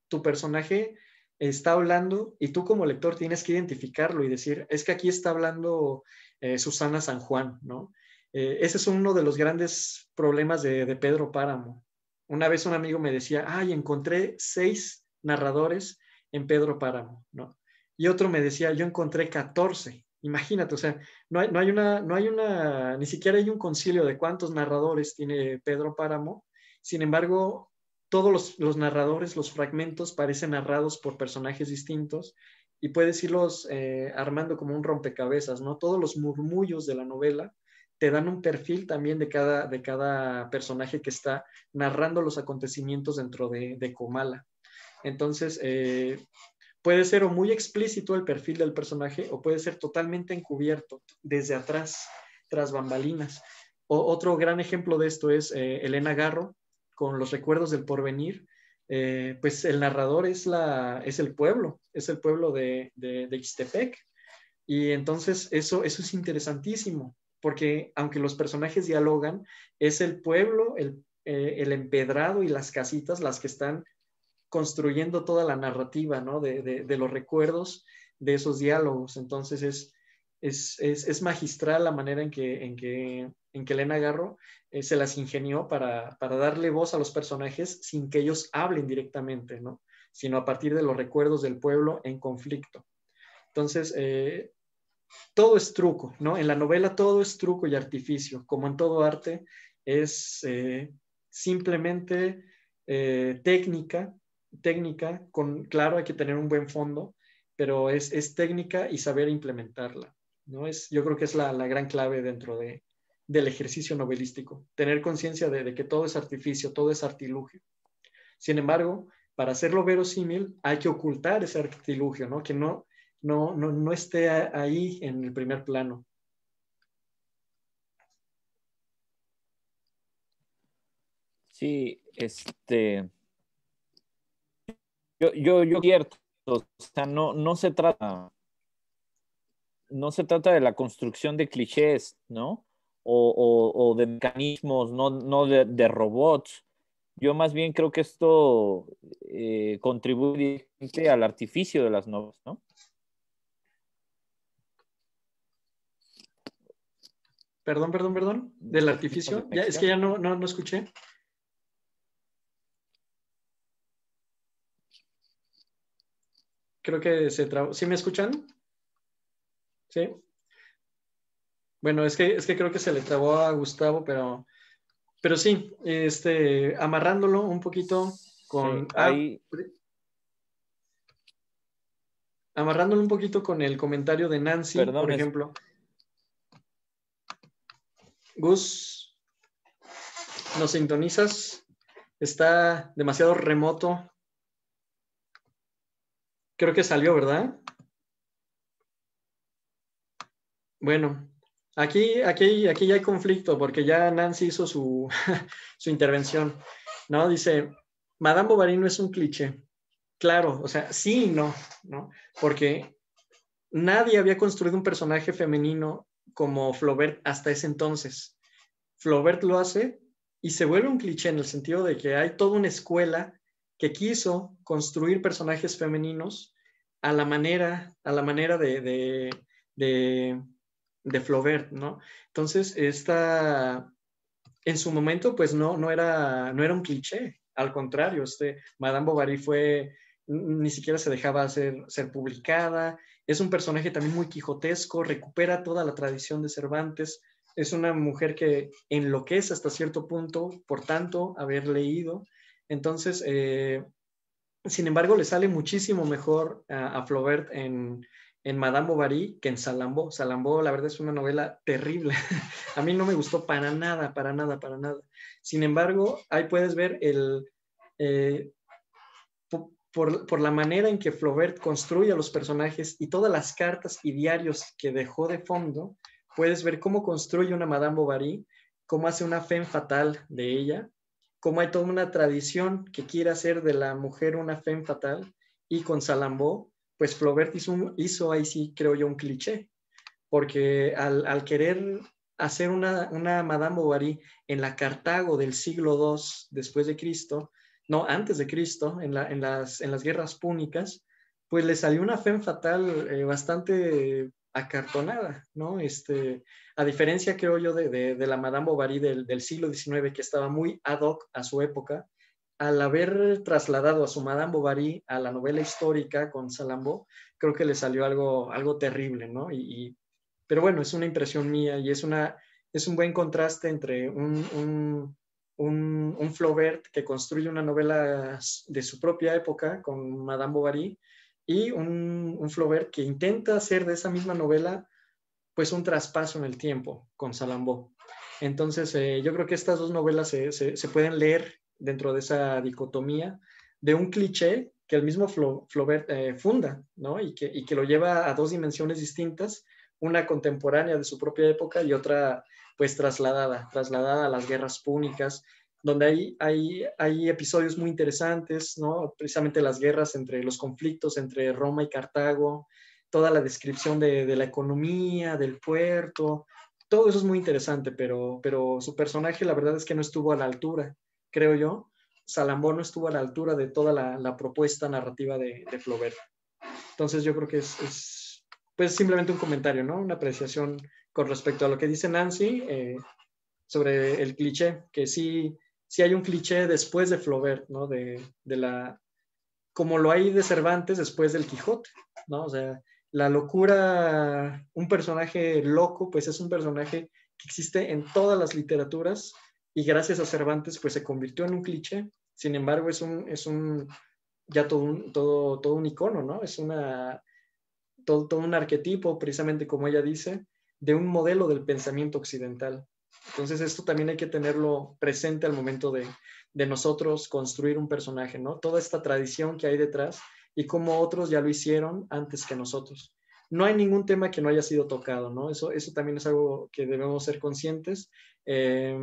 tu personaje está hablando y tú como lector tienes que identificarlo y decir, es que aquí está hablando eh, Susana San Juan, ¿no? Eh, ese es uno de los grandes problemas de, Pedro Páramo. Una vez un amigo me decía, ay, encontré seis narradores en Pedro Páramo, ¿no? Y otro me decía, yo encontré catorce! Imagínate, o sea, no hay, no hay una, no hay una, ni siquiera hay un concilio de cuántos narradores tiene Pedro Páramo. Sin embargo, todos los, narradores, los fragmentos parecen narrados por personajes distintos y puedes irlos eh, armando como un rompecabezas, ¿no? Todos los murmullos de la novela te dan un perfil también de cada, de cada personaje que está narrando los acontecimientos dentro de, de Comala. Entonces, eh, puede ser o muy explícito el perfil del personaje o puede ser totalmente encubierto desde atrás, tras bambalinas. otro gran ejemplo de esto es eh, Elena Garro, con los recuerdos del porvenir, eh, pues el narrador es, la, es el pueblo, es el pueblo de, de, Y entonces eso, eso es interesantísimo, porque aunque los personajes dialogan, es el pueblo, el, eh, el empedrado y las casitas las que están construyendo toda la narrativa, ¿no? de, de los recuerdos de esos diálogos. Entonces es, es, magistral la manera en que, en que, en que Elena Garro eh, se las ingenió para, para, darle voz a los personajes sin que ellos hablen directamente, ¿no? sino a partir de los recuerdos del pueblo en conflicto. Entonces, eh, todo es truco, ¿no? En la novela todo es truco y artificio, como en todo arte, es eh, simplemente técnica, técnica, con, claro, hay que tener un buen fondo, pero es, es técnica y saber implementarla. ¿no? yo creo que es la, gran clave dentro de, del ejercicio novelístico, tener conciencia de, que todo es artificio, todo es artilugio. Sin embargo, para hacerlo verosímil hay que ocultar ese artilugio, ¿no? que no, no, esté ahí en el primer plano. Sí, este. Yo, yo, o sea, no, no se trata no se trata de la construcción de clichés, ¿no? O, de mecanismos, no, de, robots. Yo más bien creo que esto eh, contribuye al artificio de las novelas, ¿no? Perdón, perdón, perdón. ¿Del artificio? es que ya no, no, escuché. Creo que se trabó. ¿Sí me escuchan? Sí. Bueno, es que, es que creo que se le trabó a Gustavo, pero, pero sí, este, amarrándolo un poquito con... Ah, ahí... amarrándolo un poquito con el comentario de Nancy, por ejemplo. Gus, ¿nos sintonizas? Está demasiado remoto. Creo que salió, ¿verdad? Bueno, aquí, aquí, aquí ya hay conflicto porque ya Nancy hizo su, intervención, ¿no? Dice, Madame Bovary no es un cliché. Claro, o sea, sí y no, ¿no? Porque nadie había construido un personaje femenino como Flaubert hasta ese entonces. Flaubert lo hace y se vuelve un cliché en el sentido de que hay toda una escuela que quiso construir personajes femeninos a la manera, a la manera de, de Flaubert, ¿no? Entonces, esta, en su momento, pues no, no, era, no era un cliché, al contrario, este, Madame Bovary fue, ni siquiera se dejaba hacer, ser publicada, es un personaje también muy quijotesco, recupera toda la tradición de Cervantes, es una mujer que enloquece hasta cierto punto, por tanto, haber leído. Entonces, eh, sin embargo, le sale muchísimo mejor a Flaubert en, en Madame Bovary que en Salambo. Salambo, la verdad, es una novela terrible. a mí no me gustó para nada, para nada, para nada. Sin embargo, ahí puedes ver el... Eh, por, la manera en que Flaubert construye a los personajes y todas las cartas y diarios que dejó de fondo, puedes ver cómo construye una Madame Bovary, cómo hace una fe fatal de ella, cómo hay toda una tradición que quiere hacer de la mujer una fe fatal, y con Salambo pues Flaubert hizo, ahí sí, creo yo, un cliché, porque al, querer hacer una, Madame Bovary en la Cartago del siglo II después de Cristo, no, antes de Cristo, en, las, guerras púnicas, pues le salió una fe fatal eh, bastante acartonada, ¿no? Este, a diferencia, creo yo, de, de, la Madame Bovary del, del, siglo XIX, que estaba muy ad hoc a su época, al haber trasladado a su Madame Bovary a la novela histórica con Salambo, creo que le salió algo, algo terrible, ¿no? Y, pero bueno, es una impresión mía y es, una, es un buen contraste entre un, un, un, Flaubert que construye una novela de su propia época con Madame Bovary y un, un Flaubert que intenta hacer de esa misma novela pues un traspaso en el tiempo con Salambo. Entonces, eh, yo creo que estas dos novelas se pueden leer dentro de esa dicotomía de un cliché que el mismo Flaubert eh, funda, ¿no? Y que, lo lleva a dos dimensiones distintas, una contemporánea de su propia época y otra pues trasladada, trasladada a las guerras púnicas, donde hay, hay, hay episodios muy interesantes, ¿no? Precisamente las guerras entre los conflictos entre Roma y Cartago, toda la descripción de, la economía, del puerto, todo eso es muy interesante, pero, pero su personaje la verdad es que no estuvo a la altura creo yo, Salambó no estuvo a la altura de toda la, propuesta narrativa de, Flaubert. Entonces yo creo que es, pues simplemente un comentario, ¿no? Una apreciación con respecto a lo que dice Nancy eh, sobre el cliché, que sí, sí hay un cliché después de Flaubert, ¿no? De, de la, como lo hay de Cervantes después del Quijote, ¿no? O sea, la locura, un personaje loco, pues es un personaje que existe en todas las literaturas y gracias a Cervantes pues se convirtió en un cliché, sin embargo es un, es un ya todo un, todo, todo un icono, ¿no? Es una, todo, todo un arquetipo, precisamente como ella dice, de un modelo del pensamiento occidental. Entonces esto también hay que tenerlo presente al momento de, de nosotros construir un personaje, ¿no? Toda esta tradición que hay detrás y cómo otros ya lo hicieron antes que nosotros. No hay ningún tema que no haya sido tocado, ¿no? Eso, eso también es algo que debemos ser conscientes. Eh,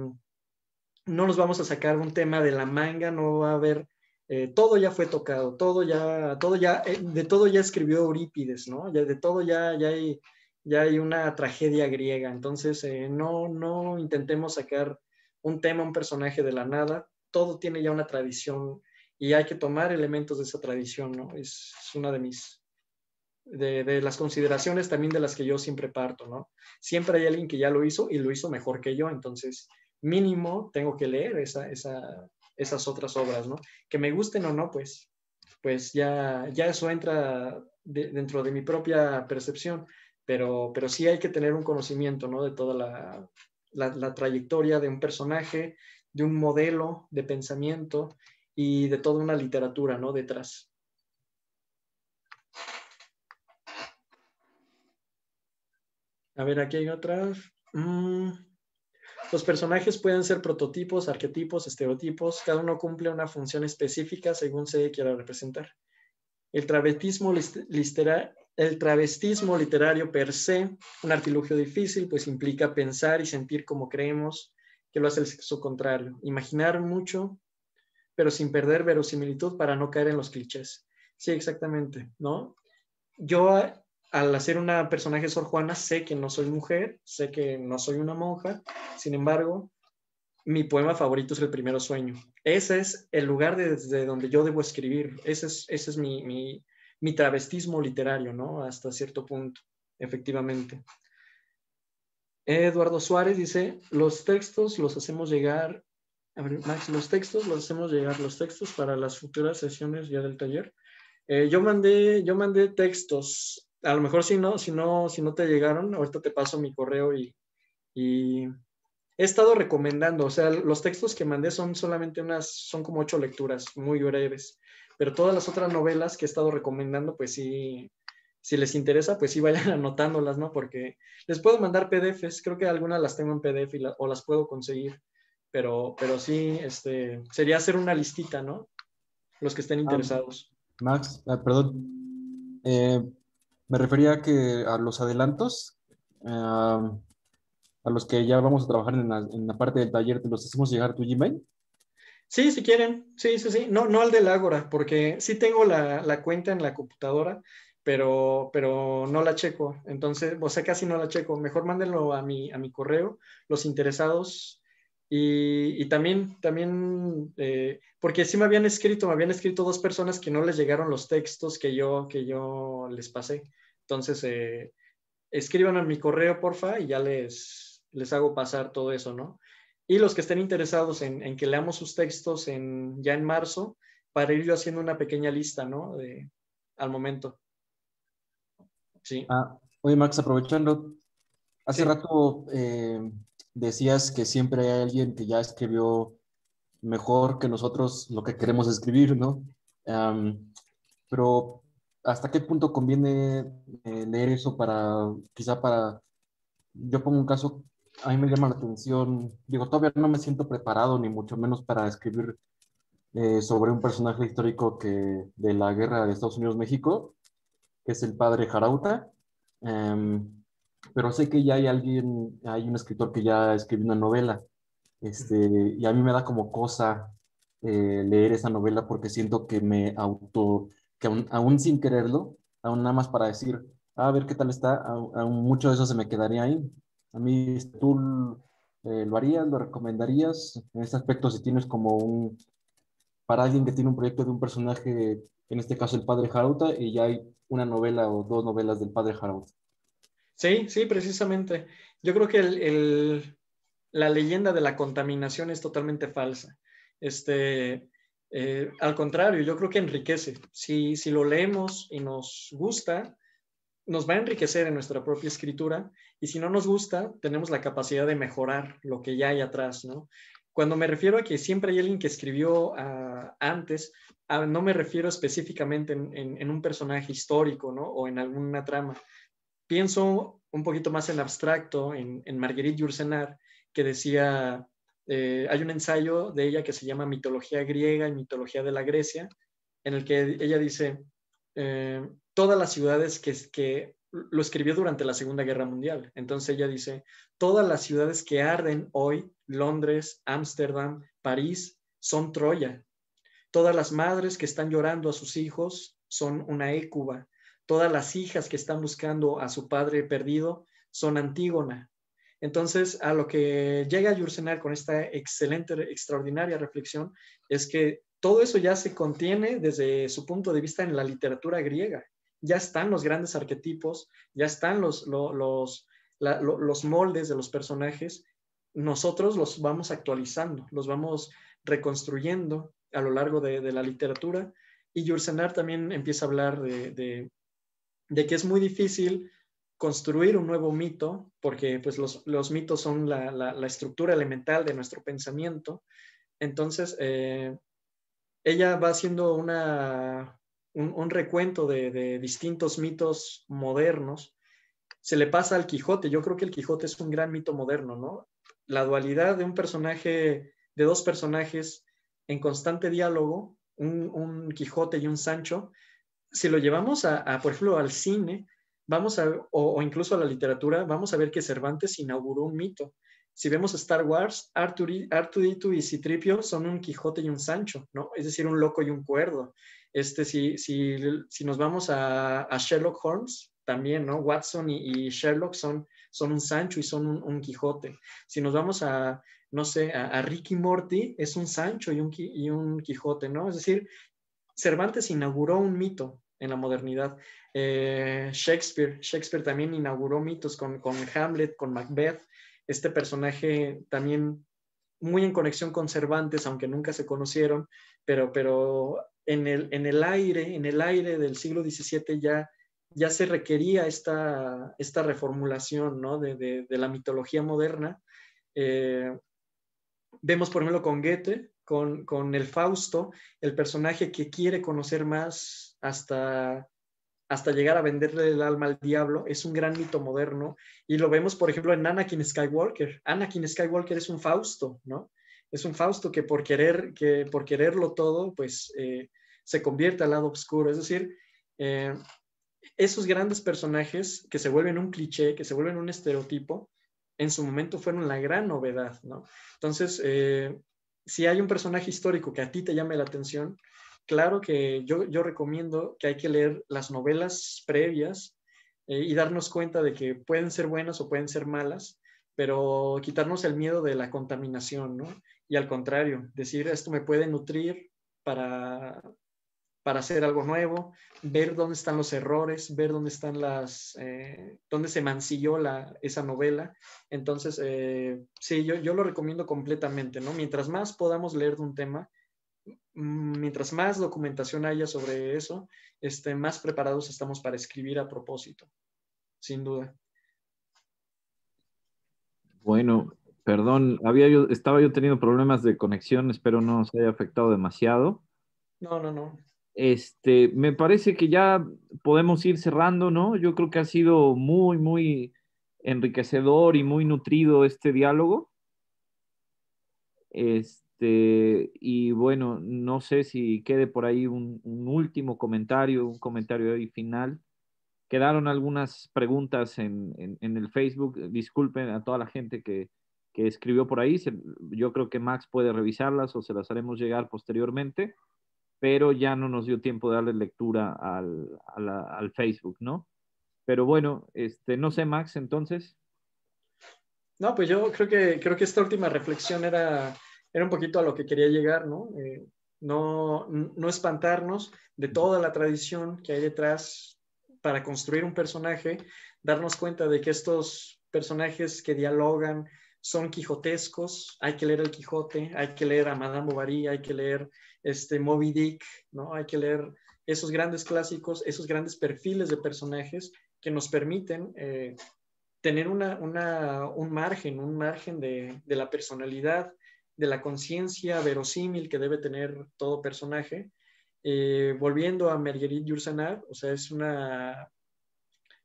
no nos vamos a sacar un tema de la manga, no va a haber, eh, todo ya fue tocado, todo ya, todo ya, eh, de todo ya escribió Eurípides, ¿no? de todo ya, ya, hay, ya hay una tragedia griega, entonces eh, no, no intentemos sacar un tema, un personaje de la nada, todo tiene ya una tradición y hay que tomar elementos de esa tradición, ¿no? Es, una de mis, de, las consideraciones también de las que yo siempre parto, ¿no? Siempre hay alguien que ya lo hizo y lo hizo mejor que yo, entonces mínimo tengo que leer esa, esas otras obras, ¿no? Que me gusten o no, pues, pues ya, ya eso entra dentro de mi propia percepción, pero, pero sí hay que tener un conocimiento, ¿no? De toda la, la, trayectoria de un personaje, de un modelo de pensamiento y de toda una literatura, ¿no? Detrás. A ver, aquí hay otras. Mm. Los personajes pueden ser prototipos, arquetipos, estereotipos, cada uno cumple una función específica según se quiera representar. El travestismo, literario per se, un artilugio difícil, pues implica pensar y sentir como creemos que lo hace el sexo contrario, imaginar mucho, pero sin perder verosimilitud para no caer en los clichés. Sí, exactamente, ¿no? Yo al hacer una personaje Sor Juana, sé que no soy mujer, sé que no soy una monja, sin embargo, mi poema favorito es El Primero Sueño. Ese es el lugar desde donde yo debo escribir, ese es, ese es mi, mi, travestismo literario, ¿no? Hasta cierto punto, efectivamente. Eduardo Suárez dice, los textos los hacemos llegar, a ver, Max, los textos los hacemos llegar, los textos para las futuras sesiones ya del taller. Eh, yo mandé, yo mandé textos a lo mejor si no, si no, si no te llegaron, ahorita te paso mi correo y, he estado recomendando, o sea, los textos que mandé son solamente unas, son como ocho lecturas, muy breves, pero todas las otras novelas que he estado recomendando, pues sí, si les interesa, pues sí vayan anotándolas, ¿no? Porque les puedo mandar PDFs, creo que algunas las tengo en PDF o las puedo conseguir, pero, pero sí, este, sería hacer una listita, ¿no? Los que estén ah, interesados. Max, ah, perdón, eh, me refería a que a los adelantos, a los que ya vamos a trabajar en la, parte del taller, ¿te los hacemos llegar tu Gmail? Sí, si quieren. Sí, sí, sí. No, no al del Ágora, porque sí tengo la, cuenta en la computadora, pero, pero no la checo. Entonces, o sea, casi no la checo. Mejor mándenlo a mi, a mi correo, los interesados y, también, también eh, porque sí me habían escrito, me habían escrito dos personas que no les llegaron los textos que yo, que yo les pasé. Entonces, eh, escriban en mi correo, porfa, y ya les, les hago pasar todo eso, ¿no? Y los que estén interesados en, en que leamos sus textos en, ya en marzo, para ir yo haciendo una pequeña lista, ¿no? De, al momento. Sí. Ah, oye, Max, aprovechando, hace rato eh, decías que siempre hay alguien que ya escribió mejor que nosotros lo que queremos escribir, ¿no? pero ¿hasta qué punto conviene eh, leer eso para, quizá para, yo pongo un caso, a mí me llama la atención, digo, todavía no me siento preparado ni mucho menos para escribir eh, sobre un personaje histórico que, de la guerra de Estados Unidos-México, que es el padre Jarauta. Em, pero sé que ya hay alguien, hay un escritor que ya escribió una novela, este, y a mí me da como cosa eh, leer esa novela porque siento que me auto, que aún, sin quererlo, aún nada más para decir, a ver qué tal está, aún mucho de eso se me quedaría ahí. A mí tú eh, lo harías, lo recomendarías, en este aspecto si tienes como un, para alguien que tiene un proyecto de un personaje, en este caso el padre Jarauta, y ya hay una novela o dos novelas del padre Jarauta. Sí, sí, precisamente. Yo creo que la leyenda de la contaminación es totalmente falsa. Este, eh, al contrario, yo creo que enriquece. Si, lo leemos y nos gusta, nos va a enriquecer en nuestra propia escritura y si no nos gusta, tenemos la capacidad de mejorar lo que ya hay atrás, Cuando me refiero a que siempre hay alguien que escribió ah, antes, ah, no me refiero específicamente en, un personaje histórico, O en alguna trama, pienso un poquito más en abstracto, en, Marguerite Yourcenar, que decía, eh, hay un ensayo de ella que se llama Mitología griega y Mitología de la Grecia, en el que ella dice, eh, todas las ciudades que, que lo escribió durante la Segunda Guerra Mundial. Entonces ella dice, todas las ciudades que arden hoy, Londres, Ámsterdam, París, son Troya. Todas las madres que están llorando a sus hijos son una écuba. Todas las hijas que están buscando a su padre perdido son Antígona. Entonces, a lo que llega Yursenar con esta excelente, extraordinaria reflexión es que todo eso ya se contiene desde su punto de vista en la literatura griega. Ya están los grandes arquetipos, ya están los, los, moldes de los personajes. Nosotros los vamos actualizando, los vamos reconstruyendo a lo largo de, la literatura. Y Yursenar también empieza a hablar de, de que es muy difícil construir un nuevo mito, porque pues los, mitos son la, estructura elemental de nuestro pensamiento. Entonces, eh, ella va haciendo un, recuento de, distintos mitos modernos. Se le pasa al Quijote. Yo creo que el Quijote es un gran mito moderno, ¿no? La dualidad de un personaje, de dos personajes en constante diálogo, un Quijote y un Sancho, si lo llevamos a, por ejemplo, al cine, vamos o, incluso a la literatura, vamos a ver que Cervantes inauguró un mito. Si vemos Star Wars, Arturito y Citripio son un Quijote y un Sancho, ¿no? Es decir, un loco y un cuerdo. Este, si, si, si nos vamos a, a, Sherlock Holmes, también, ¿no? Watson y, Sherlock son, son un Sancho y son un, Quijote. Si nos vamos a, no sé, a, Ricky Morty es un Sancho y un, y un Quijote, ¿no? Es decir, Cervantes inauguró un mito en la modernidad. Eh, Shakespeare, Shakespeare también inauguró mitos con, Hamlet, con Macbeth, este personaje también muy en conexión con Cervantes, aunque nunca se conocieron, pero, pero en, el, en el aire, en el aire del siglo XVII ya, ya se requería esta, esta reformulación de, la mitología moderna. Eh, vemos, por ejemplo, con Goethe, con, el Fausto, el personaje que quiere conocer más hasta hasta llegar a venderle el alma al diablo, es un gran mito moderno. Y lo vemos, por ejemplo, en Anakin Skywalker. Anakin Skywalker es un Fausto, ¿no? Es un Fausto que por, querer, que por quererlo todo, pues eh, se convierte al lado oscuro. Es decir, eh, esos grandes personajes que se vuelven un cliché, que se vuelven un estereotipo, en su momento fueron la gran novedad, ¿no? Entonces, eh, si hay un personaje histórico que a ti te llame la atención, claro que yo, recomiendo que hay que leer las novelas previas eh, y darnos cuenta de que pueden ser buenas o pueden ser malas, pero quitarnos el miedo de la contaminación, ¿no? Y al contrario, decir, esto me puede nutrir para, para hacer algo nuevo, ver dónde están los errores, ver dónde están las, eh, dónde se mancilló la, esa novela. Entonces, eh, sí, yo, yo, lo recomiendo completamente, ¿no? Mientras más podamos leer de un tema, mm, mientras más documentación haya sobre eso, este, más preparados estamos para escribir a propósito, sin duda. Bueno, perdón, había yo, estaba yo teniendo problemas de conexión, espero no se haya afectado demasiado. No, no, no. Este, me parece que ya podemos ir cerrando, ¿no? Yo creo que ha sido muy, muy enriquecedor y muy nutrido este diálogo. Este, y bueno, no sé si quede por ahí un, último comentario, un comentario ahí final. Quedaron algunas preguntas en, en, en, el Facebook. Disculpen a toda la gente que, que escribió por ahí. yo creo que Max puede revisarlas o se las haremos llegar posteriormente pero ya no nos dio tiempo de darle lectura al, Facebook, ¿no? Pero bueno, este, no sé, Max, entonces. No, pues yo creo que, creo que esta última reflexión era, era un poquito a lo que quería llegar, ¿no? Eh, no, no espantarnos de toda la tradición que hay detrás para construir un personaje, darnos cuenta de que estos personajes que dialogan, son quijotescos, hay que leer El Quijote, hay que leer a Madame Bovary, hay que leer este Moby Dick, ¿no? Hay que leer esos grandes clásicos, esos grandes perfiles de personajes que nos permiten eh, tener un margen, un margen de, la personalidad, de la conciencia verosímil que debe tener todo personaje. Eh, volviendo a Marguerite Yourcenar, o sea, es una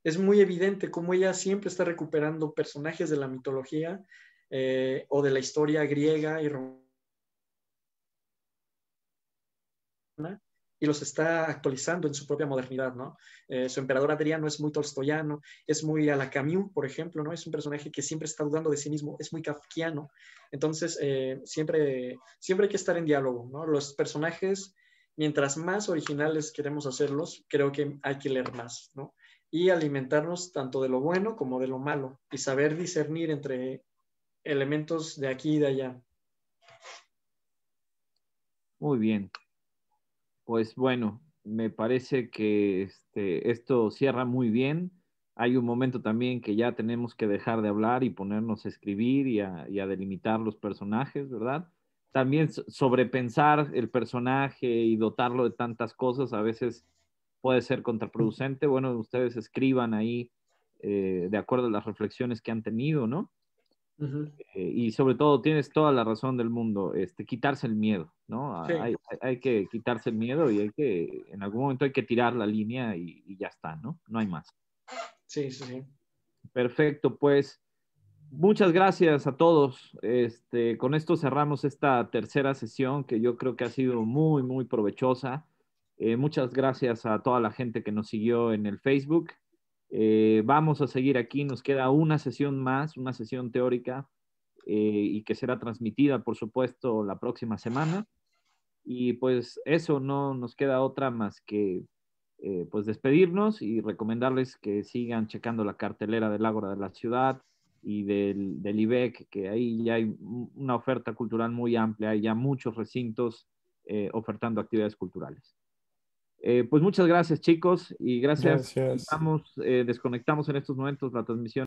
es muy evidente cómo ella siempre está recuperando personajes de la mitología eh, o de la historia griega y romana y los está actualizando en su propia modernidad, ¿no? Eh, su emperador Adriano es muy tolstoyano, es muy a la por ejemplo, ¿no? Es un personaje que siempre está dudando de sí mismo, es muy kafkiano. Entonces, eh, siempre, siempre hay que estar en diálogo, ¿no? Los personajes, mientras más originales queremos hacerlos, creo que hay que leer más, ¿no? y alimentarnos tanto de lo bueno como de lo malo y saber discernir entre elementos de aquí y de allá. Muy bien. Pues bueno, me parece que este, esto cierra muy bien. Hay un momento también que ya tenemos que dejar de hablar y ponernos a escribir y a delimitar los personajes, ¿verdad? También sobrepensar el personaje y dotarlo de tantas cosas a veces puede ser contraproducente. Bueno, ustedes escriban ahí eh, de acuerdo a las reflexiones que han tenido, ¿no? Eh, y sobre todo tienes toda la razón del mundo, este, quitarse el miedo, ¿no? Hay, hay, que quitarse el miedo y hay que, en algún momento hay que tirar la línea y, ya está, ¿no? No hay más. Sí, sí, sí. Perfecto, pues muchas gracias a todos. Este, con esto cerramos esta tercera sesión que yo creo que ha sido muy, muy provechosa. Eh, muchas gracias a toda la gente que nos siguió en el Facebook. Eh, vamos a seguir aquí, nos queda una sesión más, una sesión teórica eh, y que será transmitida, por supuesto, la próxima semana. Y pues eso, no nos queda otra más que pues despedirnos y recomendarles que sigan checando la cartelera del Ágora de la Ciudad y del, IBEC, que ahí ya hay una oferta cultural muy amplia, hay ya muchos recintos ofertando actividades culturales. Eh, pues muchas gracias chicos y gracias. Estamos, eh, desconectamos en estos momentos la transmisión.